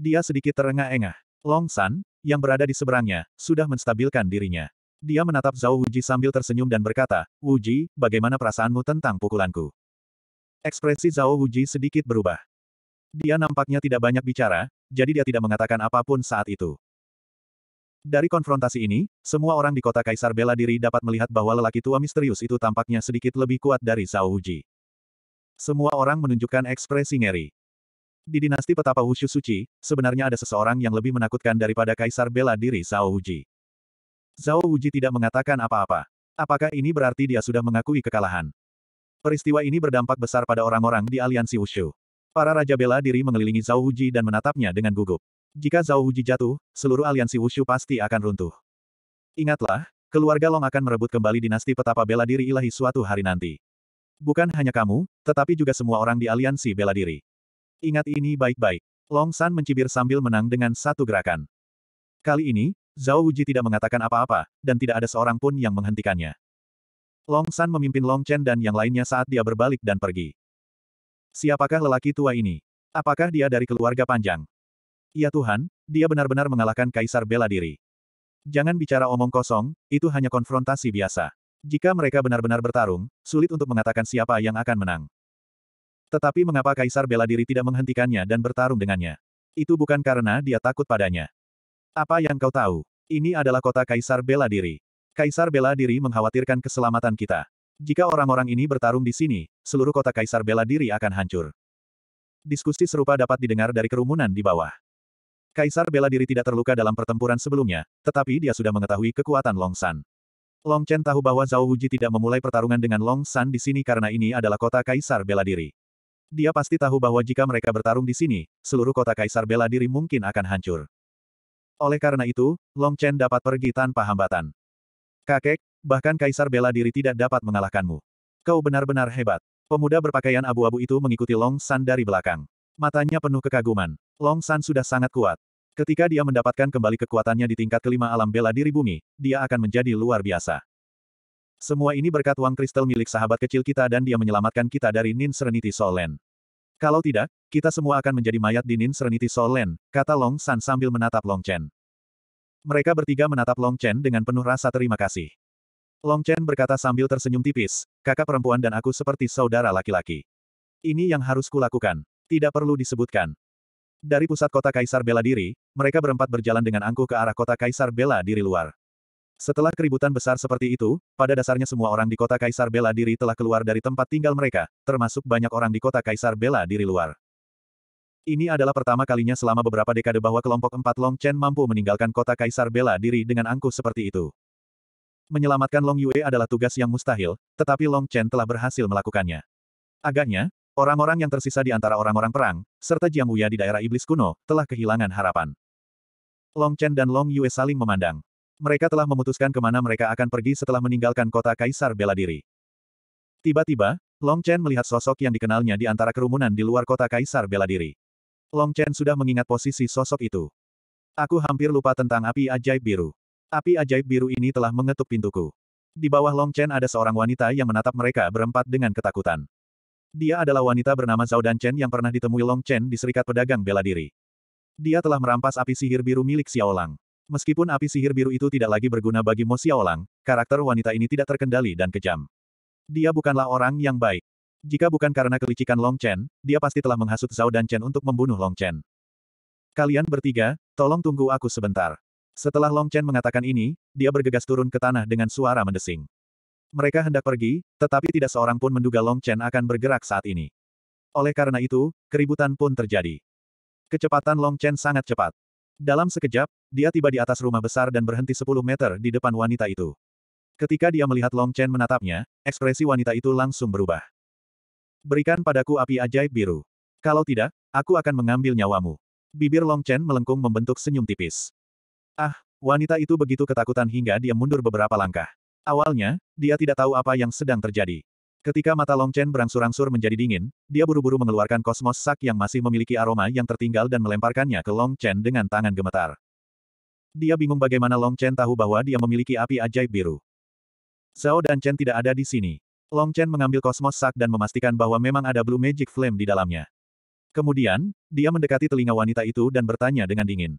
Dia sedikit terengah-engah. Long San, yang berada di seberangnya, sudah menstabilkan dirinya. Dia menatap Zhao Wuji sambil tersenyum dan berkata, Wuji, bagaimana perasaanmu tentang pukulanku? Ekspresi Zhao Wuji sedikit berubah. Dia nampaknya tidak banyak bicara, jadi dia tidak mengatakan apapun saat itu. Dari konfrontasi ini, semua orang di kota Kaisar bela diri dapat melihat bahwa lelaki tua misterius itu tampaknya sedikit lebih kuat dari Zhao Wuji. Semua orang menunjukkan ekspresi ngeri. Di dinasti petapa Wushu Suci, sebenarnya ada seseorang yang lebih menakutkan daripada Kaisar bela diri Zhao Wuji. Zhao Wuji tidak mengatakan apa-apa. Apakah ini berarti dia sudah mengakui kekalahan? Peristiwa ini berdampak besar pada orang-orang di aliansi Wushu. Para Raja Bela Diri mengelilingi Zhao Wuji dan menatapnya dengan gugup. Jika Zhao Wuji jatuh, seluruh aliansi Wushu pasti akan runtuh. Ingatlah, keluarga Long akan merebut kembali dinasti petapa bela diri ilahi suatu hari nanti. Bukan hanya kamu, tetapi juga semua orang di aliansi bela diri. Ingat ini baik-baik. Long San mencibir sambil menang dengan satu gerakan. Kali ini, Zhao Wuji tidak mengatakan apa-apa, dan tidak ada seorang pun yang menghentikannya. Long San memimpin Long Chen dan yang lainnya saat dia berbalik dan pergi. Siapakah lelaki tua ini? Apakah dia dari keluarga panjang? Ya Tuhan, dia benar-benar mengalahkan kaisar bela diri. Jangan bicara omong kosong, itu hanya konfrontasi biasa. Jika mereka benar-benar bertarung, sulit untuk mengatakan siapa yang akan menang. Tetapi mengapa Kaisar bela diri tidak menghentikannya dan bertarung dengannya? Itu bukan karena dia takut padanya. Apa yang kau tahu? Ini adalah kota Kaisar bela diri. Kaisar bela diri mengkhawatirkan keselamatan kita. Jika orang-orang ini bertarung di sini, seluruh kota Kaisar bela diri akan hancur. Diskusi serupa dapat didengar dari kerumunan di bawah. Kaisar bela diri tidak terluka dalam pertempuran sebelumnya, tetapi dia sudah mengetahui kekuatan Long San. Long Chen tahu bahwa Zhao Wuji tidak memulai pertarungan dengan Long San di sini karena ini adalah kota Kaisar bela diri. Dia pasti tahu bahwa jika mereka bertarung di sini, seluruh kota Kaisar bela diri mungkin akan hancur. Oleh karena itu, Long Chen dapat pergi tanpa hambatan. Kakek, bahkan Kaisar bela diri tidak dapat mengalahkanmu. Kau benar-benar hebat. Pemuda berpakaian abu-abu itu mengikuti Long San dari belakang. Matanya penuh kekaguman. Long San sudah sangat kuat. Ketika dia mendapatkan kembali kekuatannya di tingkat kelima alam bela diri bumi, dia akan menjadi luar biasa. Semua ini berkat uang kristal milik sahabat kecil kita dan dia menyelamatkan kita dari Nin Serenity Solen. Kalau tidak, kita semua akan menjadi mayat di Nin Serenity Solen, kata Long San sambil menatap Long Chen. Mereka bertiga menatap Long Chen dengan penuh rasa terima kasih. Long Chen berkata sambil tersenyum tipis, kakak perempuan dan aku seperti saudara laki-laki. Ini yang harus kulakukan. Tidak perlu disebutkan. Dari pusat kota Kaisar Bela Diri, mereka berempat berjalan dengan angkuh ke arah kota Kaisar Bela Diri luar. Setelah keributan besar seperti itu, pada dasarnya semua orang di kota Kaisar Bela Diri telah keluar dari tempat tinggal mereka, termasuk banyak orang di kota Kaisar Bela Diri luar. Ini adalah pertama kalinya selama beberapa dekade bahwa kelompok empat Long Chen mampu meninggalkan kota Kaisar Bela Diri dengan angkuh seperti itu. Menyelamatkan Long Yue adalah tugas yang mustahil, tetapi Long Chen telah berhasil melakukannya. Agaknya, orang-orang yang tersisa di antara orang-orang perang, serta Jiang Wuya di daerah iblis kuno, telah kehilangan harapan. Long Chen dan Long Yue saling memandang. Mereka telah memutuskan kemana mereka akan pergi setelah meninggalkan kota Kaisar bela diri. Tiba-tiba, Long Chen melihat sosok yang dikenalnya di antara kerumunan di luar kota Kaisar bela diri. Long Chen sudah mengingat posisi sosok itu. Aku hampir lupa tentang api ajaib biru. Api ajaib biru ini telah mengetuk pintuku. Di bawah Long Chen ada seorang wanita yang menatap mereka berempat dengan ketakutan. Dia adalah wanita bernama Zhao Dan Chen yang pernah ditemui Long Chen di Serikat Pedagang Bela Diri. Dia telah merampas api sihir biru milik Xiao Lang. Meskipun api sihir biru itu tidak lagi berguna bagi Mo Xiaolang, karakter wanita ini tidak terkendali dan kejam. Dia bukanlah orang yang baik. Jika bukan karena kelicikan Long Chen, dia pasti telah menghasut Zhao dan Chen untuk membunuh Long Chen. Kalian bertiga, tolong tunggu aku sebentar. Setelah Long Chen mengatakan ini, dia bergegas turun ke tanah dengan suara mendesing. Mereka hendak pergi, tetapi tidak seorang pun menduga Long Chen akan bergerak saat ini. Oleh karena itu, keributan pun terjadi. Kecepatan Long Chen sangat cepat. Dalam sekejap, dia tiba di atas rumah besar dan berhenti 10 meter di depan wanita itu. Ketika dia melihat Long Chen menatapnya, ekspresi wanita itu langsung berubah. Berikan padaku api ajaib biru. Kalau tidak, aku akan mengambil nyawamu. Bibir Long Chen melengkung membentuk senyum tipis. Ah, wanita itu begitu ketakutan hingga dia mundur beberapa langkah. Awalnya, dia tidak tahu apa yang sedang terjadi. Ketika mata Long Chen berangsur-angsur menjadi dingin, dia buru-buru mengeluarkan kosmos sak yang masih memiliki aroma yang tertinggal dan melemparkannya ke Long Chen dengan tangan gemetar. Dia bingung bagaimana Long Chen tahu bahwa dia memiliki api ajaib biru. Zhao dan Chen tidak ada di sini. Long Chen mengambil kosmos sak dan memastikan bahwa memang ada blue magic flame di dalamnya. Kemudian, dia mendekati telinga wanita itu dan bertanya dengan dingin.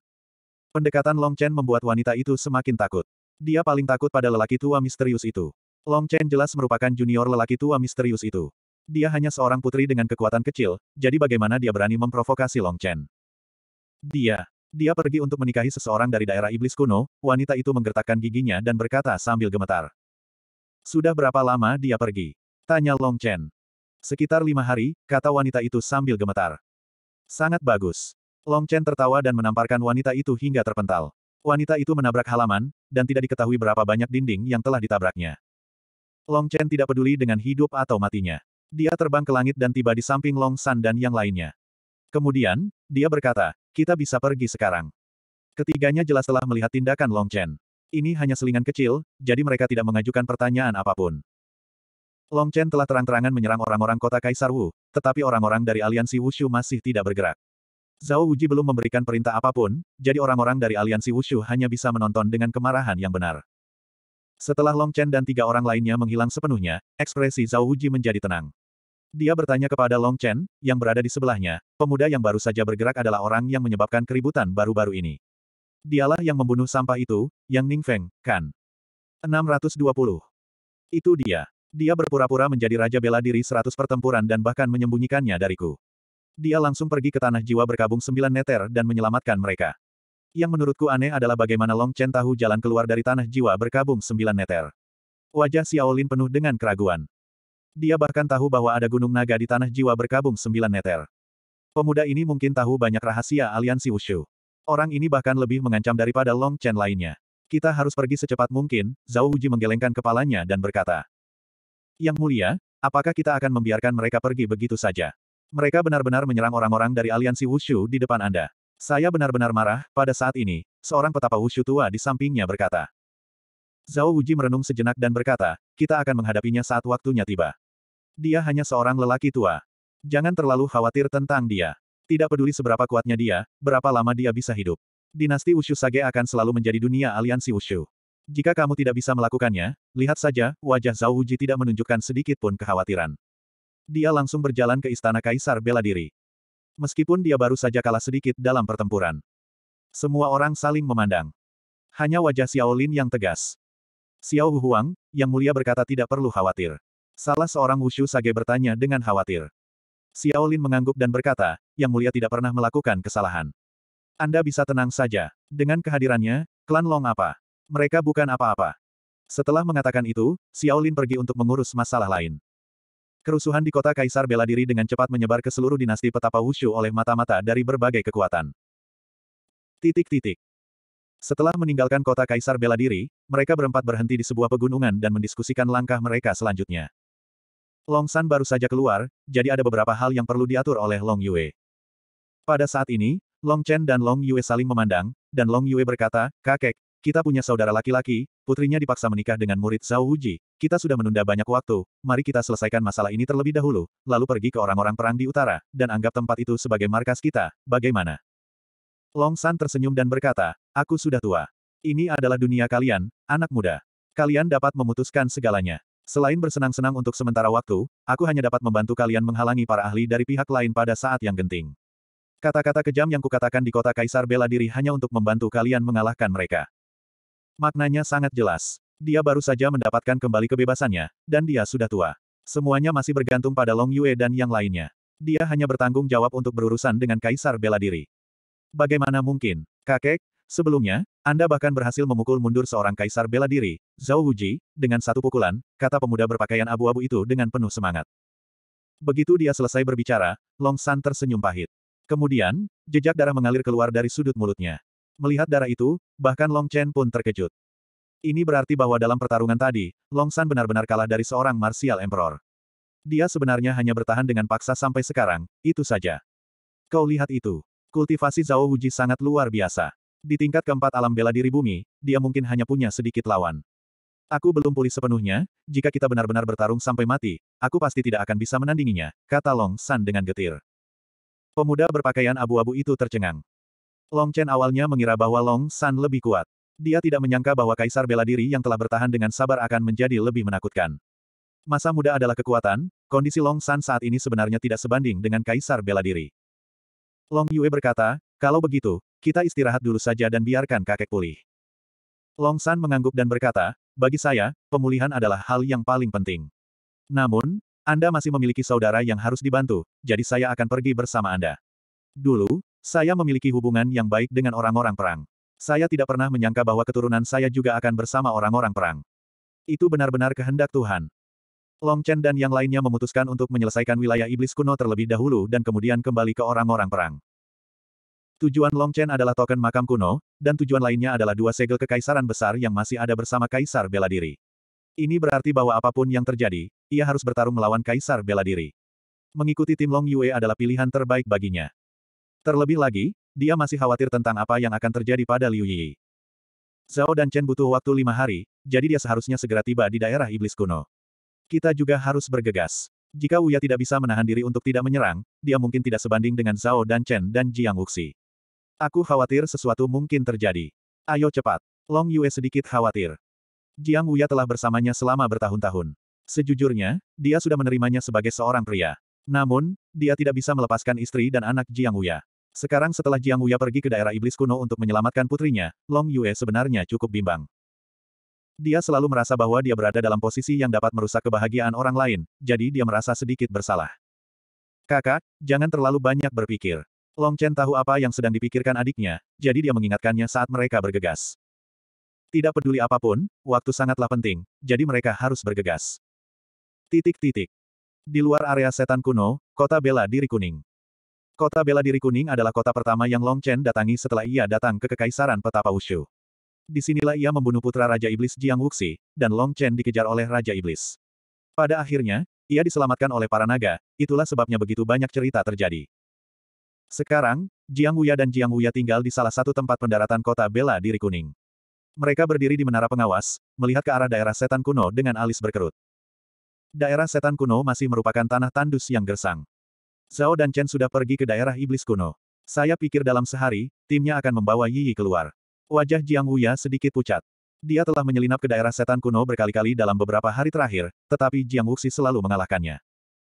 Pendekatan Long Chen membuat wanita itu semakin takut. Dia paling takut pada lelaki tua misterius itu. Long Chen jelas merupakan junior lelaki tua misterius itu. Dia hanya seorang putri dengan kekuatan kecil, jadi bagaimana dia berani memprovokasi Long Chen? Dia. Dia pergi untuk menikahi seseorang dari daerah iblis kuno, wanita itu menggertakkan giginya dan berkata sambil gemetar. Sudah berapa lama dia pergi? Tanya Long Chen. Sekitar lima hari, kata wanita itu sambil gemetar. Sangat bagus. Long Chen tertawa dan menamparkan wanita itu hingga terpental. Wanita itu menabrak halaman, dan tidak diketahui berapa banyak dinding yang telah ditabraknya. Long Chen tidak peduli dengan hidup atau matinya. Dia terbang ke langit dan tiba di samping Long San dan yang lainnya. Kemudian, dia berkata, kita bisa pergi sekarang. Ketiganya jelas telah melihat tindakan Long Chen. Ini hanya selingan kecil, jadi mereka tidak mengajukan pertanyaan apapun. Long Chen telah terang-terangan menyerang orang-orang kota Kaisar Wu, tetapi orang-orang dari aliansi Wushu masih tidak bergerak. Zhao Wuji belum memberikan perintah apapun, jadi orang-orang dari aliansi Wushu hanya bisa menonton dengan kemarahan yang benar. Setelah Long Chen dan tiga orang lainnya menghilang sepenuhnya, ekspresi Zhao Wuji menjadi tenang. Dia bertanya kepada Long Chen, yang berada di sebelahnya, pemuda yang baru saja bergerak adalah orang yang menyebabkan keributan baru-baru ini. Dialah yang membunuh sampah itu, yang Ning Feng, kan? 620. Itu dia. Dia berpura-pura menjadi Raja Bela Diri 100 pertempuran dan bahkan menyembunyikannya dariku. Dia langsung pergi ke Tanah Jiwa berkabung sembilan neter dan menyelamatkan mereka. Yang menurutku aneh adalah bagaimana Long Chen tahu jalan keluar dari tanah jiwa berkabung sembilan meter. Wajah Xiaolin penuh dengan keraguan. Dia bahkan tahu bahwa ada gunung naga di tanah jiwa berkabung sembilan meter. Pemuda ini mungkin tahu banyak rahasia aliansi Wushu. Orang ini bahkan lebih mengancam daripada Long Chen lainnya. Kita harus pergi secepat mungkin, Zhao Wuji menggelengkan kepalanya dan berkata. Yang mulia, apakah kita akan membiarkan mereka pergi begitu saja? Mereka benar-benar menyerang orang-orang dari aliansi Wushu di depan Anda. Saya benar-benar marah, pada saat ini, seorang petapa wushu tua di sampingnya berkata. Zhao Wuji merenung sejenak dan berkata, kita akan menghadapinya saat waktunya tiba. Dia hanya seorang lelaki tua. Jangan terlalu khawatir tentang dia. Tidak peduli seberapa kuatnya dia, berapa lama dia bisa hidup. Dinasti Wushu Sage akan selalu menjadi dunia aliansi Wushu. Jika kamu tidak bisa melakukannya, lihat saja, wajah Zhao Wuji tidak menunjukkan sedikit pun kekhawatiran. Dia langsung berjalan ke istana Kaisar bela diri. Meskipun dia baru saja kalah sedikit dalam pertempuran. Semua orang saling memandang. Hanya wajah Xiaolin yang tegas. Xiao Huang, yang mulia berkata tidak perlu khawatir. Salah seorang Wushu Sage bertanya dengan khawatir. Xiaolin mengangguk dan berkata, yang mulia tidak pernah melakukan kesalahan. Anda bisa tenang saja. Dengan kehadirannya, klan Long apa? Mereka bukan apa-apa. Setelah mengatakan itu, Xiaolin pergi untuk mengurus masalah lain. Kerusuhan di kota Kaisar bela diri dengan cepat menyebar ke seluruh dinasti petapa Wushu oleh mata-mata dari berbagai kekuatan. Titik-titik. Setelah meninggalkan kota Kaisar bela diri, mereka berempat berhenti di sebuah pegunungan dan mendiskusikan langkah mereka selanjutnya. Long San baru saja keluar, jadi ada beberapa hal yang perlu diatur oleh Long Yue. Pada saat ini, Long Chen dan Long Yue saling memandang, dan Long Yue berkata, Kakek, kita punya saudara laki-laki, putrinya dipaksa menikah dengan murid Zhao Wuji. Kita sudah menunda banyak waktu, mari kita selesaikan masalah ini terlebih dahulu, lalu pergi ke orang-orang perang di utara, dan anggap tempat itu sebagai markas kita, bagaimana? Long San tersenyum dan berkata, aku sudah tua. Ini adalah dunia kalian, anak muda. Kalian dapat memutuskan segalanya. Selain bersenang-senang untuk sementara waktu, aku hanya dapat membantu kalian menghalangi para ahli dari pihak lain pada saat yang genting. Kata-kata kejam yang kukatakan di kota Kaisar bela diri hanya untuk membantu kalian mengalahkan mereka. Maknanya sangat jelas. Dia baru saja mendapatkan kembali kebebasannya, dan dia sudah tua. Semuanya masih bergantung pada Long Yue dan yang lainnya. Dia hanya bertanggung jawab untuk berurusan dengan Kaisar bela diri. Bagaimana mungkin, kakek? Sebelumnya, Anda bahkan berhasil memukul mundur seorang Kaisar bela diri, Zhao Wuji, dengan satu pukulan, kata pemuda berpakaian abu-abu itu dengan penuh semangat. Begitu dia selesai berbicara, Long San tersenyum pahit. Kemudian, jejak darah mengalir keluar dari sudut mulutnya. Melihat darah itu, bahkan Long Chen pun terkejut. Ini berarti bahwa dalam pertarungan tadi, Long San benar-benar kalah dari seorang Martial Emperor. Dia sebenarnya hanya bertahan dengan paksa sampai sekarang, itu saja. Kau lihat itu. Kultivasi Zhao Wuji sangat luar biasa. Di tingkat keempat alam bela diri bumi, dia mungkin hanya punya sedikit lawan. Aku belum pulih sepenuhnya, jika kita benar-benar bertarung sampai mati, aku pasti tidak akan bisa menandinginya, kata Long San dengan getir. Pemuda berpakaian abu-abu itu tercengang. Long Chen awalnya mengira bahwa Long San lebih kuat. Dia tidak menyangka bahwa kaisar bela diri yang telah bertahan dengan sabar akan menjadi lebih menakutkan. Masa muda adalah kekuatan, kondisi Long San saat ini sebenarnya tidak sebanding dengan kaisar bela diri. Long Yue berkata, kalau begitu, kita istirahat dulu saja dan biarkan kakek pulih. Long San mengangguk dan berkata, bagi saya, pemulihan adalah hal yang paling penting. Namun, Anda masih memiliki saudara yang harus dibantu, jadi saya akan pergi bersama Anda. Dulu, saya memiliki hubungan yang baik dengan orang-orang perang. Saya tidak pernah menyangka bahwa keturunan saya juga akan bersama orang-orang perang. Itu benar-benar kehendak Tuhan. Long Chen dan yang lainnya memutuskan untuk menyelesaikan wilayah iblis kuno terlebih dahulu dan kemudian kembali ke orang-orang perang. Tujuan Long Chen adalah token makam kuno, dan tujuan lainnya adalah dua segel kekaisaran besar yang masih ada bersama Kaisar Bela Diri. Ini berarti bahwa apapun yang terjadi, ia harus bertarung melawan Kaisar Bela Diri. Mengikuti tim Long Yue adalah pilihan terbaik baginya. Terlebih lagi, dia masih khawatir tentang apa yang akan terjadi pada Liu Yi. Zhao dan Chen butuh waktu lima hari, jadi dia seharusnya segera tiba di daerah iblis kuno. Kita juga harus bergegas. Jika Wuya tidak bisa menahan diri untuk tidak menyerang, dia mungkin tidak sebanding dengan Zhao dan Chen dan Jiang Wuxi. Aku khawatir sesuatu mungkin terjadi. Ayo cepat. Long Yue sedikit khawatir. Jiang Wuya telah bersamanya selama bertahun-tahun. Sejujurnya, dia sudah menerimanya sebagai seorang pria. Namun, dia tidak bisa melepaskan istri dan anak Jiang Wuya. Sekarang setelah Jiang Wuya pergi ke daerah iblis kuno untuk menyelamatkan putrinya, Long Yue sebenarnya cukup bimbang. Dia selalu merasa bahwa dia berada dalam posisi yang dapat merusak kebahagiaan orang lain, jadi dia merasa sedikit bersalah. Kakak, jangan terlalu banyak berpikir. Long Chen tahu apa yang sedang dipikirkan adiknya, jadi dia mengingatkannya saat mereka bergegas. Tidak peduli apapun, waktu sangatlah penting, jadi mereka harus bergegas. Titik-titik. Di luar area setan kuno, kota bela diri kuning. Kota bela diri kuning adalah kota pertama yang Long Chen datangi setelah ia datang ke Kekaisaran Petapa Wushu. Disinilah ia membunuh putra Raja Iblis Jiang Wuxi, dan Long Chen dikejar oleh Raja Iblis. Pada akhirnya, ia diselamatkan oleh para naga, itulah sebabnya begitu banyak cerita terjadi. Sekarang, Jiang Wuya dan Jiang Wuya tinggal di salah satu tempat pendaratan kota bela diri kuning. Mereka berdiri di menara pengawas, melihat ke arah daerah setan kuno dengan alis berkerut. Daerah setan kuno masih merupakan tanah tandus yang gersang. Zhao dan Chen sudah pergi ke daerah iblis kuno. Saya pikir dalam sehari, timnya akan membawa Yi Yi keluar. Wajah Jiang Wuya sedikit pucat. Dia telah menyelinap ke daerah setan kuno berkali-kali dalam beberapa hari terakhir, tetapi Jiang Wuxi selalu mengalahkannya.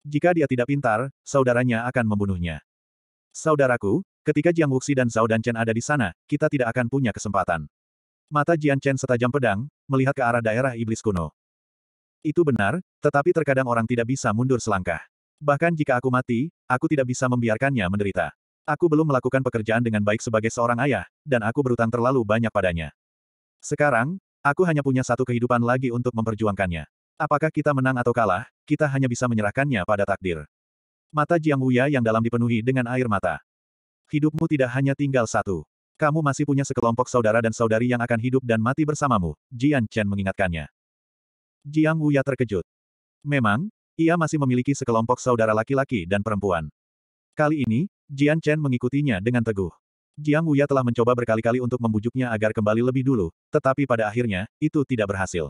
Jika dia tidak pintar, saudaranya akan membunuhnya. Saudaraku, ketika Jiang Wuxi dan Zhao dan Chen ada di sana, kita tidak akan punya kesempatan. Mata Jian Chen setajam pedang, melihat ke arah daerah iblis kuno. Itu benar, tetapi terkadang orang tidak bisa mundur selangkah. Bahkan jika aku mati, aku tidak bisa membiarkannya menderita. Aku belum melakukan pekerjaan dengan baik sebagai seorang ayah, dan aku berutang terlalu banyak padanya. Sekarang, aku hanya punya satu kehidupan lagi untuk memperjuangkannya. Apakah kita menang atau kalah, kita hanya bisa menyerahkannya pada takdir. Mata Jiang Wuya yang dalam dipenuhi dengan air mata. Hidupmu tidak hanya tinggal satu. Kamu masih punya sekelompok saudara dan saudari yang akan hidup dan mati bersamamu, Jian Chen mengingatkannya. Jiang Wuya terkejut. Memang, ia masih memiliki sekelompok saudara laki-laki dan perempuan. Kali ini, Jian Chen mengikutinya dengan teguh. Jiang Wuya telah mencoba berkali-kali untuk membujuknya agar kembali lebih dulu, tetapi pada akhirnya, itu tidak berhasil.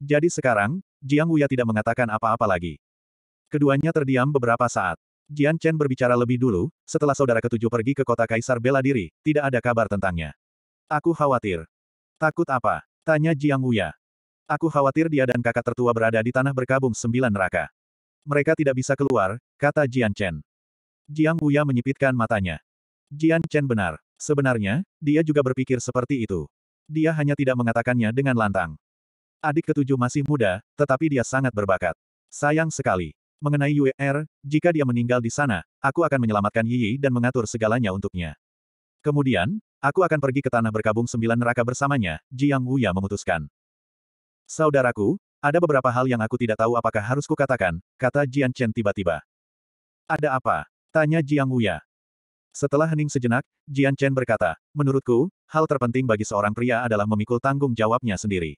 Jadi sekarang, Jiang Wuya tidak mengatakan apa-apa lagi. Keduanya terdiam beberapa saat. Jian Chen berbicara lebih dulu, setelah saudara ketujuh pergi ke kota Kaisar bela diri, tidak ada kabar tentangnya. Aku khawatir. Takut apa? Tanya Jiang Wuya. Aku khawatir dia dan kakak tertua berada di tanah berkabung sembilan neraka. Mereka tidak bisa keluar, kata Jian Chen. Jiang Wuya menyipitkan matanya. Jian Chen benar. Sebenarnya, dia juga berpikir seperti itu. Dia hanya tidak mengatakannya dengan lantang. Adik ketujuh masih muda, tetapi dia sangat berbakat. Sayang sekali. Mengenai UER, jika dia meninggal di sana, aku akan menyelamatkan Yi dan mengatur segalanya untuknya. Kemudian, aku akan pergi ke tanah berkabung sembilan neraka bersamanya, Jiang Wuya memutuskan. Saudaraku, ada beberapa hal yang aku tidak tahu apakah harus kukatakan, kata Jian Chen tiba-tiba. Ada apa? Tanya Jiang Wuya. Setelah hening sejenak, Jian Chen berkata, menurutku, hal terpenting bagi seorang pria adalah memikul tanggung jawabnya sendiri.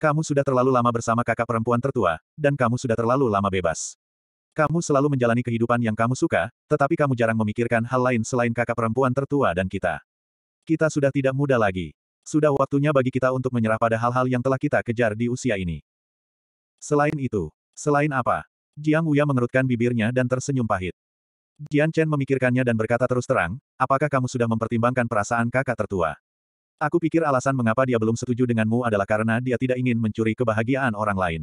Kamu sudah terlalu lama bersama kakak perempuan tertua, dan kamu sudah terlalu lama bebas. Kamu selalu menjalani kehidupan yang kamu suka, tetapi kamu jarang memikirkan hal lain selain kakak perempuan tertua dan kita. Kita sudah tidak muda lagi. Sudah waktunya bagi kita untuk menyerah pada hal-hal yang telah kita kejar di usia ini. Selain itu, selain apa? Jiang Wuya mengerutkan bibirnya dan tersenyum pahit. Jian Chen memikirkannya dan berkata terus terang, apakah kamu sudah mempertimbangkan perasaan kakak tertua? Aku pikir alasan mengapa dia belum setuju denganmu adalah karena dia tidak ingin mencuri kebahagiaan orang lain.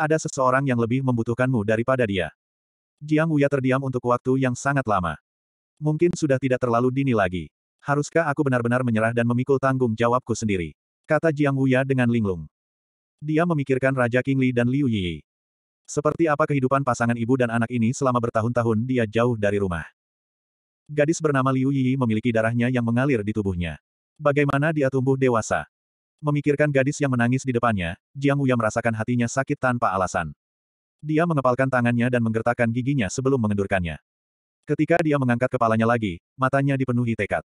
Ada seseorang yang lebih membutuhkanmu daripada dia. Jiang Wuya terdiam untuk waktu yang sangat lama. Mungkin sudah tidak terlalu dini lagi. Haruskah aku benar-benar menyerah dan memikul tanggung jawabku sendiri? Kata Jiang Wuya dengan linglung. Dia memikirkan Raja King Li dan Liu Yi. Seperti apa kehidupan pasangan ibu dan anak ini selama bertahun-tahun dia jauh dari rumah. Gadis bernama Liu Yi memiliki darahnya yang mengalir di tubuhnya. Bagaimana dia tumbuh dewasa? Memikirkan gadis yang menangis di depannya, Jiang Wuya merasakan hatinya sakit tanpa alasan. Dia mengepalkan tangannya dan menggertakkan giginya sebelum mengendurkannya. Ketika dia mengangkat kepalanya lagi, matanya dipenuhi tekad.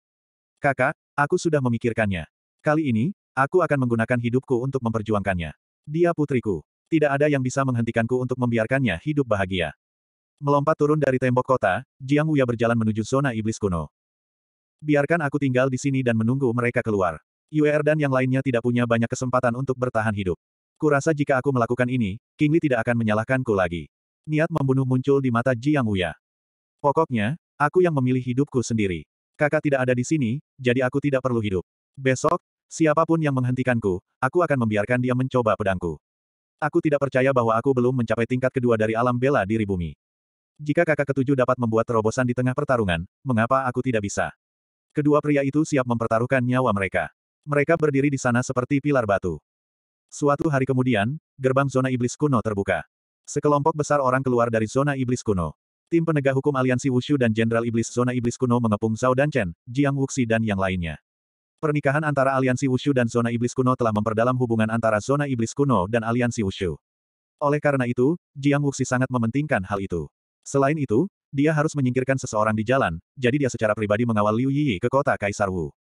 Kakak, aku sudah memikirkannya. Kali ini, aku akan menggunakan hidupku untuk memperjuangkannya. Dia putriku. Tidak ada yang bisa menghentikanku untuk membiarkannya hidup bahagia. Melompat turun dari tembok kota, Jiang Wuya berjalan menuju zona iblis kuno. Biarkan aku tinggal di sini dan menunggu mereka keluar. UR dan yang lainnya tidak punya banyak kesempatan untuk bertahan hidup. Kurasa jika aku melakukan ini, Kingli tidak akan menyalahkanku lagi. Niat membunuh muncul di mata Jiang Wuya. Pokoknya, aku yang memilih hidupku sendiri. Kakak tidak ada di sini, jadi aku tidak perlu hidup. Besok, siapapun yang menghentikanku, aku akan membiarkan dia mencoba pedangku. Aku tidak percaya bahwa aku belum mencapai tingkat kedua dari alam bela diri bumi. Jika kakak ketujuh dapat membuat terobosan di tengah pertarungan, mengapa aku tidak bisa? Kedua pria itu siap mempertaruhkan nyawa mereka. Mereka berdiri di sana seperti pilar batu. Suatu hari kemudian, gerbang zona iblis kuno terbuka. Sekelompok besar orang keluar dari zona iblis kuno. Tim penegak hukum aliansi Wushu dan Jenderal Iblis Zona Iblis Kuno mengepung Zhao dan Chen, Jiang Wuxi dan yang lainnya. Pernikahan antara aliansi Wushu dan Zona Iblis Kuno telah memperdalam hubungan antara Zona Iblis Kuno dan aliansi Wushu. Oleh karena itu, Jiang Wuxi sangat mementingkan hal itu. Selain itu, dia harus menyingkirkan seseorang di jalan, jadi dia secara pribadi mengawal Liu Yi ke kota Kaisar Wu.